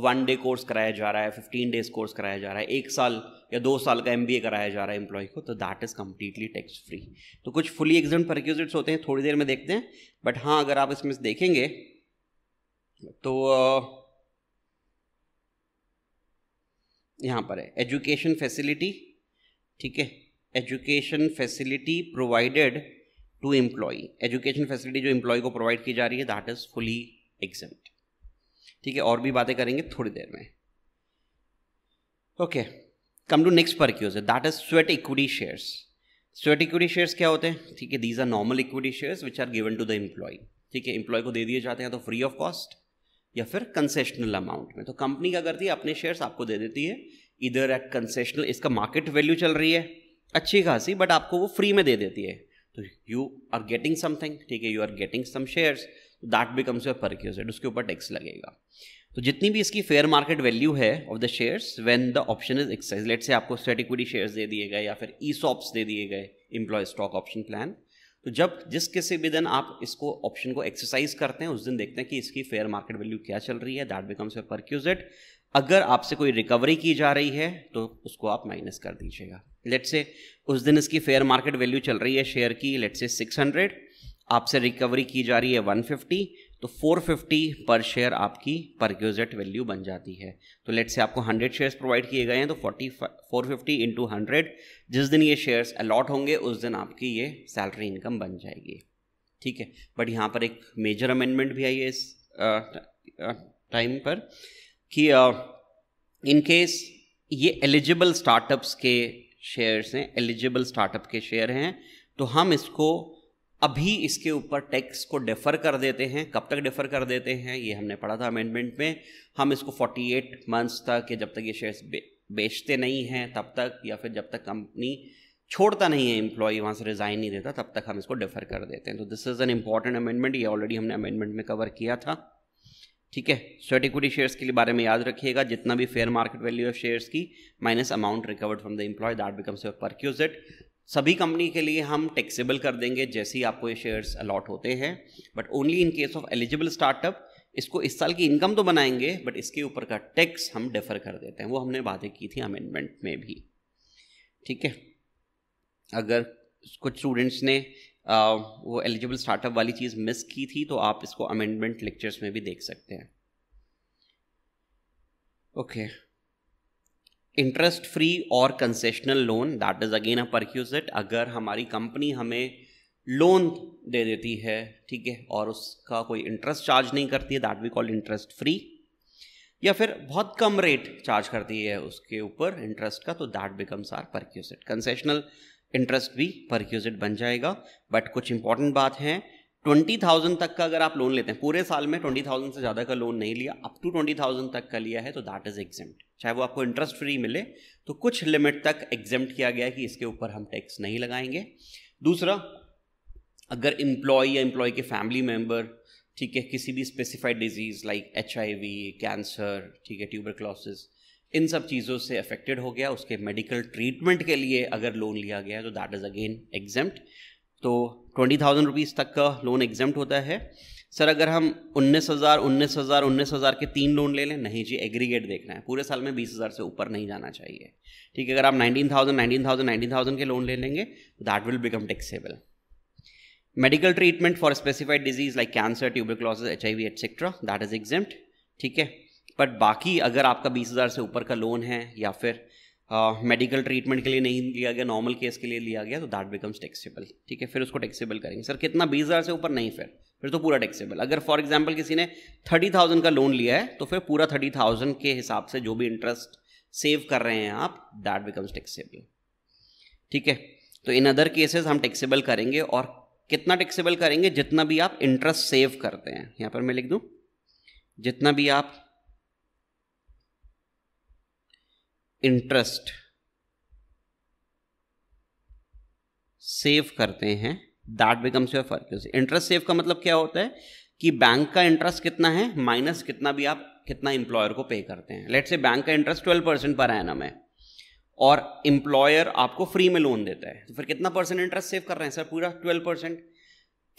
वन डे कोर्स कराया जा रहा है फिफ्टीन डेज कोर्स कराया जा रहा है एक साल या दो साल का एम कराया जा रहा है एम्प्लॉय को तो that is completely tax free तो कुछ फुली एग्जाम परक्यूजिट्स होते हैं थोड़ी देर में देखते हैं बट हाँ अगर आप इसमें देखेंगे तो यहाँ पर है एजुकेशन फैसिलिटी ठीक है education facility provided to employee education facility जो एम्प्लॉय को प्रोवाइड की जा रही है दैट इज़ फुली एग्जेंट ठीक है और भी बातें करेंगे थोड़ी देर में okay come to next perquisite that is sweat equity shares sweat equity shares क्या होते हैं ठीक है these are normal equity shares which are given to the employee ठीक है एम्प्लॉय को दे दिए जाते हैं तो फ्री ऑफ कॉस्ट या फिर कंसेशनल अमाउंट में तो कंपनी क्या करती है अपने शेयर्स आपको दे देती है इधर एट कंसेशनल इसका मार्केट वैल्यू चल रही है अच्छी खासी बट आपको वो फ्री में दे देती है तो यू आर गेटिंग समथिंग ठीक है you are getting some shares that becomes your perquisite उसके ऊपर टैक्स लगेगा तो जितनी भी इसकी फेयर मार्केट वैल्यू है of the shares when the option is exercise let's say आपको स्वेट इक्विटी शेयर्स दे दिए गए या फिर ई सॉप्स दे दिए गए इम्प्लॉय स्टॉक ऑप्शन प्लान तो जब जिस किसी भी दिन आप इसको ऑप्शन को एक्सरसाइज करते हैं उस दिन देखते हैं कि इसकी फेयर मार्केट वैल्यू क्या चल रही है दैट बिकम्स योर परक्यूजेड अगर आपसे कोई रिकवरी की जा रही है तो उसको आप माइनस कर दीजिएगा लेट से उस दिन इसकी फेयर मार्केट वैल्यू चल रही है शेयर की लेट से सिक्स हंड्रेड आपसे रिकवरी की जा रही है 150 तो 450 पर शेयर आपकी परक्यूजेट वैल्यू बन जाती है तो लेट से आपको 100 शेयर्स प्रोवाइड किए गए हैं तो 40 450 इंटू हंड्रेड जिस दिन ये शेयर्स अलॉट होंगे उस दिन आपकी ये सैलरी इनकम बन जाएगी ठीक है बट यहाँ पर एक मेजर अमेंडमेंट भी आई है इस टाइम पर कि इनकेस ये एलिजिबल स्टार्टअप्स के शेयर्स हैं एलिजिबल स्टार्टअप के शेयर हैं तो हम इसको अभी इसके ऊपर टैक्स को डेफर कर देते हैं कब तक डेफर कर देते हैं ये हमने पढ़ा था अमेंडमेंट में हम इसको 48 मंथ्स तक या जब तक ये शेयर्स बेचते नहीं हैं तब तक या फिर जब तक कंपनी छोड़ता नहीं है एम्प्लॉई वहाँ से रिज़ाइन नहीं देता तब तक हम इसको डेफर कर देते हैं तो this is an important amendment ये ऑलरेडी हमने अमेंडमेंट में कवर किया था ठीक है स्वेट इक्विटी शेयर्स के लिए बारे में याद रखिएगा जितना भी fair market value of shares की minus amount recovered from the employee that becomes your perquisite सभी कंपनी के लिए हम टैक्सेबल कर देंगे जैसे ही आपको ये शेयर्स अलॉट होते हैं but only in case of eligible startup इसको इस साल की इनकम तो बनाएंगे बट इसके ऊपर का टैक्स हम डेफर कर देते हैं वो हमने बातें की थी अमेंडमेंट में भी ठीक है अगर कुछ स्टूडेंट्स ने आ, वो एलिजिबल स्टार्टअप वाली चीज़ मिस की थी तो आप इसको अमेंडमेंट लेक्चर्स में भी देख सकते हैं ओके okay. इंटरेस्ट फ्री और concessional loan that is again a perquisite अगर हमारी कंपनी हमें लोन दे देती है ठीक है और उसका कोई इंटरेस्ट चार्ज नहीं करती है that we call interest free या फिर बहुत कम रेट चार्ज करती है उसके ऊपर इंटरेस्ट का तो that becomes our perquisite concessional interest भी परक्यूजिट बन जाएगा बट कुछ इंपॉर्टेंट बात है ट्वेंटी थाउजेंड तक का अगर आप लोन लेते हैं पूरे साल में ट्वेंटी थाउजेंड से ज़्यादा का लोन नहीं लिया अप टू ट्वेंटी थाउजेंड तक का लिया है तो दैट इज़ एग्जेम्प्ट चाहे वो आपको इंटरेस्ट फ्री मिले तो कुछ लिमिट तक एग्जेम्ट किया गया है कि इसके ऊपर हम टैक्स नहीं लगाएंगे दूसरा अगर एम्प्लॉय या एम्प्लॉय के फैमिली मेम्बर ठीक है किसी भी specified disease like H cancer ठीक है ट्यूबर इन सब चीज़ों से अफेक्टेड हो गया उसके मेडिकल ट्रीटमेंट के लिए अगर लोन लिया गया तो दैट इज़ अगेन एग्जेम्ट तो ट्वेंटी थाउजेंड रुपीज़ तक का लोन एग्जाम्प्ट होता है सर अगर हम उन्नीस हज़ार उन्नीस हज़ार उन्नीस हज़ार के तीन लोन ले लें नहीं जी एग्रीगेट देखना है पूरे साल में बीस हज़ार से ऊपर नहीं जाना चाहिए ठीक है अगर आप nineteen thousand nineteen thousand nineteen thousand के लोन ले लेंगे that will become taxable medical treatment for specified disease like cancer tuberculosis H I V etcetera that is exempt ठीक है बट बाकी अगर आपका बीस हज़ार से ऊपर का लोन है या फिर मेडिकल uh, ट्रीटमेंट के लिए नहीं लिया गया नॉर्मल केस के लिए लिया गया तो दैट बिकम्स टैक्सेबल ठीक है फिर उसको टैक्सेबल करेंगे सर कितना बीस हज़ार से ऊपर नहीं फिर फिर तो पूरा टैक्सेबल अगर फॉर एग्जाम्पल किसी ने थर्टी थाउजेंड का लोन लिया है तो फिर पूरा थर्टी थाउजेंड के हिसाब से जो भी इंटरेस्ट सेव कर रहे हैं आप दैट बिकम्स टैक्सेबल ठीक है तो इन अदर केसेस हम टैक्सेबल करेंगे और कितना टैक्सेबल करेंगे जितना भी आप इंटरेस्ट सेव करते हैं यहाँ पर मैं लिख दूँ जितना भी आप इंटरेस्ट सेव करते हैं that becomes your perquisite interest save का मतलब क्या होता है कि बैंक का इंटरेस्ट कितना है माइनस कितना भी आप कितना एम्प्लॉयर को पे करते हैं लेट से बैंक का इंटरेस्ट ट्वेल्व परसेंट पर ना मैं और एम्प्लॉयर आपको फ्री में लोन देता है तो फिर कितना परसेंट इंटरेस्ट सेव कर रहे हैं सर पूरा ट्वेल्व परसेंट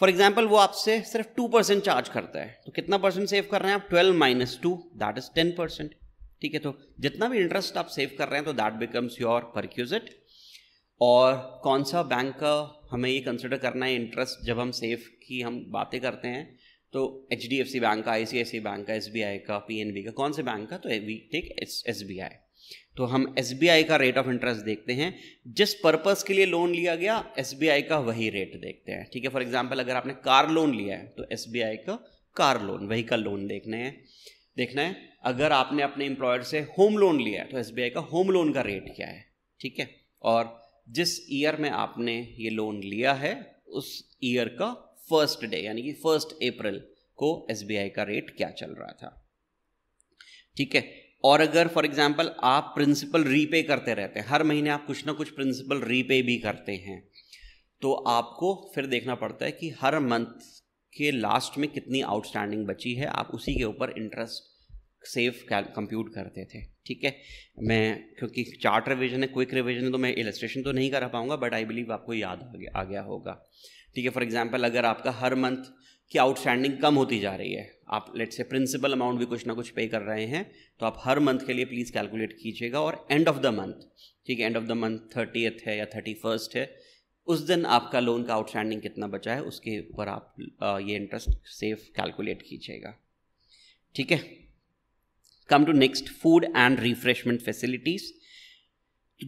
फॉर एग्जाम्पल वो आपसे सिर्फ टू परसेंट चार्ज करता है तो कितना परसेंट सेव कर रहे हैं आप twelve minus two that is ten percent ठीक है तो जितना भी इंटरेस्ट आप सेव कर रहे हैं तो दैट बिकम्स योर परक्यूजिट और कौन सा बैंक का हमें ये कंसिडर करना है इंटरेस्ट जब हम सेव की हम बातें करते हैं तो H D F C bank का I C I C bank का एस बी आई का पी एन बी का कौन से बैंक का तो we take S B I तो हम एस बी आई का रेट ऑफ इंटरेस्ट देखते हैं जिस पर्पज़ के लिए लोन लिया गया एस बी आई का वही रेट देखते हैं ठीक है फॉर एग्जाम्पल अगर आपने कार लोन लिया है तो एस बी आई का कार लोन वहीकल लोन देखने हैं देखना है अगर आपने अपने एम्प्लॉयर से होम लोन लिया है तो एस का होम लोन का रेट क्या है ठीक है और जिस ईयर में आपने ये लोन लिया है उस ईयर का फर्स्ट डे यानी कि फर्स्ट अप्रैल को एस का रेट क्या चल रहा था ठीक है और अगर फॉर एग्जाम्पल आप प्रिंसिपल रीपे करते रहते हैं हर महीने आप कुछ ना कुछ प्रिंसिपल रीपे भी करते हैं तो आपको फिर देखना पड़ता है कि हर मंथ के लास्ट में कितनी आउटस्टैंडिंग बची है आप उसी के ऊपर इंटरेस्ट सेफ कंप्यूट करते थे ठीक है मैं क्योंकि चार्ट रिविजन है क्विक रिविजन है तो मैं इलस्ट्रेशन तो नहीं करा पाऊँगा बट आई बिलीव आपको याद आ गया आ गया होगा ठीक है फॉर एग्जाम्पल अगर आपका हर मंथ की आउटस्टैंडिंग कम होती जा रही है आप लेट से प्रिंसिपल अमाउंट भी कुछ ना कुछ पे कर रहे हैं तो आप हर मंथ के लिए प्लीज़ कैलकुलेट कीजिएगा और एंड ऑफ द मंथ ठीक है end of the month thirtieth है या थर्टी फर्स्ट है उस दिन आपका लोन का आउटस्टैंडिंग कितना बचा है उसके ऊपर आप ये इंटरेस्ट सेफ कैलकुलेट कीजिएगा ठीक है come to next food and refreshment facilities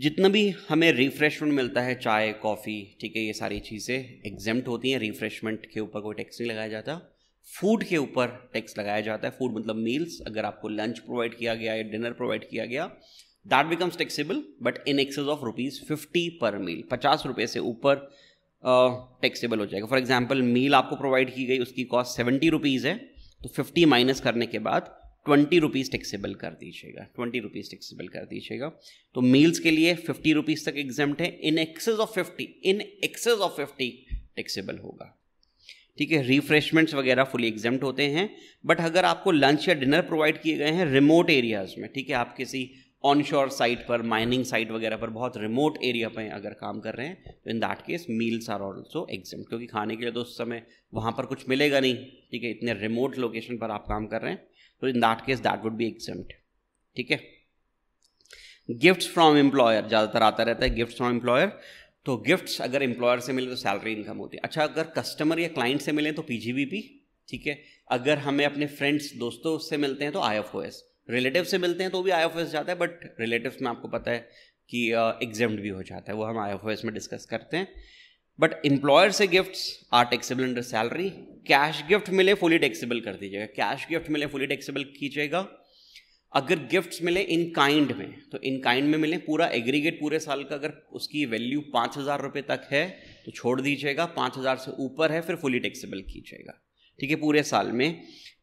जितना भी हमें रिफ्रेशमेंट मिलता है चाय कॉफ़ी ठीक है ये सारी चीज़ें एग्जेम्प्ट होती हैं रिफ्रेशमेंट के ऊपर कोई टैक्स नहीं लगाया जाता फूड के ऊपर टैक्स लगाया जाता है फूड मतलब मील्स अगर आपको लंच प्रोवाइड किया गया या डिनर प्रोवाइड किया गया that becomes taxable but in excess of rupees fifty per meal पचास रुपये से ऊपर टैक्सेबल uh, हो जाएगा फॉर एग्जाम्पल मील आपको प्रोवाइड की गई उसकी कॉस्ट सेवेंटी रुपीज़ है तो फिफ्टी माइनस करने के बाद ट्वेंटी रुपीज़ टैक्सेबल कर दीजिएगा ट्वेंटी रुपीज़ टैक्सेबल कर दीजिएगा तो मील्स के लिए फिफ्टी रुपीज़ तक एग्जाम्ट है in excess of fifty in excess of fifty taxable होगा ठीक है रिफ्रेशमेंट्स वगैरह फुली एग्जेप्ट होते हैं बट अगर आपको लंच या डिनर प्रोवाइड किए गए हैं रिमोट एरियाज़ में ठीक है आप किसी ऑनशोर साइट पर माइनिंग साइट वगैरह पर बहुत रिमोट एरिया पर अगर काम कर रहे हैं तो in that case meals are also exempt क्योंकि खाने के लिए तो उस समय वहाँ पर कुछ मिलेगा नहीं ठीक है इतने रिमोट लोकेशन पर आप काम कर रहे हैं तो in that case that would be examined ठीक है गिफ्ट्स फ्रॉम एम्प्लॉयर ज़्यादातर आता रहता है गिफ्ट्स फ्रॉम एम्प्लॉयर तो गिफ्ट्स अगर एम्प्लॉयर से मिले तो सैलरी इनकम होती है अच्छा अगर कस्टमर या क्लाइंट से मिले तो पी ठीक है अगर हमें अपने फ्रेंड्स दोस्तों से मिलते हैं तो I F O S relative से मिलते हैं तो भी आई एफ ओ एस जाता है बट रिलेटिव में आपको पता है कि एग्जाम uh, भी हो जाता है वो हम आई एफ ओ एस में डिस्कस करते हैं बट इम्प्लॉयर से gifts are taxable under salary cash gift मिले फुली टेक्सीबल कर दीजिएगा कैश गिफ्ट मिले फुली टेक्सीबल कीजिएगा अगर गिफ्ट्स मिले इन काइंड में तो इन काइंड में मिले पूरा एग्रीगेट पूरे साल का अगर उसकी वैल्यू पाँच हज़ार रुपये तक है तो छोड़ दीजिएगा पाँच हज़ार से ऊपर है फिर फुली टेक्सीबल कीजिएगा ठीक है पूरे साल में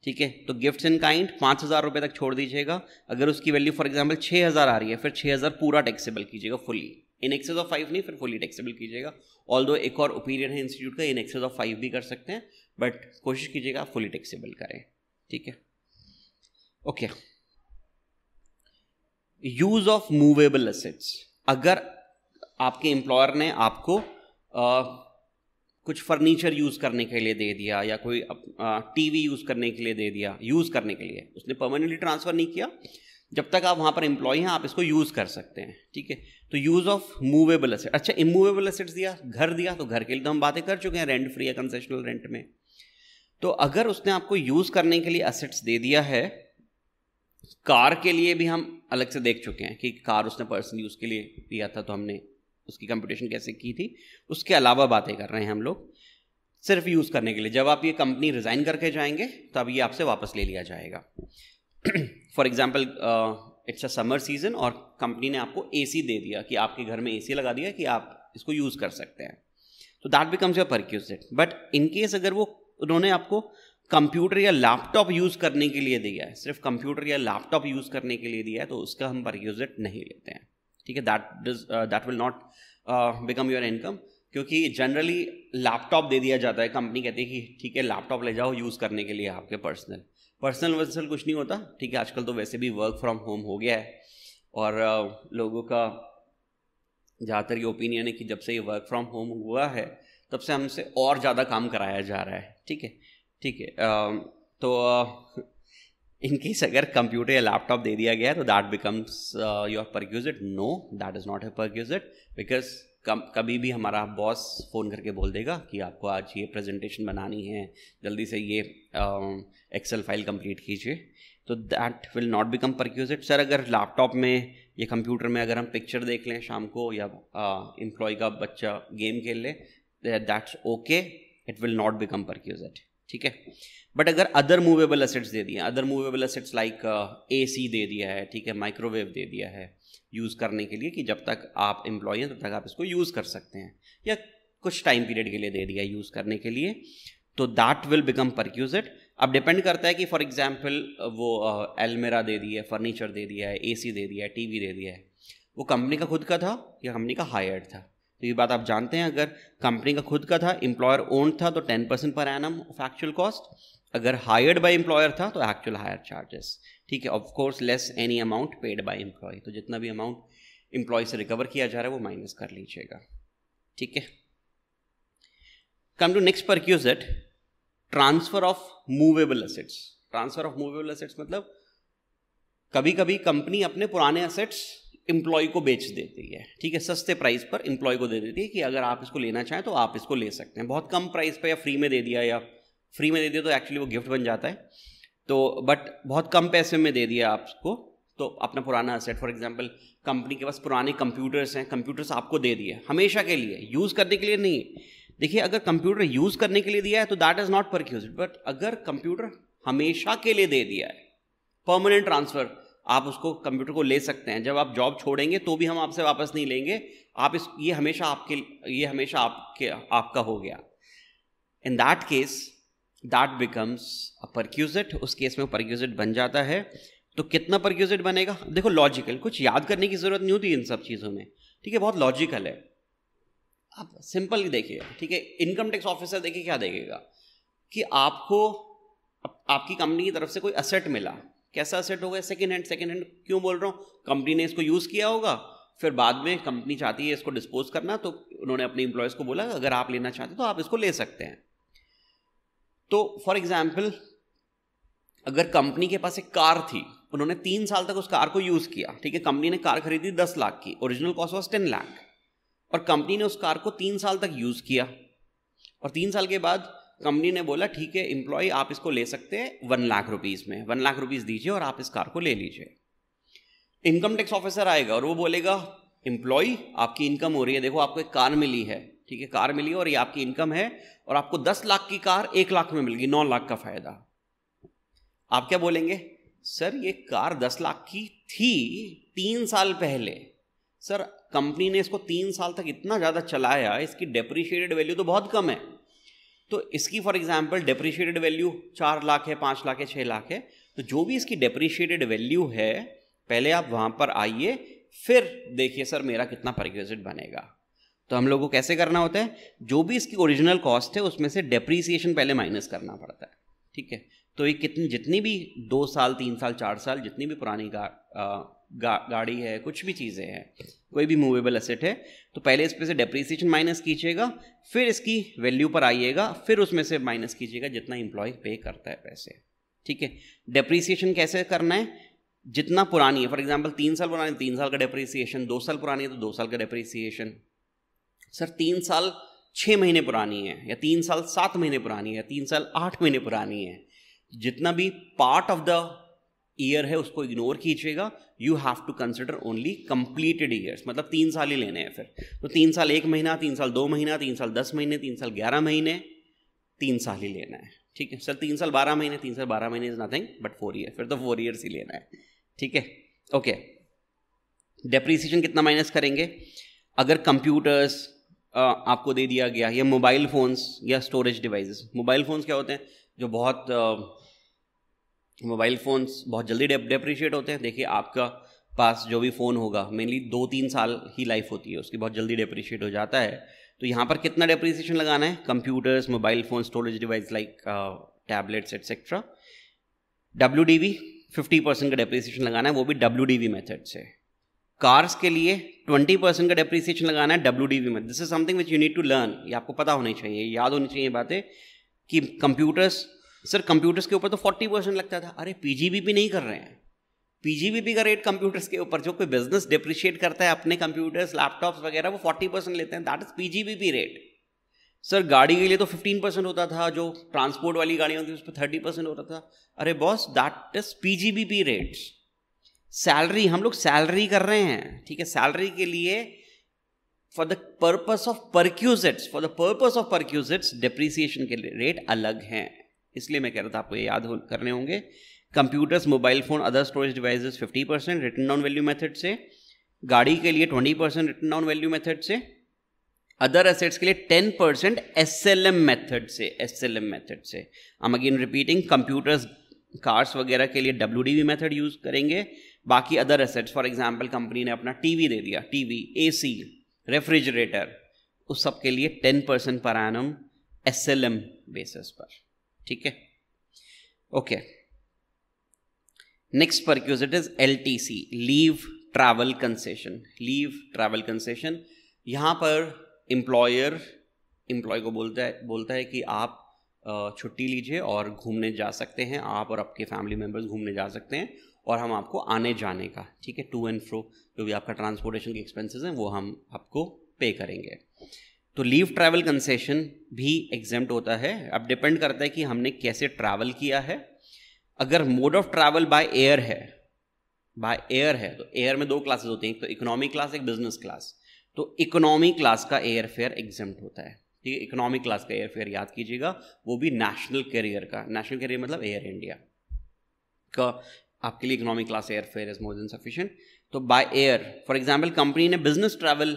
ठीक है तो गिफ्ट्स इन काइंड पाँच हज़ार रुपये तक छोड़ दीजिएगा अगर उसकी वैल्यू फॉर एग्जाम्पल छः हज़ार आ रही है फिर छः हज़ार पूरा टेक्सीबल कीजिएगा fully in excess of five नहीं फिर फुली टेक्सीबल कीजिएगा ऑल दो एक और ओपिनियन है इंस्टीट्यूट का इन एक्सेस ऑफ फाइव भी कर सकते हैं बट कोशिश कीजिएगा फुली टेक्सीबल करें ठीक है okay use of movable assets अगर आपके एम्प्लॉयर ने आपको आ, कुछ फर्नीचर यूज़ करने के लिए दे दिया या कोई टीवी यूज़ करने के लिए दे दिया यूज़ करने के लिए उसने परमानेंटली ट्रांसफ़र नहीं किया जब तक आप वहाँ पर एम्प्लॉय हैं आप इसको यूज़ कर सकते हैं ठीक है तो यूज़ ऑफ मूवेबल असेट अच्छा इमूवेबल असेट्स दिया घर दिया तो घर के लिए तो हम बातें कर चुके हैं रेंट फ्री या कंसेशनल रेंट में तो अगर उसने आपको यूज़ करने के लिए असेट्स दे दिया है कार के लिए भी हम अलग से देख चुके हैं कि कार उसने पर्सनली के लिए दिया था तो हमने उसकी कंपटीशन कैसे की थी उसके अलावा बातें कर रहे हैं हम लोग सिर्फ यूज़ करने के लिए जब आप ये कंपनी रिज़ाइन करके जाएंगे तब ये आपसे वापस ले लिया जाएगा for example it's a summer season और कंपनी ने आपको ए सी दे दिया कि आपके घर में ए सी लगा दिया कि आप इसको यूज़ कर सकते हैं तो that becomes your perquisite but in case अगर वो उन्होंने आपको कंप्यूटर या लैपटॉप यूज़ करने के लिए दिया है सिर्फ कंप्यूटर या लैपटॉप यूज़ करने के लिए दिया है तो उसका हम परक्यूजिट नहीं लेते हैं ठीक है that does that will not become your income क्योंकि जनरली लैपटॉप दे दिया जाता है कंपनी कहती है कि ठीक है लैपटॉप ले जाओ यूज़ करने के लिए आपके पर्सनल पर्सनल वर्सनल कुछ नहीं होता ठीक है आजकल तो वैसे भी वर्क फ्रॉम होम हो गया है और लोगों का ज़्यादातर ये ओपिनियन है कि जब से ये वर्क फ्रॉम होम हुआ है तब से हमसे और ज़्यादा काम कराया जा रहा है ठीक है ठीक है तो इनकेस अगर कंप्यूटर या लैपटॉप दे दिया गया है तो that becomes your perquisite no that is not a perquisite because कम कभी भी हमारा बॉस फ़ोन करके बोल देगा कि आपको आज ये प्रेजेंटेशन बनानी है जल्दी से ये एक्सेल फाइल कंप्लीट कीजिए तो that will not become perquisite sir अगर लैपटॉप में या कंप्यूटर में अगर हम पिक्चर देख लें शाम को या एम्प्लॉय का बच्चा गेम खेल ले that's okay it will not become perquisite ठीक है बट अगर अदर मूवेबल असेट्स दे दिए other movable assets like A C दे दिया है ठीक है माइक्रोवेव दे दिया है यूज़ करने के लिए कि जब तक आप एम्प्लॉय हैं तब तक आप इसको यूज़ कर सकते हैं या कुछ टाइम पीरियड के लिए दे दिया यूज़ करने के लिए तो दैट विल बिकम परक्यूज अब डिपेंड करता है कि फॉर एग्जाम्पल वो एलमेरा दे दिया है फर्नीचर दे दिया है सी दे दिया है वी दे दिया है वो कंपनी का खुद का था या कंपनी का हायर्ड था तो ये बात आप जानते हैं अगर कंपनी का खुद का था एम्प्लॉयर ओन्ड था तो ten percent per annum of actual cost अगर हायर्ड बाय एम्प्लॉयर था तो एक्चुअल हायर चार्जेस ठीक है of course less any amount paid by employee तो जितना भी अमाउंट एम्प्लॉय से रिकवर किया जा रहा है वो माइनस कर लीजिएगा ठीक है come to next perquisite transfer of movable assets transfer of movable assets मतलब कभी कभी कंपनी अपने पुराने असेट्स एम्प्लॉय को बेच देती है ठीक है सस्ते प्राइस पर एम्प्लॉय को दे देती है कि अगर आप इसको लेना चाहें तो आप इसको ले सकते हैं बहुत कम प्राइस पर या फ्री में दे दिया या फ्री में दे दिया तो एक्चुअली वो गिफ्ट बन जाता है तो बट बहुत कम पैसे में दे दिया आपको तो अपना पुराना असेट फॉर एग्जाम्पल कंपनी के पास पुराने कंप्यूटर्स हैं कंप्यूटर्स आपको दे दिए हमेशा के लिए यूज़ करने के लिए नहीं देखिए अगर कंप्यूटर यूज़ करने के लिए दिया है तो that is not perquisite but अगर कंप्यूटर हमेशा के लिए दे दिया है परमानेंट ट्रांसफ़र आप उसको कंप्यूटर को ले सकते हैं जब आप जॉब छोड़ेंगे तो भी हम आपसे वापस नहीं लेंगे आप इस ये हमेशा आपके ये हमेशा आपके आपका हो गया in that case that becomes a perquisite उस केस में परक्यूजिट बन जाता है तो कितना परक्यूजिट बनेगा देखो लॉजिकल कुछ याद करने की ज़रूरत नहीं होती इन सब चीज़ों में ठीक है बहुत लॉजिकल है आप सिंपल देखिए ठीक है इनकम टैक्स ऑफिसर देखिए क्या देखेगा कि आपको आपकी कंपनी की तरफ से कोई असेट मिला कैसा असेट होगा सेकेंड हैंड सेकेंड हैंड क्यों बोल रहा हूँ कंपनी ने इसको यूज़ किया होगा फिर बाद में कंपनी चाहती है इसको डिस्पोज करना तो उन्होंने अपने इंप्लॉयज़ को बोला अगर आप लेना चाहते तो आप इसको ले सकते हैं तो फॉर एग्जाम्पल अगर कंपनी के पास एक कार थी उन्होंने तीन साल तक उस कार को यूज़ किया ठीक है कंपनी ने कार खरीदी दस लाख की original cost was ten lakh और कंपनी ने उस कार को तीन साल तक यूज़ किया और तीन साल के बाद कंपनी ने बोला ठीक है इंप्लॉय आप इसको ले सकते हैं वन लाख रुपीज़ में वन लाख रुपीज़ दीजिए और आप इस कार को ले लीजिए इनकम टैक्स ऑफिसर आएगा और वो बोलेगा इंप्लॉय आपकी इनकम हो रही है देखो आपको एक कार मिली है ठीक है कार मिली और ये आपकी इनकम है और आपको दस लाख की कार एक लाख में मिल गई नौ लाख का फायदा आप क्या बोलेंगे सर ये कार दस लाख की थी तीन साल पहले सर कंपनी ने इसको तीन साल तक इतना ज़्यादा चलाया इसकी डेप्रिशिएटेड वैल्यू तो बहुत कम है तो इसकी फॉर एग्जाम्पल डेप्रिशिएटेड वैल्यू चार लाख है पाँच लाख है छः लाख है तो जो भी इसकी डेप्रिशिएटेड वैल्यू है पहले आप वहाँ पर आइए फिर देखिए सर मेरा कितना परग्रेजिट बनेगा तो हम लोग को कैसे करना होता है जो भी इसकी ओरिजिनल कॉस्ट है उसमें से डेप्रीसिएशन पहले माइनस करना पड़ता है ठीक है तो ये कितनी जितनी भी दो साल तीन साल चार साल जितनी भी पुरानी गा, गा, गाड़ी है कुछ भी चीज़ें हैं कोई भी मूवेबल असेट है तो पहले इस पर से डेप्रीसिएशन माइनस कीजिएगा फिर इसकी वैल्यू पर आइएगा फिर उसमें से माइनस कीजिएगा जितना एम्प्लॉय पे करता है पैसे ठीक है डेप्रीसिएशन कैसे करना है जितना पुरानी है फॉर एग्जाम्पल तीन साल पुरानी तीन साल का डेप्रीसिएशन दो साल पुरानी है तो दो साल का डेप्रीसिएशन सर तीन साल छः महीने पुरानी है या तीन साल सात महीने पुरानी है या तीन साल आठ महीने पुरानी है जितना भी पार्ट ऑफ द ईयर है उसको इग्नोर कीजिएगा you have to consider only completed years मतलब तीन साल ही लेने हैं फिर तो तीन साल एक महीना तीन साल दो महीना तीन साल दस महीने तीन साल ग्यारह महीने तीन साल ही लेना है ठीक है सर तीन साल बारह महीने तीन साल बारह महीने is nothing but four year फिर तो फोर ईयर्स ही लेना है ठीक है ओके डेप्रीसिएशन कितना माइनस करेंगे अगर कंप्यूटर्स आपको दे दिया गया या मोबाइल फ़ोन्स या स्टोरेज डिवाइसेस मोबाइल फ़ोन्स क्या होते हैं जो बहुत मोबाइल फ़ोन्स बहुत जल्दी डेप्रिशिएट होते हैं देखिए आपका पास जो भी फ़ोन होगा मेनली दो तीन साल ही लाइफ होती है उसकी बहुत जल्दी डेप्रिशिएट हो जाता है तो यहाँ पर कितना डेप्रिसिएशन लगाना है computers mobile phone storage device like tablets etcetera W D V fifty percent का डेप्रिसिएशन लगाना है वो भी डब्ल्यू डी वी मेथड से कार्स के लिए ट्वेंटी परसेंट का डेप्रिसिएशन लगाना है डब्ल्यू में this is something which you need to learn ये आपको पता होनी चाहिए याद होनी चाहिए बातें कि कंप्यूटर्स सर कंप्यूटर्स के ऊपर तो फोर्टी परसेंट लगता था अरे पी भी नहीं कर रहे हैं पी का रेट कंप्यूटर्स के ऊपर जो कोई बिजनेस डिप्रिशिएट करता है अपने कंप्यूटर्स लैपटॉप्स वगैरह वो फोर्टी परसेंट लेते हैं that is P rate sir गाड़ी के लिए तो फिफ्टीन परसेंट होता था जो ट्रांसपोर्ट वाली गाड़ियाँ होती थी उस पर थर्टी परसेंट होता था अरे boss that is P rates salary हम लोग सैलरी कर रहे हैं ठीक है सैलरी के लिए for the purpose of perquisites for the purpose of perquisites depreciation के रेट अलग हैं इसलिए मैं कह रहा था आपको ये याद हो, करने होंगे computers mobile phone other storage devices 50 percent written down value method से गाड़ी के लिए 20 percent written down value method से अदर एसेट्स के लिए ten percent S L M method से एस एल एम मेथड से I am again repeating computers cars वगैरह के लिए W D V method use करेंगे बाकी other assets for example company ने अपना टीवी दे दिया टीवी सी रेफ्रिजरेटर उस सब के लिए ten percent per annum S L M basis पर ठीक है okay next it is L T C leave travel concession leave travel concession यहाँ पर एम्प्लॉयर एम्प्लॉय को बोलता है बोलता है कि आप छुट्टी लीजिए और घूमने जा सकते हैं आप और आपके फैमिली मेम्बर्स घूमने जा सकते हैं और हम आपको आने जाने का ठीक है टू एंड फ्रो जो भी आपका ट्रांसपोर्टेशन के एक्सपेंसेस हैं वो हम आपको पे करेंगे तो लीव ट्रैवल कंसेशन भी एग्जाम्प्ट होता है अब डिपेंड करता है कि हमने कैसे ट्रैवल किया है अगर mode of travel by air है बाय एयर है तो एयर में दो क्लासेस होती हैं एक तो इकोनॉमी क्लास एक बिजनेस क्लास तो इकोनॉमी क्लास का एयर फेयर एग्जाम्प्ट होता है ठीक है इकोनॉमिक क्लास का एयरफेयर याद कीजिएगा वो भी नेशनल कैरियर का नेशनल कैरियर मतलब एयर इंडिया का आपके लिए economic class airfare is more than sufficient तो by air for example company ने बिजनेस ट्रैवल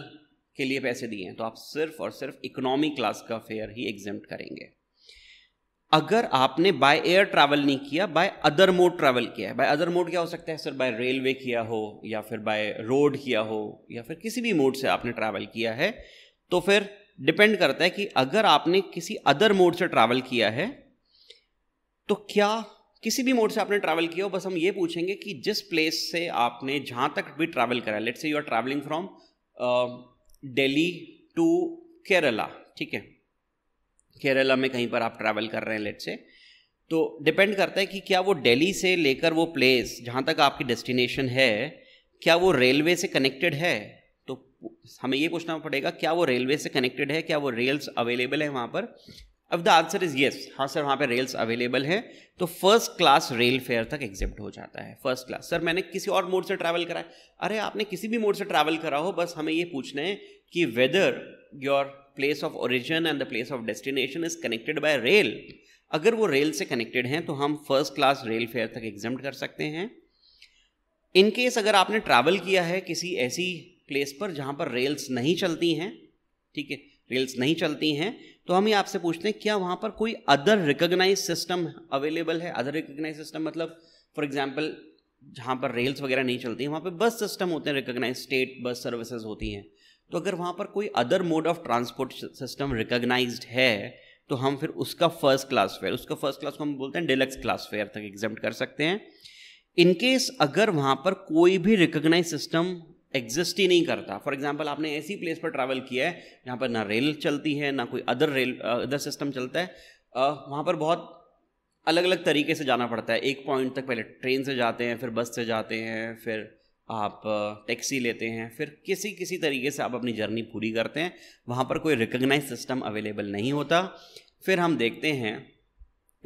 के लिए पैसे दिए हैं तो आप सिर्फ और सिर्फ इकोनॉमी क्लास का फेयर ही एग्जाम करेंगे अगर आपने बाय एयर ट्रैवल नहीं किया बाय अदर मोड ट्रैवल किया है बाय अदर मोड क्या हो सकता है सर बाय रेलवे किया हो या फिर बाय रोड किया हो या फिर किसी भी मोड से आपने ट्रैवल किया है तो फिर डिपेंड करता है कि अगर आपने किसी अदर मोड से ट्रैवल किया है तो क्या किसी भी मोड से आपने ट्रैवल किया हो बस हम ये पूछेंगे कि जिस प्लेस से आपने जहाँ तक भी ट्रैवल करा लेट से you are travelling from Delhi to Kerala ठीक है केरला में कहीं पर आप ट्रैवल कर रहे हैं लेट से तो डिपेंड करता है कि क्या वो दिल्ली से लेकर वो प्लेस जहाँ तक आपकी डेस्टिनेशन है क्या वो रेलवे से कनेक्टेड है हमें ये पूछना पड़ेगा क्या वो रेलवे से कनेक्टेड है क्या वो रेल्स अवेलेबल है वहाँ पर अब द आंसर इज़ येस हाँ सर वहाँ पर रेल्स अवेलेबल है तो फर्स्ट क्लास रेल फेयर तक एग्जिप्ट हो जाता है फर्स्ट क्लास सर मैंने किसी और मोड से ट्रैवल करा है अरे आपने किसी भी मोड से ट्रैवल करा हो बस हमें ये पूछना है कि whether your place of origin and the place of destination is connected by rail अगर वो रेल से कनेक्टेड हैं तो हम फर्स्ट क्लास रेल फेयर तक एग्जिम्ट कर सकते हैं इनकेस अगर आपने ट्रैवल किया है किसी ऐसी प्लेस पर जहाँ पर रेल्स नहीं चलती हैं ठीक है रेल्स नहीं चलती हैं तो हम ये आपसे पूछते हैं क्या वहाँ पर कोई अदर रिकोगनाइज सिस्टम अवेलेबल है अदर रिकोगनाइज सिस्टम मतलब फॉर एग्जाम्पल जहाँ पर रेल्स वगैरह नहीं चलती वहाँ पर बस सिस्टम होते हैं रिकोगनाइज स्टेट बस सर्विसेज होती हैं तो अगर वहाँ पर कोई other mode of transport system recognised है तो हम फिर उसका फर्स्ट क्लास फेयर उसका फर्स्ट क्लास को हम बोलते हैं डिलक्स क्लास फेयर तक एग्जाम कर सकते हैं इनकेस अगर वहाँ पर कोई भी रिकोगनाइज सिस्टम एग्जिस्ट ही नहीं करता फॉर एग्जाम्पल आपने ऐसी प्लेस पर ट्रैवल किया है जहाँ पर ना रेल चलती है ना कोई अदर रेल अदर सिस्टम चलता है वहाँ पर बहुत अलग अलग तरीके से जाना पड़ता है एक पॉइंट तक पहले ट्रेन से जाते हैं फिर बस से जाते हैं फिर आप टैक्सी लेते हैं फिर किसी किसी तरीके से आप अपनी जर्नी पूरी करते हैं वहाँ पर कोई रिकग्नाइज सिस्टम अवेलेबल नहीं होता फिर हम देखते हैं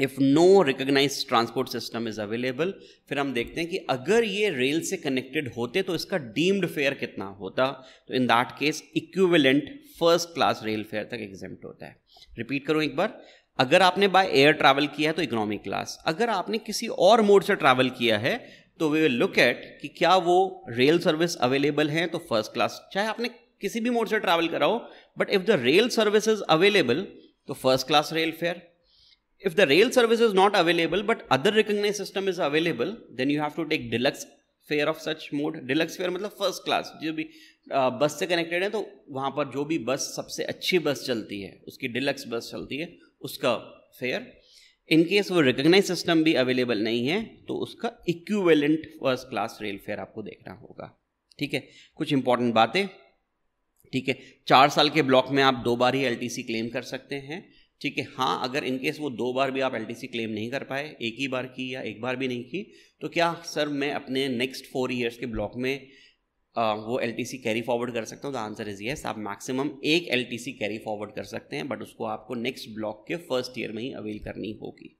if no recognised transport system is available फिर हम देखते हैं कि अगर ये रेल से कनेक्टेड होते तो इसका डीम्ड फेयर कितना होता तो in that case equivalent first class rail fare तक एग्जाम होता है रिपीट करूँ एक बार अगर आपने बाय एयर ट्रैवल किया है तो इकोनॉमिक क्लास अगर आपने किसी और मोड से ट्रैवल किया है तो वे विल लुक एट कि क्या वो रेल सर्विस अवेलेबल हैं तो फर्स्ट क्लास चाहे आपने किसी भी मोड से ट्रैवल कराओ but if the rail service is available तो first class rail fare if the rail service is not available but other recognized system is available then you have to take deluxe fare of such mode deluxe fare मतलब first class जो भी आ, बस से connected है तो वहाँ पर जो भी बस सबसे अच्छी बस चलती है उसकी डिलक्स बस चलती है उसका फेयर इन केस वो रिकग्नाइज सिस्टम भी अवेलेबल नहीं है तो उसका equivalent first class rail fare आपको देखना होगा ठीक है कुछ इंपॉर्टेंट बातें ठीक है चार साल के ब्लॉक में आप दो बार ही एल क्लेम कर सकते हैं ठीक है हाँ अगर इनकेस वो दो बार भी आप एल क्लेम नहीं कर पाए एक ही बार की या एक बार भी नहीं की तो क्या सर मैं अपने नेक्स्ट फोर ईयर्स के ब्लॉक में आ, वो एल कैरी फॉरवर्ड कर सकता हूँ द आंसर इज़ येस आप मैक्सिमम एक एल कैरी फॉरवर्ड कर सकते हैं बट उसको आपको नेक्स्ट ब्लॉक के फर्स्ट ईयर में ही अवेल करनी होगी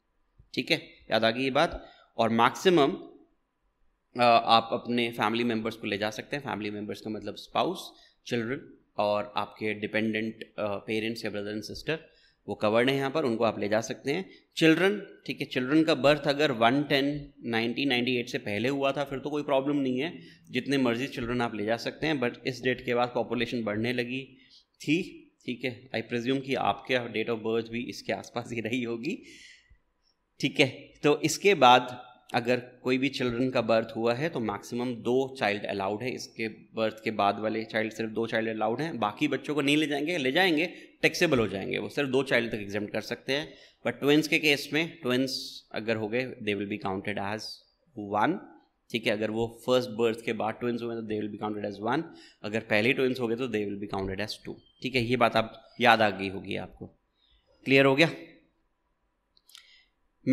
ठीक है याद आ गई ये बात और मैक्सिमम आप अपने फैमिली मेम्बर्स को ले जा सकते हैं फैमिली मेम्बर्स का मतलब स्पाउस चिल्ड्रन और आपके डिपेंडेंट पेरेंट्स या ब्रदर एंड सिस्टर वो कवर्ड है यहाँ पर उनको आप ले जा सकते हैं चिल्ड्रन ठीक है चिल्ड्रन का बर्थ अगर one ten nineteen ninety eight से पहले हुआ था फिर तो कोई प्रॉब्लम नहीं है जितने मर्जी चिल्ड्रन आप ले जा सकते हैं बट इस डेट के बाद पॉपुलेशन बढ़ने लगी थी ठीक है आई प्रज्यूम कि आपके डेट ऑफ बर्थ भी इसके आसपास ही रही होगी ठीक है तो इसके बाद अगर कोई भी चिल्ड्रन का बर्थ हुआ है तो मैक्सिमम दो चाइल्ड अलाउड है इसके बर्थ के बाद वाले चाइल्ड सिर्फ दो चाइल्ड अलाउड हैं बाकी बच्चों को नहीं ले जाएंगे ले जाएंगे टैक्सेबल हो जाएंगे वो सिर्फ दो चाइल्ड तक एग्जाम कर सकते हैं बट ट्वेंस के केस में ट्वेंस अगर हो गए they will be counted as one ठीक है अगर वो फर्स्ट बर्थ के बाद ट्विंस हुए तो they will be counted as one अगर पहले ट्विंस हो गए तो they will be counted as two ठीक है ये बात आप याद आ गई होगी आपको क्लियर हो गया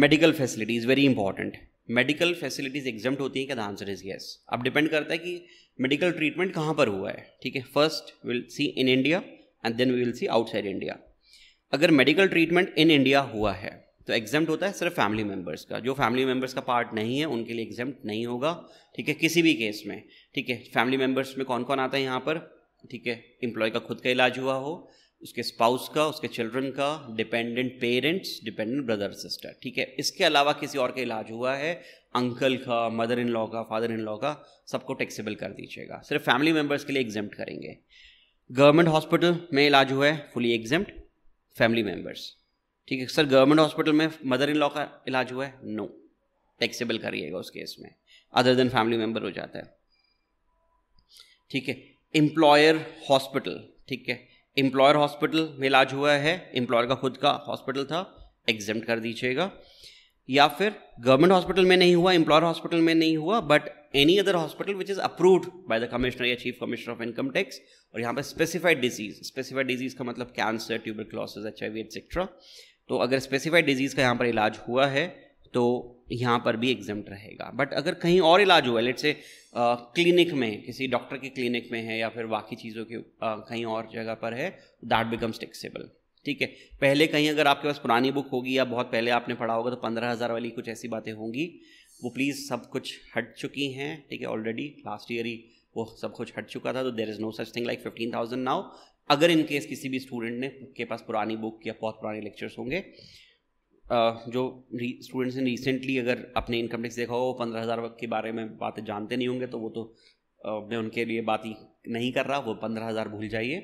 medical facility is very important medical facilities exempt होती हैं क्या द आंसर इज़ येस अब डिपेंड करता है कि मेडिकल ट्रीटमेंट कहाँ पर हुआ है ठीक है first will see in India and then we will see outside India अगर मेडिकल ट्रीटमेंट इन इंडिया हुआ है तो एग्जाम होता है सिर्फ फैमिली मेम्बर्स का जो फैमिली मेम्बर्स का पार्ट नहीं है उनके लिए एग्जाम नहीं होगा ठीक है किसी भी केस में ठीक है फैमिली मेम्बर्स में कौन कौन आता है यहाँ पर ठीक है इम्प्लॉय का खुद का इलाज हुआ हो उसके स्पाउस का उसके चिल्ड्रन का dependent parents dependent brother sister ठीक है इसके अलावा किसी और का इलाज हुआ है अंकल का मदर इन लॉ का फादर इन लॉ का सबको टैक्सेबल कर दीजिएगा सिर्फ फैमिली मेम्बर्स के लिए एग्जाम करेंगे गवर्नमेंट हॉस्पिटल में इलाज हुआ है फुली एग्जाम फैमिली मेम्बर्स ठीक है सर गवर्नमेंट हॉस्पिटल में मदर इन लॉ का इलाज हुआ है नो टैक्सेबल करिएगा उस केस में अदर देन फैमिली मेम्बर हो जाता है ठीक है एम्प्लॉयर हॉस्पिटल ठीक है एम्प्लॉयर हॉस्पिटल में इलाज हुआ है एम्प्लॉयर का खुद का हॉस्पिटल था एग्जाम कर दीजिएगा या फिर गवर्नमेंट हॉस्पिटल में नहीं हुआ एम्प्लॉयर हॉस्पिटल में नहीं हुआ but any other hospital which is approved by the commissioner या chief commissioner of income tax और यहाँ पर स्पेसिफाइड डिजीज स्पेसिफाइड डिजीज का मतलब cancer tuber H I V etc तो अगर स्पेसिफाइड डिजीज़ का यहाँ पर इलाज हुआ है तो यहाँ पर भी एग्जाम रहेगा बट अगर कहीं और इलाज हुआ है लेट से क्लिनिक में किसी डॉक्टर के क्लिनिक में है या फिर बाकी चीज़ों के आ, कहीं और जगह पर है दैट बिकम्स टेक्सेबल ठीक है पहले कहीं अगर आपके पास पुरानी बुक होगी या बहुत पहले आपने पढ़ा होगा तो पंद्रह हज़ार वाली कुछ ऐसी बातें होंगी वो प्लीज़ सब कुछ हट चुकी हैं ठीक है ऑलरेडी लास्ट ईयर ही वो सब कुछ हट चुका था तो there is no such thing like fifteen thousand now अगर इन केस किसी भी स्टूडेंट ने के पास पुरानी बुक या बहुत पुराने लेक्चर्स होंगे जो स्टूडेंट्स ने रिसेंटली अगर अपने इनकम टैक्स देखा हो वो पंद्रह हज़ार के बारे में बातें जानते नहीं होंगे तो वो तो मैं उनके लिए बात ही नहीं कर रहा वो पंद्रह हज़ार भूल जाइए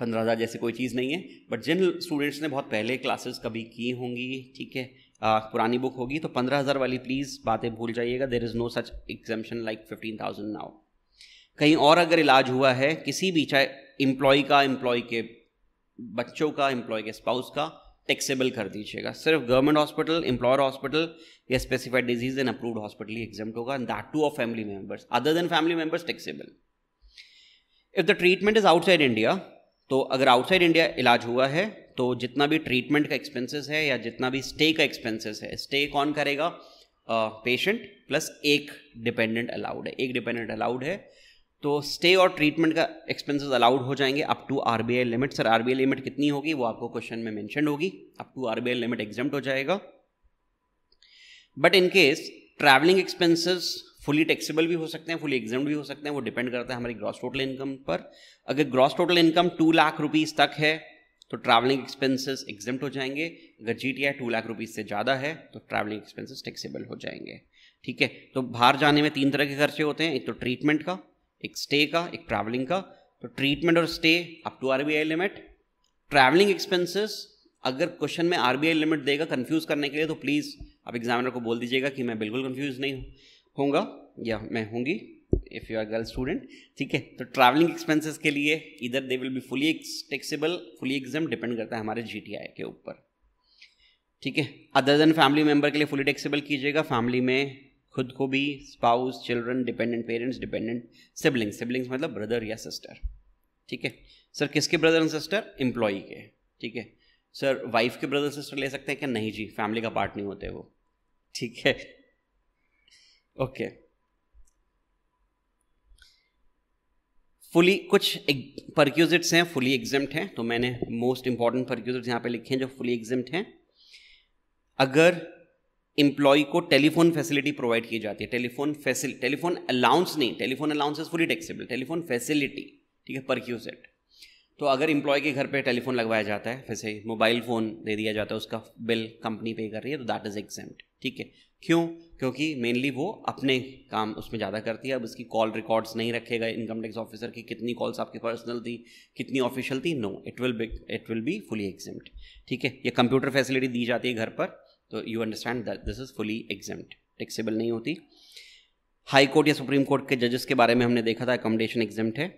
पंद्रह हज़ार जैसी कोई चीज़ नहीं है बट जिन स्टूडेंट्स ने बहुत पहले क्लासेस कभी की होंगी ठीक है पुरानी बुक होगी तो पंद्रह हज़ार वाली प्लीज़ बातें भूल जाइएगा there is no such exemption like fifteen thousand now कहीं और अगर इलाज हुआ है किसी भी चाहे एम्प्लॉय का एम्प्लॉय के बच्चों का एम्प्लॉय के स्पाउस का टैक्सेबल कर दीजिएगा सिर्फ गवर्नमेंट हॉस्पिटल एम्प्लॉयर हॉस्पिटल या specified disease and approved hospital ही एग्जाम होगा and that too of family members other than family members taxable if the treatment is outside India तो अगर आउटसाइड इंडिया इलाज हुआ है तो जितना भी ट्रीटमेंट का एक्सपेंसेस है या जितना भी स्टे का एक्सपेंसेस है स्टे कौन करेगा पेशेंट प्लस एक डिपेंडेंट अलाउड है एक डिपेंडेंट अलाउड है तो स्टे और ट्रीटमेंट का एक्सपेंसेस अलाउड हो जाएंगे up to R limit sir R limit कितनी होगी वो आपको क्वेश्चन में मैंशन होगी up to R limit exempt हो जाएगा but in case travelling expenses fully taxable भी हो सकते हैं फुली एग्जाम भी हो सकते हैं वो डिपेंड करता है हमारी ग्रॉस टोटल इनकम पर अगर gross total income two lakh rupees तक है तो ट्रैवलिंग एक्सपेंसेस एग्जाम हो जाएंगे अगर G T I two lakh rupees से ज़्यादा है तो ट्रैवलिंग एक्सपेंसेस टैक्सेबल हो जाएंगे ठीक है तो बाहर जाने में तीन तरह के खर्चे होते हैं एक तो ट्रीटमेंट का एक स्टे का एक ट्रैवलिंग का तो ट्रीटमेंट और stay up to R limit travelling expenses अगर क्वेश्चन में आर लिमिट देगा कन्फ्यूज़ करने के लिए तो प्लीज़ आप एग्जामिनर को बोल दीजिएगा कि मैं बिल्कुल कन्फ्यूज़ नहीं हूँ या मैं होंगी if you are girl student ठीक है तो ट्रैवलिंग एक्सपेंसेस के लिए इधर they will be fully taxable fully exempt depend करता है हमारे जी के ऊपर ठीक है अदर देन फैमिली मेम्बर के लिए फुली टेक्सीबल कीजिएगा फैमिली में खुद को भी spouse children dependent parents dependent siblings siblings मतलब ब्रदर या सिस्टर ठीक है सर किसके ब्रदर एंड सिस्टर एम्प्लॉई के ठीक है सर वाइफ के ब्रदर सिस्टर ले सकते हैं क्या नहीं जी फैमिली का पार्ट नहीं होते वो ठीक है ओके okay. फुली कुछ परक्यूजिट्स हैं फुली एग्जम्ट हैं तो मैंने मोस्ट इंपॉर्टेंट परक्यूजिट्स यहाँ पे लिखे हैं जो फुली एग्जम्ट हैं अगर एम्प्लॉय को टेलीफोन फैसिलिटी प्रोवाइड की जाती है टेलीफोन फैसिल टेलीफोन अलाउंस नहीं telephone allowance is fully taxable telephone facility ठीक है परक्यूजिट तो अगर इंप्लॉय के घर पे टेलीफोन लगवाया जाता है वैसे मोबाइल फ़ोन दे दिया जाता है उसका बिल कंपनी पे कर रही है तो दैट इज़ एग्जाम्ड ठीक है क्यों क्योंकि मेनली वो अपने काम उसमें ज़्यादा करती है अब उसकी कॉल रिकॉर्ड्स नहीं रखेगा इनकम टैक्स ऑफिसर की कितनी कॉल्स आपकी पर्सनल थी कितनी ऑफिशियल थी no it will be it will be fully exempt ठीक है ये कंप्यूटर फैसिलिटी दी जाती है घर पर तो you understand that this is fully exempt taxable नहीं होती हाई कोर्ट या सुप्रीम कोर्ट के जजेस के बारे में हमने देखा था अकोमोडेशन एग्जेम्ड है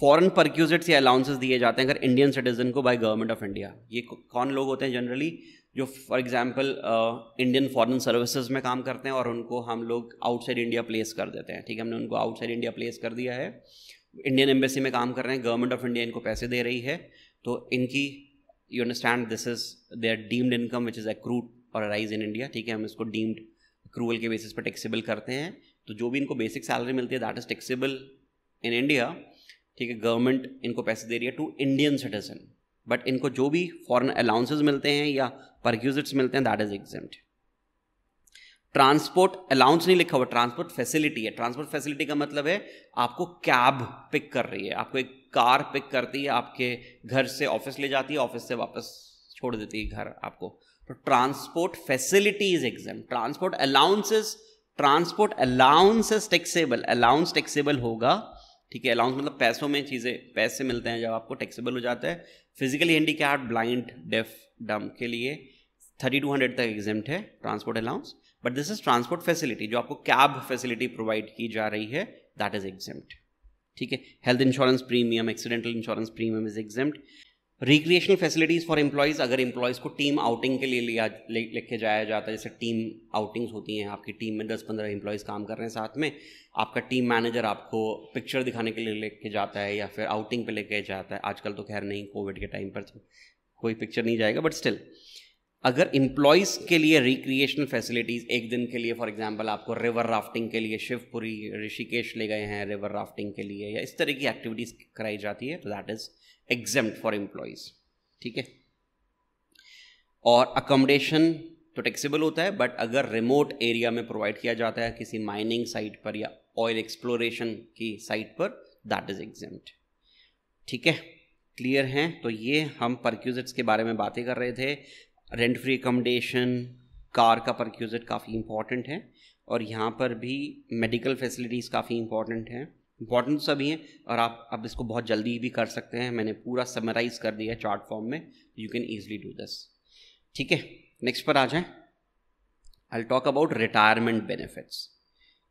फॉरन परक्यूजेट्स या अलाउंसेज दिए जाते हैं अगर इंडियन सिटीजन को बाय गवर्नमेंट ऑफ इंडिया ये कौन लोग होते हैं जनरली जो for example Indian foreign services में काम करते हैं और उनको हम लोग आउटसाइड इंडिया प्लेस कर देते हैं ठीक है हमने उनको आउटसाइड इंडिया प्लेस कर दिया है इंडियन एम्बेसी में काम कर रहे हैं गवर्नमेंट ऑफ इंडिया इनको पैसे दे रही है तो इनकी you understand this is their deemed income which is accrued और राइज इन इंडिया ठीक है हम इसको डीम्ड अक्रूवल के बेसिस पर टैक्सेबल करते हैं तो जो भी इनको बेसिक सैलरी मिलती है that is taxable in India ठीक है गवर्नमेंट इनको पैसे दे रही है टू इंडियन सिटीजन बट इनको जो भी फॉरन अलाउंसेज मिलते हैं या परक्यूजिट्स मिलते हैं that is exempt transport allowance नहीं लिखा हुआ ट्रांसपोर्ट फैसिलिटी है ट्रांसपोर्ट फैसिलिटी का मतलब है आपको कैब पिक कर रही है आपको एक कार पिक करती है आपके घर से ऑफिस ले जाती है ऑफिस से वापस छोड़ देती है घर आपको तो transport facility is exempt transport allowances transport allowances taxable allowance taxable होगा ठीक है अलाउंस मतलब पैसों में चीज़ें पैसे मिलते हैं जब आपको टैक्सेबल हो जाता है physically handicap blind def dumb के लिए थर्टी टू हंड्रेड तक एग्जाम है transport allowance but this is transport facility जो आपको कैब फैसिलिटी प्रोवाइड की जा रही है दैट इज एग्जाम ठीक है health insurance premium accidental insurance premium is exempt recreational facilities for employees अगर एम्प्लॉयज़ को टीम आउटिंग के लिए लिया ले, लेके जाया जाता है जैसे टीम आउटिंग्स होती हैं आपकी टीम में दस पंद्रह एम्प्लॉयज़ काम कर रहे हैं साथ में आपका टीम मैनेजर आपको पिक्चर दिखाने के लिए लेके जाता है या फिर आउटिंग पे लेके जाता है आजकल तो खैर नहीं कोविड के टाइम पर तो कोई पिक्चर नहीं जाएगा बट स्टिल अगर एम्प्लॉयज़ के लिए रिक्रिएशनल फैसिलिटीज़ एक दिन के लिए फॉर एग्जांपल आपको रिवर राफ्टिंग के लिए शिवपुरी ऋषिकेश ले गए हैं रिवर राफ्टिंग के लिए या इस तरह की एक्टिविटीज़ कराई जाती है तो that is exempt for employees ठीक है और अकोमोडेशन तो टैक्सेबल होता है बट अगर रिमोट एरिया में प्रोवाइड किया जाता है किसी माइनिंग साइट पर या ऑयल एक्सप्लोरेशन की साइट पर दैट इज एग्जेम्प्ट ठीक है क्लियर हैं तो ये हम परक्यूजिट्स के बारे में बातें कर रहे थे रेंट फ्री अकोमोडेशन कार का परक्यूजिट काफ़ी इंपॉर्टेंट है और यहाँ पर भी मेडिकल फैसिलिटीज़ काफ़ी इम्पॉर्टेंट हैं इंपॉर्टेंट तो सभी हैं और आप अब इसको बहुत जल्दी भी कर सकते हैं मैंने पूरा समराइज कर दिया है चार्ट फॉर्म में you can easily do this ठीक है नेक्स्ट पर आ जाए I talk about retirement benefits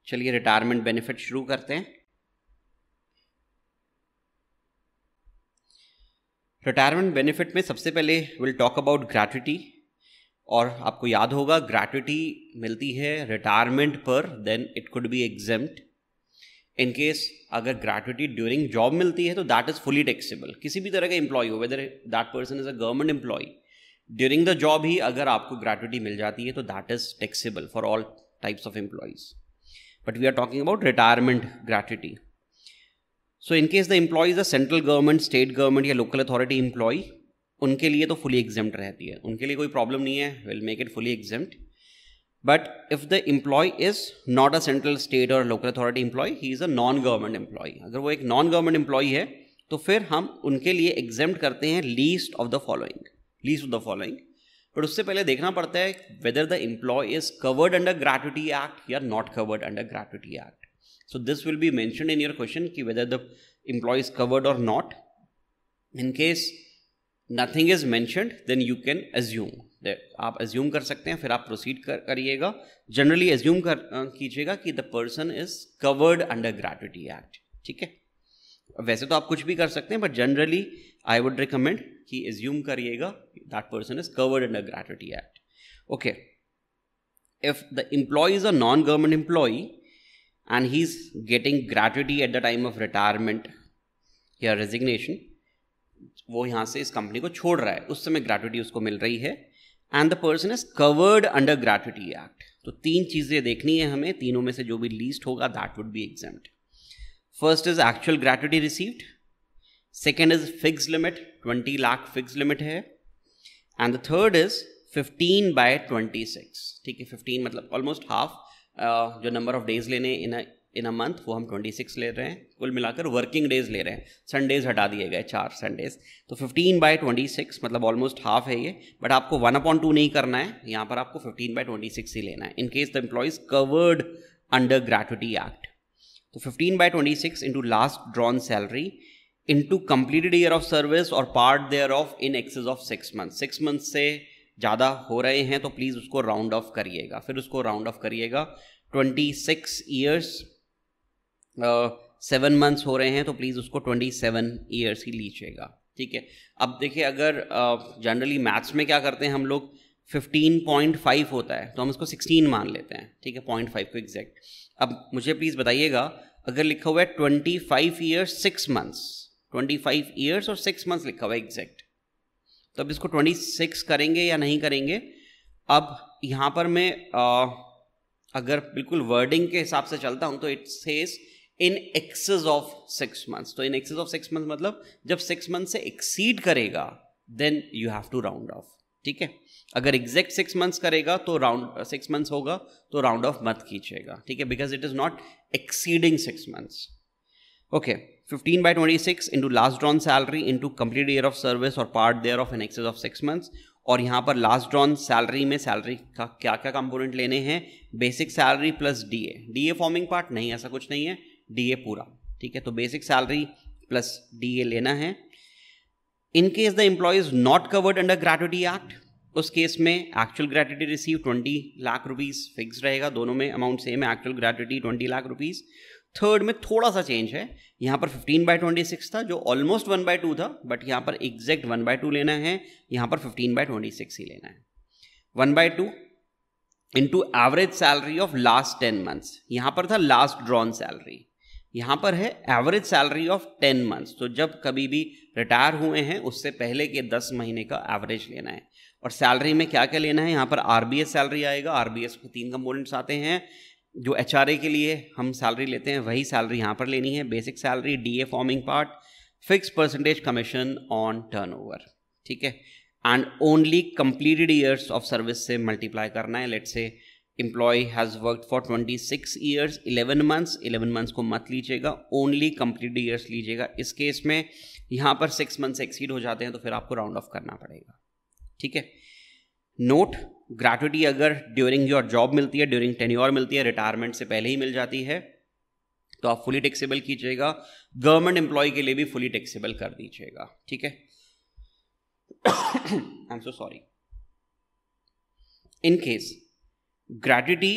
चलिए रिटायरमेंट बेनिफिट शुरू करते हैं रिटायरमेंट बेनिफिट में सबसे पहले विल टॉक अबाउट ग्रेटिटी और आपको याद होगा ग्रैटिटी मिलती है रिटायरमेंट पर then it could be exempt in case अगर ग्रेटुटी ड्यूरिंग जॉब मिलती है तो दैट इज़ फुली टैक्सेबल किसी भी तरह का एम्प्लॉय हो whether that person is a government employee during the job ही अगर आपको ग्रेटुटी मिल जाती है तो that is taxable for all types of employees but we are talking about retirement gratuity so in case the employee a central government state government या local authority employee उनके लिए तो फुली एग्जाम्प्ट रहती है उनके लिए कोई प्रॉब्लम नहीं है will make it fully exempt But if the employee is not a central state or local authority employee, he is a non-government employee. अगर वो एक non-government employee है, तो फिर exempt करते हैं least of the following, least of the following. पर उससे पहले देखना पड़ता है whether the employee is covered under gratuity act or not covered under gratuity act. So this will be mentioned in your question कि whether the employee is covered or not. In case nothing is mentioned, then you can assume. आप assume कर सकते हैं फिर आप proceed कर करिएगा generally assume कर कीजिएगा कि the person is covered under gratuity act ठीक है वैसे तो आप कुछ भी कर सकते हैं but generally I would recommend कि एज्यूम करिएगा that person is covered under gratuity act okay if the employee is a non government employ and he is getting gratuity at the time of retirement या resignation वो यहाँ से इस company को छोड़ रहा है उस समय ग्रेटिटी उसको मिल रही है and the person is covered under gratuity act तो तीन चीज़ें देखनी है हमें तीनों में से जो भी लीस्ट होगा that would be exempt first is actual gratuity received second is fix limit twenty lakh fix limit है and the third is fifteen by twenty six ठीक है फिफ्टीन मतलब ऑलमोस्ट हाफ uh, जो नंबर ऑफ डेज लेने इन इन a month वो हम 26 ले रहे हैं कुल मिलाकर वर्किंग डेज ले रहे हैं संडेज हटा दिए गए चार संडेज तो 15 बाय 26 मतलब ऑलमोस्ट हाफ है ये बट आपको वन अपॉइंट टू नहीं करना है यहाँ पर आपको 15 बाय 26 ही लेना है in case the employees covered under gratuity act तो 15 by 26 into last drawn salary into completed year of service और part thereof in excess of six month six month से ज़्यादा हो रहे हैं तो प्लीज़ उसको राउंड ऑफ करिएगा फिर उसको राउंड ऑफ करिएगा 26 सिक्स ईयर्स सेवन मंथ्स हो रहे हैं तो प्लीज़ उसको ट्वेंटी सेवन ईयर्स ही लीजिएगा ठीक है अब देखिए अगर जनरली uh, मैथ्स में क्या करते हैं हम लोग फिफ्टीन पॉइंट फाइव होता है तो हम उसको सिक्सटीन मान लेते हैं ठीक है पॉइंट फाइव को एग्जैक्ट अब मुझे प्लीज़ बताइएगा अगर लिखा हुआ है twenty five years six months twenty five years और सिक्स मंथ्स लिखा हुआ है एग्जैक्ट तो अब इसको ट्वेंटी सिक्स करेंगे या नहीं करेंगे अब यहाँ पर मैं uh, अगर बिल्कुल वर्डिंग के हिसाब से चलता हूँ तो it says in excess of six months तो in excess of six month मतलब जब सिक्स मंथ से एक्सीड करेगा then you have to round off ठीक है अगर एग्जैक्ट सिक्स मंथ्स करेगा तो राउंड सिक्स मंथ्स होगा तो राउंड ऑफ मत खींचेगा ठीक है because it is not exceeding six months okay fifteen by twenty six into last drawn salary into complete year of service और part thereof an excess of six months और यहाँ पर last drawn salary में salary का क्या क्या component लेने हैं basic salary plus DA DA forming part नहीं ऐसा कुछ नहीं है डीए पूरा ठीक है तो बेसिक सैलरी प्लस डीए लेना है in case the employ is not covered under gratuity act उस केस में actual gratuity receive twenty lakh rupees fix रहेगा दोनों में अमाउंट सेम है actual gratuity twenty lakh rupees third में थोड़ा सा चेंज है यहाँ पर 15 बाई ट्वेंटी सिक्स था जो ऑलमोस्ट वन बाई टू था बट यहाँ पर एग्जैक्ट वन बाई टू लेना है यहाँ पर 15 बाई ट्वेंटी सिक्स ही लेना है one by two into average salary of last ten months यहाँ पर था लास्ट ड्रॉन सैलरी यहाँ पर है average salary of ten months तो जब कभी भी रिटायर हुए हैं उससे पहले के दस महीने का एवरेज लेना है और सैलरी में क्या क्या लेना है यहाँ पर आर सैलरी आएगा आर बी एस के तीन कंपोनेंट्स आते हैं जो एच के लिए हम सैलरी लेते हैं वही सैलरी यहाँ पर लेनी है basic salary D A forming part fix percentage commission on turnover ठीक है and only completed years of service से मल्टीप्लाई करना है late say employee has work for twenty six years eleven months eleven months को मत लीजिएगा only complete years लीजिएगा इस केस में यहाँ पर सिक्स मंथ्स एक्सीड हो जाते हैं तो फिर आपको राउंड ऑफ करना पड़ेगा ठीक है नोट ग्रेटिटी अगर ड्यूरिंग योर जॉब मिलती है ड्यूरिंग टेन्योर मिलती है रिटायरमेंट से पहले ही मिल जाती है तो आप फुली टैक्सेबल कीजिएगा गवर्नमेंट एम्प्लॉय के लिए भी फुली टैक्सेबल कर दीजिएगा ठीक है I am so sorry in case gratuity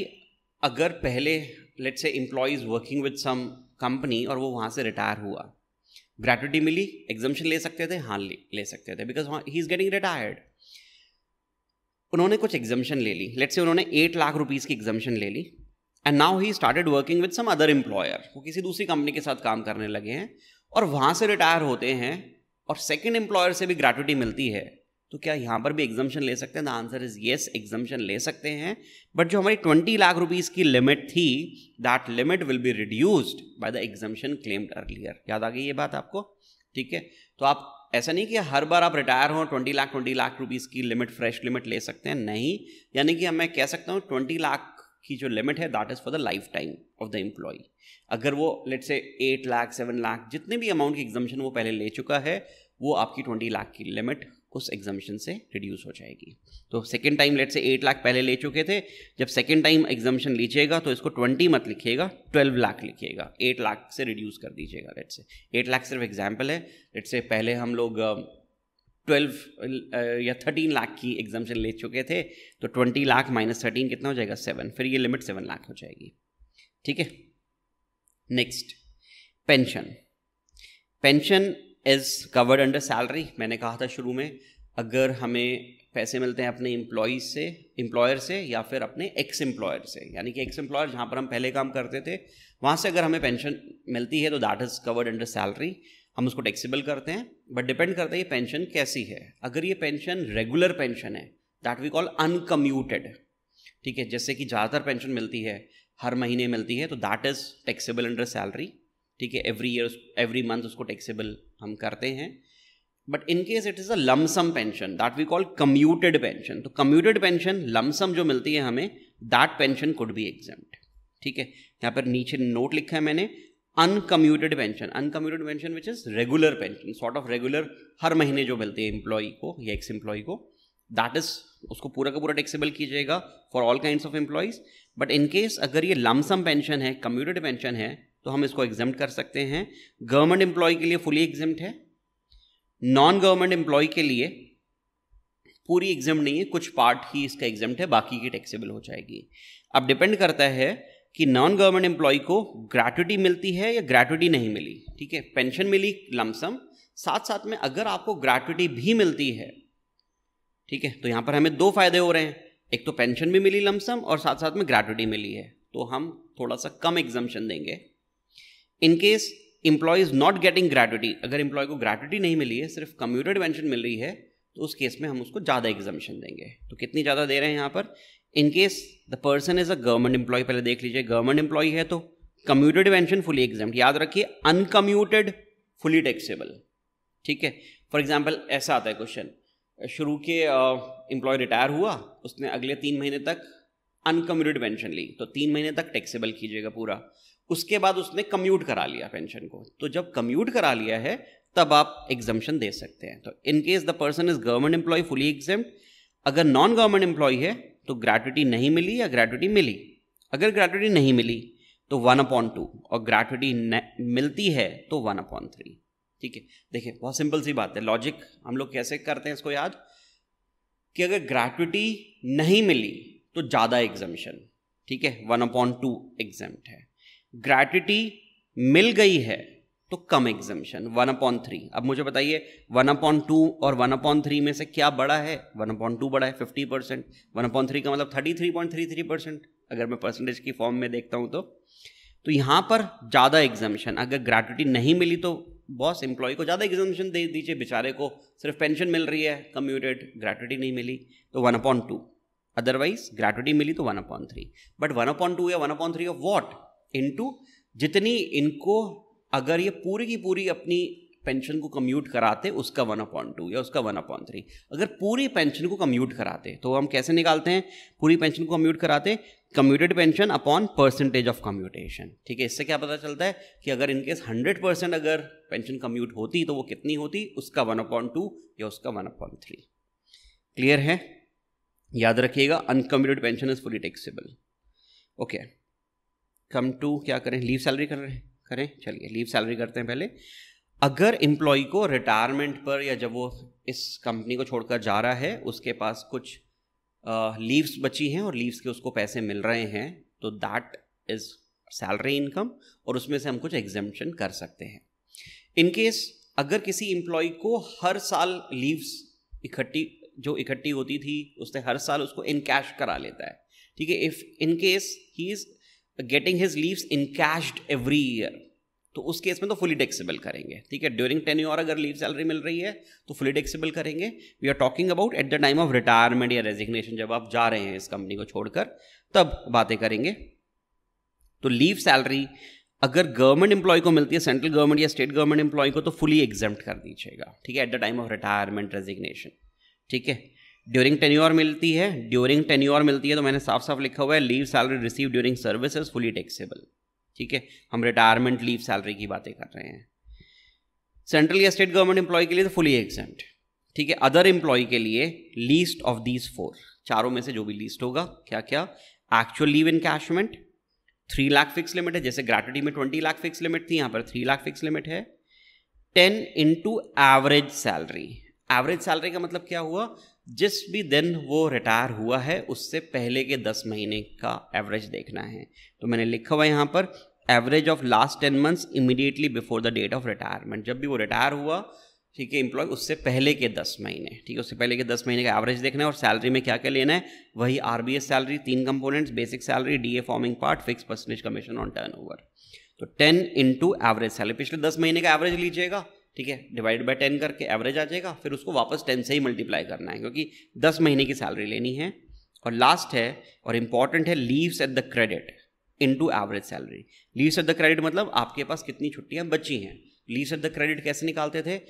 अगर पहले let's say employees working with some company और वो वहाँ से रिटायर हुआ ग्रेटिटी मिली एग्जामेशन ले सकते थे हाँ ले, ले सकते थे because he is getting retired उन्होंने कुछ एग्जामेशन ले ली लेट्स से उन्होंने एट लाख रुपीज़ की एग्जामेशन ले ली and now he started working with some other employer वो किसी दूसरी कंपनी के साथ काम करने लगे हैं और वहाँ से रिटायर होते हैं और सेकेंड एम्प्लॉयर से भी ग्रेटिटी मिलती है तो क्या यहाँ पर भी एग्जामेशन ले सकते हैं the answer is yes exemption ले सकते हैं बट जो हमारी ट्वेंटी लाख रुपीज़ की लिमिट थी that limit will be reduced by the exemption claimed earlier याद आ गई ये बात आपको ठीक है तो आप ऐसा नहीं कि हर बार आप रिटायर हो twenty lakh twenty lakh rupees की लिमिट फ्रेश लिमिट ले सकते हैं नहीं यानी कि मैं कह सकता हूँ ट्वेंटी लाख की जो लिमिट है that is for the lifetime of the employee अगर वो late say eight lakh seven lakh जितने भी अमाउंट की एग्जामेशन वो पहले ले चुका है वो आपकी ट्वेंटी लाख की लिमिट उस एग्जामेशन से रिड्यूस हो जाएगी तो second time let say eight lakh पहले ले चुके थे जब सेकेंड टाइम एग्जामेशन लीजिएगा तो इसको ट्वेंटी मत लिखिएगा ट्वेल्व लाख लिखिएगा एट लाख से रिड्यूस कर दीजिएगा लेट से एट लाख सिर्फ एग्जाम्पल है लेट से पहले हम लोग ट्वेल्व या थर्टीन लाख की एग्जामेशन ले चुके थे तो ट्वेंटी लाख माइनस थर्टीन कितना हो जाएगा सेवन फिर ये लिमिट सेवन लाख हो जाएगी ठीक है next pension pension is covered under salary मैंने कहा था शुरू में अगर हमें पैसे मिलते हैं अपने इम्प्लॉज से एम्प्लॉयर से या फिर अपने एक्स एम्प्लॉयर से यानी कि एक्स एम्प्लॉयर जहाँ पर हम पहले काम करते थे वहाँ से अगर हमें पेंशन मिलती है तो that is covered under salary हम उसको टैक्सीबल करते हैं बट डिपेंड करता है ये पेंशन कैसी है अगर ये पेंशन रेगुलर पेंशन है दैट वी कॉल अनकम्यूटेड ठीक है जैसे कि ज़्यादातर पेंशन मिलती है हर महीने मिलती है तो that is taxable under salary ठीक है एवरी ईयर एवरी मंथ उसको टैक्सेबल हम करते हैं but in case it is a lump sum pension that we call commuted pension तो कम्यूटेड पेंशन लमसम जो मिलती है हमें that pension could be examined ठीक है यहाँ पर नीचे नोट लिखा है मैंने uncommuted pension uncommuted pension which is regular pension sort of regular हर महीने जो मिलती है एम्प्लॉय को या एक्स एम्प्लॉय को दैट इज़ उसको पूरा का पूरा टैक्सेबल कीजिएगा for all kind of employees but in case अगर ये लमसम पेंशन है कम्यूटेड पेंशन है तो हम इसको एग्जाम कर सकते हैं गवर्नमेंट एम्प्लॉय के लिए फुली एग्जाम है नॉन गवर्नमेंट एम्प्लॉय के लिए पूरी एग्जाम नहीं है कुछ पार्ट ही इसका एग्जाम है बाकी की टैक्सेबल हो जाएगी अब डिपेंड करता है कि नॉन गवर्नमेंट एम्प्लॉय को ग्रेटुटी मिलती है या ग्रेटुटी नहीं मिली ठीक है पेंशन मिली लमसम साथ साथ में अगर आपको ग्रेटुटी भी मिलती है ठीक है तो यहाँ पर हमें दो फायदे हो रहे हैं एक तो पेंशन भी मिली लमसम और साथ साथ में ग्रेटुटी मिली है तो हम थोड़ा सा कम एग्जामेशन देंगे in case employee is not getting gratuity अगर इंप्लॉय को ग्रेटुटी नहीं मिली है सिर्फ कम्यूटेड पेंशन मिल रही है तो उस केस में हम उसको ज़्यादा एग्जामेशन देंगे तो कितनी ज़्यादा दे रहे हैं यहाँ पर in case the person is a government employee पहले देख लीजिए गवर्नमेंट एम्प्लॉय है तो कम्यूटेड पेंशन फुली एग्जाम याद रखिए अनकम्यूटेड फुली टैक्सेबल ठीक है फॉर एग्जाम्पल ऐसा आता है क्वेश्चन शुरू के एम्प्लॉय uh, रिटायर हुआ उसने अगले तीन महीने तक अनकम्यूटेड पेंशन ली तो तीन महीने तक टैक्सेबल कीजिएगा पूरा उसके बाद उसने कम्यूट करा लिया पेंशन को तो जब कम्यूट करा लिया है तब आप एग्जम्पन दे सकते हैं तो in case the person is government employee fully exempt अगर नॉन गवर्नमेंट एम्प्लॉय है तो ग्रेटुटी नहीं मिली या ग्रेटुटी मिली अगर ग्रेटुटी नहीं मिली तो वन अपॉइंट टू और ग्रेटुटी मिलती है तो वन अपॉइंट थ्री ठीक है देखिए बहुत सिंपल सी बात है लॉजिक हम लोग कैसे करते हैं इसको याद कि अगर ग्रेटिटी नहीं मिली तो ज़्यादा एग्जामेशन ठीक है वन अपॉइंट टू एग्जाम है ग्रैटिटी मिल गई है तो कम एग्जम्पन वन अपॉन थ्री अब मुझे बताइए वन अपॉन टू और वन अपॉन थ्री में से क्या बड़ा है वन अपॉन टू बड़ा है fifty percent one upon three का मतलब thirty three point three three percent अगर मैं परसेंटेज की फॉर्म में देखता हूँ तो तो यहाँ पर ज़्यादा एग्जम्पन अगर ग्रैटिटी नहीं मिली तो बॉस एम्प्लॉय को ज़्यादा एग्जम्पन दे दीजिए बेचारे को सिर्फ पेंशन मिल रही है कम्यूटेड ग्रैटिटी नहीं मिली तो one upon two otherwise gratuity मिली तो one upon three but one upon two या one upon three of what into जितनी इनको अगर ये पूरी की पूरी अपनी पेंशन को कम्यूट कराते उसका वन अपॉइंट टू या उसका वन अपॉइंट थ्री अगर पूरी पेंशन को कम्यूट कराते तो हम कैसे निकालते हैं पूरी पेंशन को कम्यूट कराते commuted pension upon percentage of commutation ठीक है इससे क्या पता चलता है कि अगर इनकेस हंड्रेड परसेंट अगर पेंशन कम्यूट होती तो वो कितनी होती उसका वन अपॉइंट टू या उसका वन अपॉइंट थ्री क्लियर है याद रखिएगा uncommuted pension is fully taxable okay okay. Come to क्या करें लीव सैलरी कर रहे हैं करें चलिए लीव सैलरी करते हैं पहले अगर एम्प्लॉय को रिटायरमेंट पर या जब वो इस कंपनी को छोड़कर जा रहा है उसके पास कुछ लीव्स uh, बची हैं और लीव्स के उसको पैसे मिल रहे हैं तो दैट इज़ सैलरी इनकम और उसमें से हम कुछ एग्जामेशन कर सकते हैं इनकेस अगर किसी एम्प्लॉय को हर साल लीव्स इकट्ठी जो इकट्ठी होती थी उसने हर साल उसको इन कैश करा लेता है ठीक है if in case he is getting his leaves cashed every year तो उस केस में तो फुली टैक्सेबल करेंगे ठीक है ड्यूरिंग टेन ईयर अगर लीव सैलरी मिल रही है तो फुली टैक्सेबल करेंगे we are talking about at the time of retirement या रेजिग्नेशन जब आप जा रहे हैं इस कंपनी को छोड़कर तब बातें करेंगे तो लीव सैलरी अगर गवर्नमेंट एम्प्लॉय को मिलती है सेंट्रल गवर्नमेंट या स्टेट गवर्नमेंट एम्प्लॉय को तो फुली एग्जाम कर दीजिएगा ठीक है at the time of retirement resignation ठीक है ड्यूरिंग टेन्योर मिलती है ड्यूरिंग टेन्योर मिलती है तो मैंने साफ साफ लिखा हुआ है leave salary receive during services fully taxable ठीक है हम रिटायरमेंट लीव सैलरी की बातें कर रहे हैं सेंट्रल या स्टेट गवर्नमेंट एम्प्लॉय के लिए तो फुली एग्जेंट ठीक है अदर एम्प्लॉय के लिए लीस्ट ऑफ दीज फोर चारों में से जो भी लीस्ट होगा क्या क्या actual leave encashment three lakh fix limit है जैसे ग्रेटिटी में ट्वेंटी लाख फिक्स लिमिट थी यहाँ पर थ्री लाख फिक्स लिमिट है ten into average salary average salary का मतलब क्या हुआ जिस भी दिन वो रिटायर हुआ है उससे पहले के दस महीने का एवरेज देखना है तो मैंने लिखा हुआ यहाँ पर average of last ten months immediately before the date of retirement जब भी वो रिटायर हुआ ठीक है इम्प्लॉय उससे पहले के दस महीने ठीक है उससे पहले के दस महीने का एवरेज देखना है और सैलरी में क्या क्या लेना है वही आर सैलरी तीन components basic salary D forming part fix percentage commission on turn तो टेन इंटू एवरेज सैलरी पिछले दस महीने का एवरेज लीजिएगा ठीक है डिवाइड बाय टेन करके एवरेज आ जाएगा फिर उसको वापस टेन से ही मल्टीप्लाई करना है क्योंकि दस महीने की सैलरी लेनी है और लास्ट है और इम्पॉर्टेंट है leaves at the credit into average salary leaves at the credit मतलब आपके पास कितनी छुट्टियाँ बची हैं लीव्स एट द क्रेडिट कैसे निकालते थे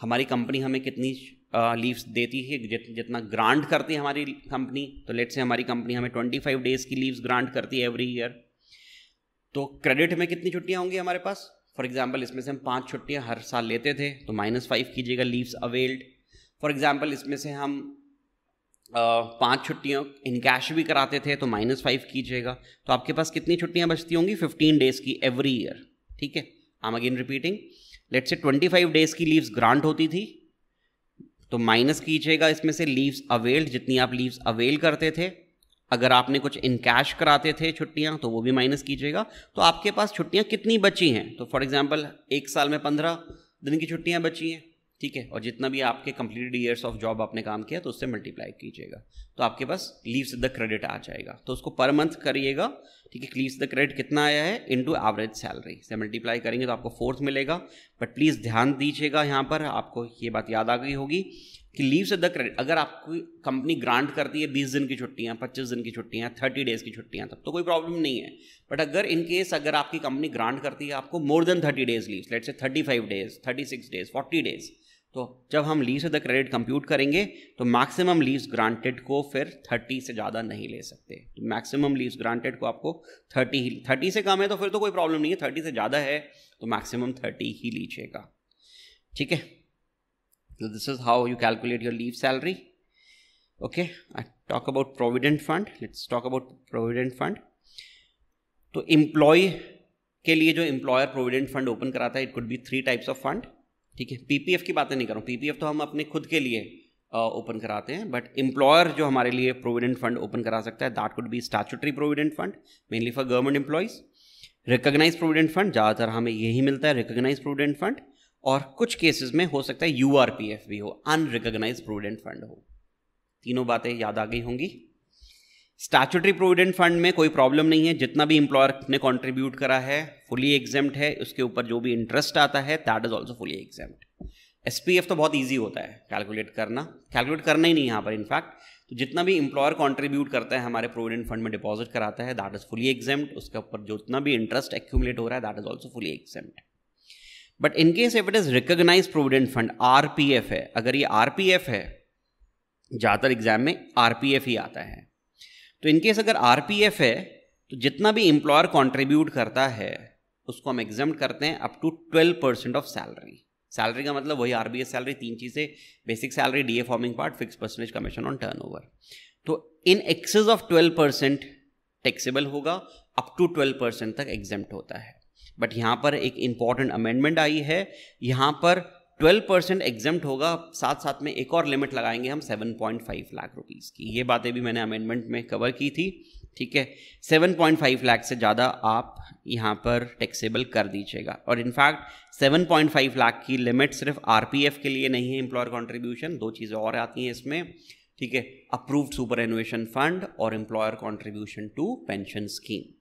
हमारी कंपनी हमें कितनी लीव्स देती है जित, जितना ग्रांट करती है हमारी कंपनी तो लेट से हमारी कंपनी हमें ट्वेंटी फाइव डेज़ की लीव्स ग्रांट करती है एवरी ईयर तो क्रेडिट में कितनी छुट्टियाँ होंगी हमारे पास फॉर एग्जाम्पल इसमें से हम पाँच छुट्टियाँ हर साल लेते थे तो माइनस फाइव कीजिएगा लीव्स अवेल्ड फॉर एग्जाम्पल इसमें से हम पाँच छुट्टियों इन कैश भी कराते थे तो माइनस फाइव कीजिएगा तो आपके पास कितनी छुट्टियाँ बचती होंगी फिफ्टीन डेज़ की एवरी ईयर ठीक है I'm again repeating let say twenty five days की लीव्स ग्रांट होती थी तो माइनस कीजिएगा इसमें से लीव्स अवेल्ड जितनी आप लीव्स अवेल करते थे अगर आपने कुछ इन कैश कराते थे छुट्टियां तो वो भी माइनस कीजिएगा तो आपके पास छुट्टियां कितनी बची हैं तो फॉर एग्जांपल एक साल में पंद्रह दिन की छुट्टियां बची हैं ठीक है और जितना भी आपके कंप्लीटेड ईयर्स ऑफ जॉब आपने काम किया तो उससे मल्टीप्लाई कीजिएगा तो आपके पास लीव्स द क्रेडिट आ जाएगा तो उसको पर मंथ करिएगा ठीक है लीव्स द क्रेडिट कितना आया है इनटू एवरेज सैलरी से मल्टीप्लाई करेंगे तो आपको फोर्थ मिलेगा बट प्लीज़ ध्यान दीजिएगा यहाँ पर आपको ये बात याद आ गई होगी कि लीव से द क्रेडिट अगर आपको कंपनी ग्रांट करती है बीस दिन की छुट्टियाँ पच्चीस दिन की छुट्टियाँ थर्टी डेज की छुट्टियाँ तब तो कोई प्रॉब्लम नहीं है बट अगर इन केस अगर आपकी कंपनी ग्रांट करती है आपको more than thirty days leave let say thirty five days thirty six days forty days तो जब हम लीव से द क्रेडिट कंप्यूट करेंगे तो मैक्सिमम लीव्स ग्रांटेड को फिर थर्टी से ज़्यादा नहीं ले सकते तो मैक्सिमम लीव्स ग्रांटेड को आपको थर्टी ही थर्टी से कम है तो फिर तो कोई प्रॉब्लम नहीं है थर्टी से ज़्यादा है तो मैक्सिमम थर्टी ही लीजिएगा ठीक है So this is how you calculate your leave salary. Okay, I talk about provident fund. Let's talk about provident fund. तो employee के लिए जो employer प्रोविडेंट फंड ओपन कराता है it could be three types of fund ठीक है PPF की बातें नहीं करूँ PPF तो हम अपने खुद के लिए ओपन कराते हैं बट employer जो हमारे लिए प्रोविडेंट फंड ओपन करा सकता है that could be statutory provident fund mainly for government employees. Recognized provident fund ज़्यादातर हमें यही मिलता है recognized प्रोविडेंट फंड और कुछ केसेस में हो सकता है यू भी हो अनरिकग्नाइज प्रोविडेंट फंड हो तीनों बातें याद आ गई होंगी स्टैचूटरी प्रोविडेंट फंड में कोई प्रॉब्लम नहीं है जितना भी इंप्लॉयर ने कॉन्ट्रीब्यूट करा है फुली एग्जेम्ट है उसके ऊपर जो भी इंटरेस्ट आता है that is also fully exempt as तो बहुत ईजी होता है कैलकुलेट करना कैलकुलेट करना ही नहीं यहाँ पर इनफैक्ट तो जितना भी इंप्लॉयर कॉन्ट्रीब्यूट करता है हमारे प्रोविडेंट फंड में डिपॉजिट कराता है दैट इज फुली एग्जेम्ट उसके ऊपर जितना भी इंटरेस्ट एक्यूमुलेट हो रहा है that is also fully exempt but in case if it is recognize provident fund R P F है अगर ये आर पी एफ है ज़्यादातर एग्जाम में आर पी एफ ही आता है तो इनकेस अगर आर पी एफ है तो जितना भी एम्प्लॉयर कॉन्ट्रीब्यूट करता है उसको हम एग्जाम करते हैं up to twelve percent of salary salary का मतलब वही आर सैलरी तीन चीज़ें basic salary D A forming part fix percentage commission on turn turnover तो in excess of twelve percent taxable होगा अप टू ट्वेल्व परसेंट तक exempt होता है बट यहाँ पर एक इम्पॉर्टेंट अमेंडमेंट आई है यहाँ पर 12 परसेंट एग्जम्ट होगा साथ साथ में एक और लिमिट लगाएंगे हम 7.5 लाख रुपीस की ये बातें भी मैंने अमेंडमेंट में कवर की थी ठीक है 7.5 लाख से ज़्यादा आप यहाँ पर टैक्सेबल कर दीजिएगा और इनफैक्ट 7.5 लाख की लिमिट सिर्फ आर के लिए नहीं है एम्प्लॉयर कॉन्ट्रीब्यूशन दो चीज़ें और आती हैं इसमें ठीक है अप्रूव्ड सुपर एनुएशन फंड और employer contribution to pension scheme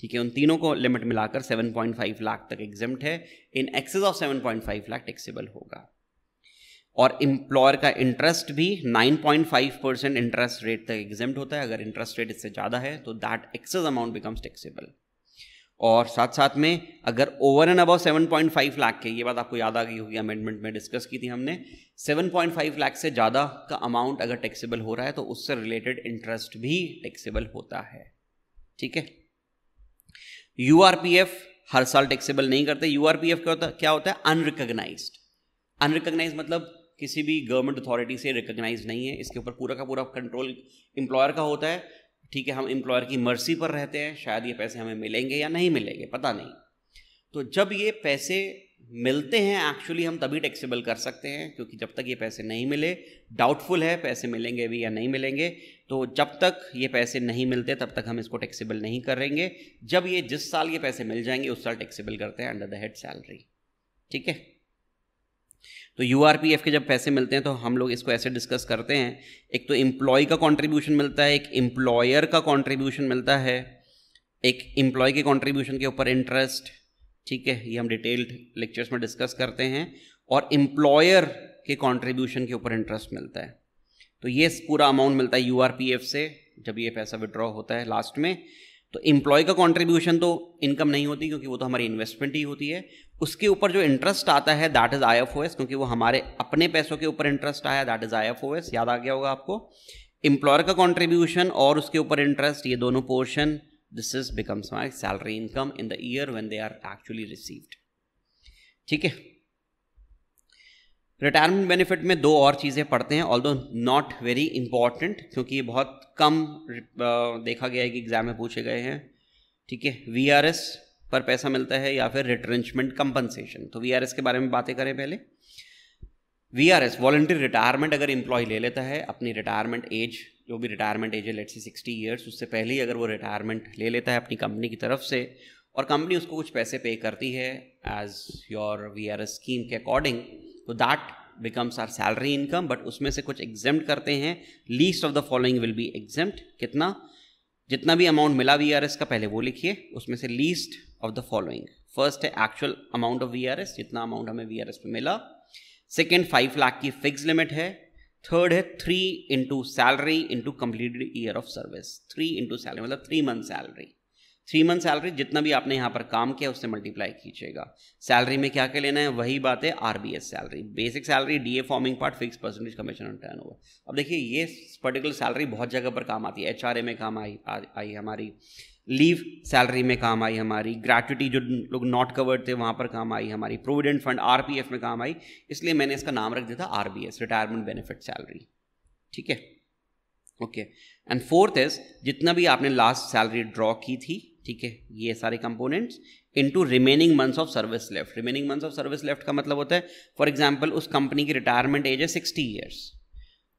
ठीक है उन तीनों को लिमिट मिलाकर 7.5 लाख तक एग्जाम है in excess of 7.5 lakh taxable होगा और इम्प्लॉयर का इंटरेस्ट भी 9.5 परसेंट इंटरेस्ट रेट तक एग्जाम होता है अगर इंटरेस्ट रेट इससे ज़्यादा है तो that excess amount becomes taxable और साथ साथ में अगर over and above point five lakh के ये बात आपको याद आ गई होगी अमेंडमेंट में डिस्कस की थी हमने फाइव लाख से ज़्यादा का अमाउंट अगर टैक्सेबल हो रहा है तो उससे रिलेटेड इंटरेस्ट भी टैक्सेबल होता है ठीक है यू हर साल टैक्सेबल नहीं करते यू क्या होता क्या होता है अनरिकग्नाइज अनरिकग्नाइज मतलब किसी भी गवर्नमेंट अथॉरिटी से रिकग्नाइज नहीं है इसके ऊपर पूरा का पूरा कंट्रोल एम्प्लॉयर का होता है ठीक है हम एम्प्लॉयर की मर्जी पर रहते हैं शायद ये पैसे हमें मिलेंगे या नहीं मिलेंगे पता नहीं तो जब ये पैसे मिलते हैं एक्चुअली हम तभी टैक्सेबल कर सकते हैं क्योंकि जब तक ये पैसे नहीं मिले डाउटफुल है पैसे मिलेंगे भी या नहीं मिलेंगे तो जब तक ये पैसे नहीं मिलते तब तक हम इसको टैक्सेबल नहीं करेंगे जब ये जिस साल ये पैसे मिल जाएंगे उस साल टैक्सेबल करते हैं अंडर द हेड सैलरी ठीक है तो यू के जब पैसे मिलते हैं तो हम लोग इसको ऐसे डिस्कस करते हैं एक तो एम्प्लॉय का कॉन्ट्रीब्यूशन मिलता है एक एम्प्लॉयर का कॉन्ट्रीब्यूशन मिलता है एक एम्प्लॉय के कॉन्ट्रीब्यूशन के ऊपर इंटरेस्ट ठीक है ये हम डिटेल्ड लेक्चर्स में डिस्कस करते हैं और एम्प्लॉयर के कॉन्ट्रीब्यूशन के ऊपर इंटरेस्ट मिलता है तो ये पूरा अमाउंट मिलता है यू से जब ये पैसा विड्रॉ होता है लास्ट में तो एम्प्लॉय का कॉन्ट्रीब्यूशन तो इनकम नहीं होती क्योंकि वो तो हमारी इन्वेस्टमेंट ही होती है उसके ऊपर जो इंटरेस्ट आता है दैट इज़ आई क्योंकि वो हमारे अपने पैसों के ऊपर इंटरेस्ट आया दैट इज़ आई याद आ गया होगा आपको एम्प्लॉयर का कॉन्ट्रीब्यूशन और उसके ऊपर इंटरेस्ट ये दोनों portion this is becomes my salary income in the year when they are actually received ठीक है रिटायरमेंट बेनिफिट में दो और चीज़ें पढ़ते हैं ऑल नॉट वेरी इंपॉर्टेंट क्योंकि ये बहुत कम देखा गया है कि एग्ज़ाम में पूछे गए हैं ठीक है वी आर एस पर पैसा मिलता है या फिर रिट्रेंचमेंट कंपनसेशन तो वी आर एस के बारे में बातें करें पहले V R S voluntary retirement अगर इम्प्लॉय ले लेता है अपनी रिटायरमेंट एज जो भी रिटायरमेंट एज है लेट सी सिक्सटी ईयर्स उससे पहले ही अगर वो रिटायरमेंट ले लेता है अपनी कंपनी की तरफ से और कंपनी उसको कुछ पैसे पे करती है as your V R S scheme के अकॉर्डिंग तो that becomes are salary income but उसमें से कुछ एग्जेम्प्ट करते हैं least of the following will be exempt कितना जितना भी अमाउंट मिला वी आर एस का पहले वो लिखिए उसमें से least of the following first है actual amount of V R S जितना अमाउंट हमें वी आर एस पे मिला सेकेंड फाइव लाख की फिक्स लिमिट है थर्ड है three into salary into completed year of service three into salary मतलब three month salary three month salary जितना भी आपने यहाँ पर काम किया उससे मल्टीप्लाई कीजिएगा सैलरी में क्या क्या लेना है वही बात है S salary basic salary A forming part fix percentage commission on turn over अब देखिए ये पर्टिकुलर सैलरी बहुत जगह पर काम आती है एच में काम आई आई हमारी लीव सैलरी में काम आई हमारी ग्रेचुटी जो लोग नॉट कवर्ड थे वहाँ पर काम आई हमारी प्रोविडेंट फंड एफ में काम आई इसलिए मैंने इसका नाम रख दिया था एस रिटायरमेंट बेनिफिट सैलरी ठीक है ओके एंड फोर्थ इज जितना भी आपने लास्ट सैलरी ड्रॉ की थी ठीक है ये सारे components into remaining months of service left remaining months of service left का मतलब होता है फॉर एग्जांपल उस कंपनी की रिटायरमेंट एज है सिक्सटी ईयर्स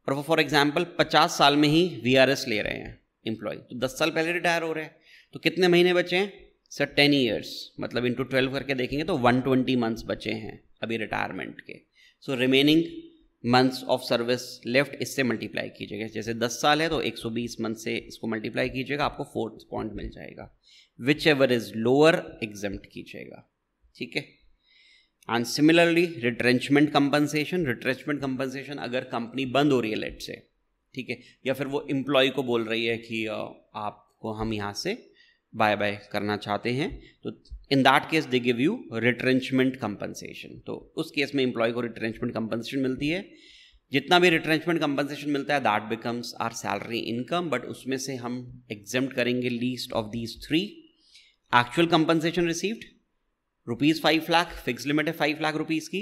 और वो फॉर एग्जांपल पचास साल में ही वी ले रहे हैं एम्प्लॉय तो दस साल पहले रिटायर हो रहे हैं तो कितने महीने बचे हैं सर टेन ईयर्स मतलब इंटू ट्वेल्व करके देखेंगे तो वन ट्वेंटी मंथ्स बचे हैं अभी रिटायरमेंट के so remaining months of service left इससे मल्टीप्लाई कीजिएगा जैसे दस साल है तो एक सौ बीस मंथ से इसको मल्टीप्लाई कीजिएगा आपको फोर्थ पॉइंट मिल जाएगा whichever is lower exempt कीजिएगा ठीक है and similarly retrenchment compensation retrenchment compensation अगर कंपनी बंद हो रही है लेट से ठीक है या फिर वो एम्प्लॉय को बोल रही है कि आपको हम यहाँ से बाय बाय करना चाहते हैं तो in that case they give you retrenchment compensation तो उस केस में एम्प्लॉय को रिट्रेंचमेंट कंपनसेशन मिलती है जितना भी रिट्रेंचमेंट कंपनसेशन मिलता है that becomes are salary income but उसमें से हम एग्जाम करेंगे least of these three actual compensation received rupees five lakh fix limit है फाइव लाख रुपीज़ की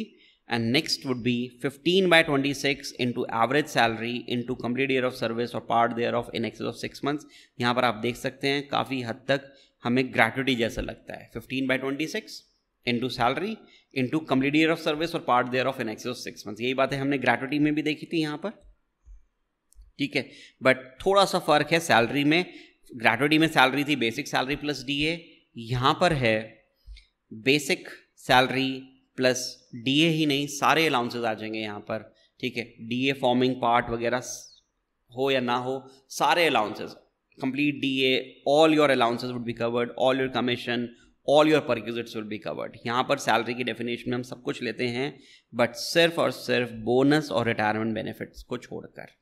and next would be fifteen by twenty six into average salary into complete year of service और part part of in excess of six months यहाँ पर आप देख सकते हैं काफ़ी हद तक हमें ग्रेटुटी जैसा लगता है fifteen by twenty six into salary into complete year of service और part thereof in excess of six months यही बातें हमने ग्रेचुटी में भी देखी थी यहाँ पर ठीक है बट थोड़ा सा फर्क है सैलरी में ग्रेचुटी में सैलरी थी basic salary plus D A यहाँ पर है बेसिक सैलरी प्लस डीए ही नहीं सारे अलाउंसेज आ जाएंगे यहाँ पर ठीक है डीए फॉर्मिंग पार्ट वगैरह हो या ना हो सारे allowances complete the all your allowances would be covered all your commission all your perquisites will be covered यहाँ पर सैलरी की डेफिनेशन में हम सब कुछ लेते हैं बट सिर्फ और सिर्फ बोनस और रिटायरमेंट बेनिफिट्स को छोड़कर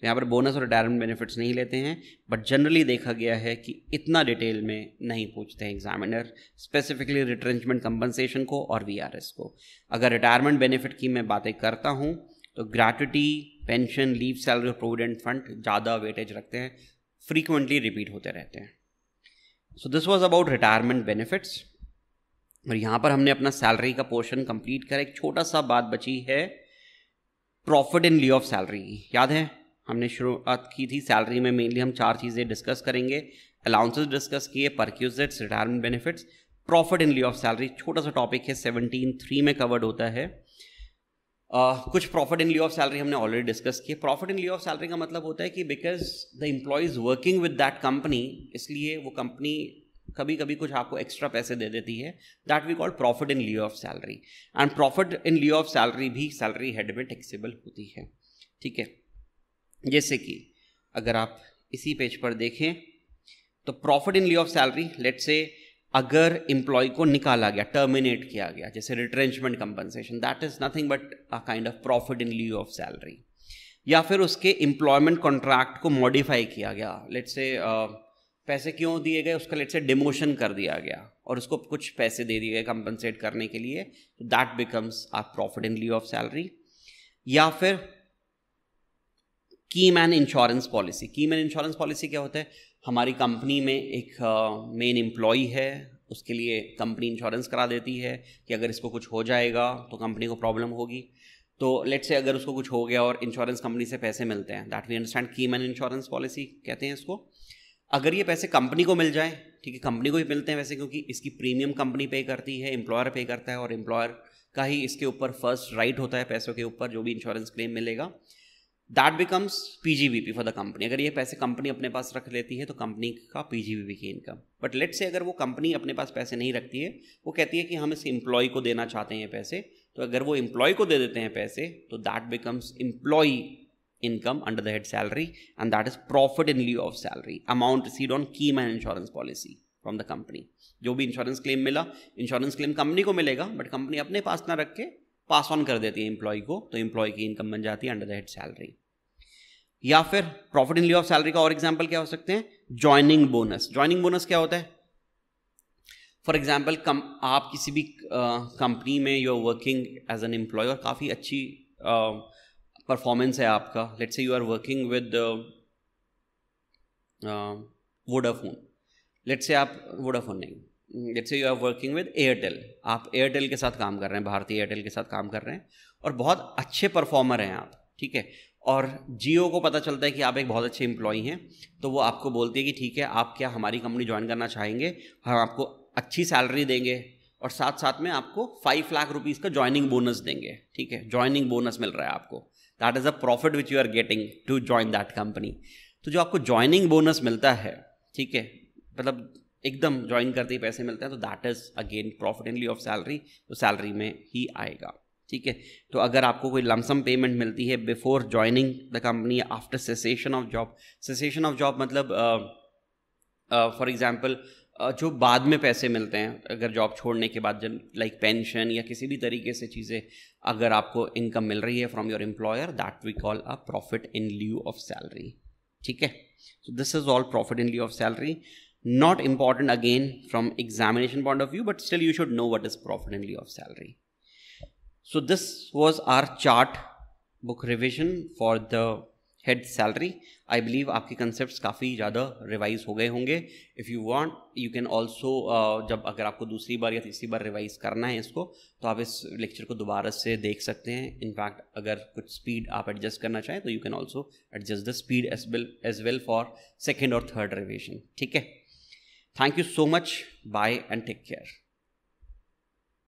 तो यहाँ पर बोनस और रिटायरमेंट बेनिफिट्स नहीं लेते हैं बट जनरली देखा गया है कि इतना डिटेल में नहीं पूछते हैं एग्जामिनर स्पेसिफिकली रिट्रेंचमेंट कंपनसेशन को और वी को अगर रिटायरमेंट बेनिफिट की मैं बातें करता हूँ तो ग्रेटिटी पेंशन लीव सैलरी और प्रोविडेंट फंड ज़्यादा वेटेज रखते हैं फ्रीक्वेंटली रिपीट होते रहते हैं so this was about retirement benefits और यहाँ पर हमने अपना सैलरी का पोर्शन कंप्लीट करा एक छोटा सा बात बची है profit in lieu of salary याद है हमने शुरुआत की थी सैलरी में मेनली हम चार चीज़ें डिस्कस करेंगे अलाउंसेज डिस्कस किए perquisites retirement benefits profit in lieu of salary छोटा सा टॉपिक है सेवनटीन थ्री में कवर्ड होता है Uh, कुछ profit in lieu of salary हमने ऑलरेडी डिस्कस किए profit in lieu of salary का मतलब होता है कि because the employees working with that company इसलिए वो कंपनी कभी कभी कुछ आपको एक्स्ट्रा पैसे दे देती है that we call profit in lieu of salary and profit in lieu of salary भी सैलरी हेड में टैक्सेबल होती है ठीक है जैसे कि अगर आप इसी पेज पर देखें तो profit in lieu of salary let से अगर इंप्लॉय को निकाला गया टर्मिनेट किया गया जैसे retrenchment compensation that is nothing but a kind of profit in lieu of salary या फिर उसके एम्प्लॉयमेंट कॉन्ट्रैक्ट को मॉडिफाई किया गया लेट से पैसे क्यों दिए गए उसका लेट से डिमोशन कर दिया गया और उसको कुछ पैसे दे दिए गए कंपनसेट करने के लिए that becomes our profit in lieu of salary या फिर keyman insurance policy keyman insurance policy क्या होता है हमारी कंपनी में एक मेन uh, एम्प्लॉई है उसके लिए कंपनी इंश्योरेंस करा देती है कि अगर इसको कुछ हो जाएगा तो कंपनी को प्रॉब्लम होगी तो लेट से अगर उसको कुछ हो गया और इंश्योरेंस कंपनी से पैसे मिलते हैं that we understand keyman insurance policy कहते हैं इसको अगर ये पैसे कंपनी को मिल जाए ठीक है कंपनी को ही मिलते हैं वैसे क्योंकि इसकी प्रीमियम कंपनी पे करती है एम्प्लॉयर पे करता है और एम्प्लॉयर का ही इसके ऊपर फर्स्ट राइट होता है पैसों के ऊपर जो भी इंश्योरेंस क्लेम मिलेगा that becomes PGBP for the company अगर ये पैसे कंपनी अपने पास रख लेती है तो कंपनी का पीजीबीपी की इनकम बट लेट से अगर वो कंपनी अपने पास पैसे नहीं रखती है वो कहती है कि हम इस इम्प्लॉय को देना चाहते हैं पैसे तो अगर वो एम्प्लॉय को दे देते हैं पैसे तो that becomes employee income under the head salary and that is profit in lieu of salary amount received on keyman insurance policy from the company जो भी इंश्योरेंस क्लेम मिला इंश्योरेंस क्लेम कंपनी को मिलेगा but company अपने पास ना रख के pass on कर देती है एम्प्लॉय को तो एम्प्लॉय की इनकम बन जाती है अंडर द हेड सैलरी या फिर profit in lieu of salary का और एग्जाम्पल क्या हो सकते हैं ज्वाइनिंग बोनस ज्वाइनिंग बोनस क्या होता है फॉर एग्जाम्पल कम आप किसी भी कंपनी में you are working as an employee और काफ़ी अच्छी परफॉर्मेंस uh, है आपका लेट से you are working with Vodafone let से आप वोडाफोन नहीं जैसे you are working with Airtel आप एयरटेल के साथ काम कर रहे हैं भारतीय एयरटेल के साथ काम कर रहे हैं और बहुत अच्छे परफॉर्मर हैं आप ठीक है और जियो को पता चलता है कि आप एक बहुत अच्छे एम्प्लॉई हैं तो वो आपको बोलती है कि ठीक है आप क्या हमारी कंपनी ज्वाइन करना चाहेंगे हम आपको अच्छी सैलरी देंगे और साथ साथ में आपको फाइव लाख रुपीज़ का ज्वाइनिंग बोनस देंगे ठीक है ज्वाइनिंग बोनस मिल रहा है आपको that is a profit which you are getting to join that company तो जो आपको ज्वाइनिंग बोनस मिलता है ठीक है मतलब एकदम ज्वाइन करते ही पैसे मिलते हैं तो that is again profit in lieu of salary तो सैलरी में ही आएगा ठीक है तो अगर आपको कोई लमसम पेमेंट मिलती है before joining the company after cessation of job cessation of job मतलब for uh, example uh, uh, जो बाद में पैसे मिलते हैं अगर जॉब छोड़ने के बाद जब लाइक पेंशन या किसी भी तरीके से चीज़ें अगर आपको इनकम मिल रही है from your employer that we call a profit in lieu of salary ठीक है so this is all profit in lieu of salary not important again from examination point of view but still you should know what is profit and leave of salary so this was our chart book revision for the head salary I believe आपके concept काफ़ी ज़्यादा revise हो गए होंगे if you want you can also जब अगर आपको दूसरी बार या तीसरी बार रिवाइज करना है इसको तो आप इस लेक्चर को दोबारा से देख सकते हैं इनफैक्ट अगर कुछ स्पीड आप एडजस्ट करना चाहें तो you can also adjust the speed as well as well for second और थर्ड रिविजन ठीक है Thank you so much. Bye and take care.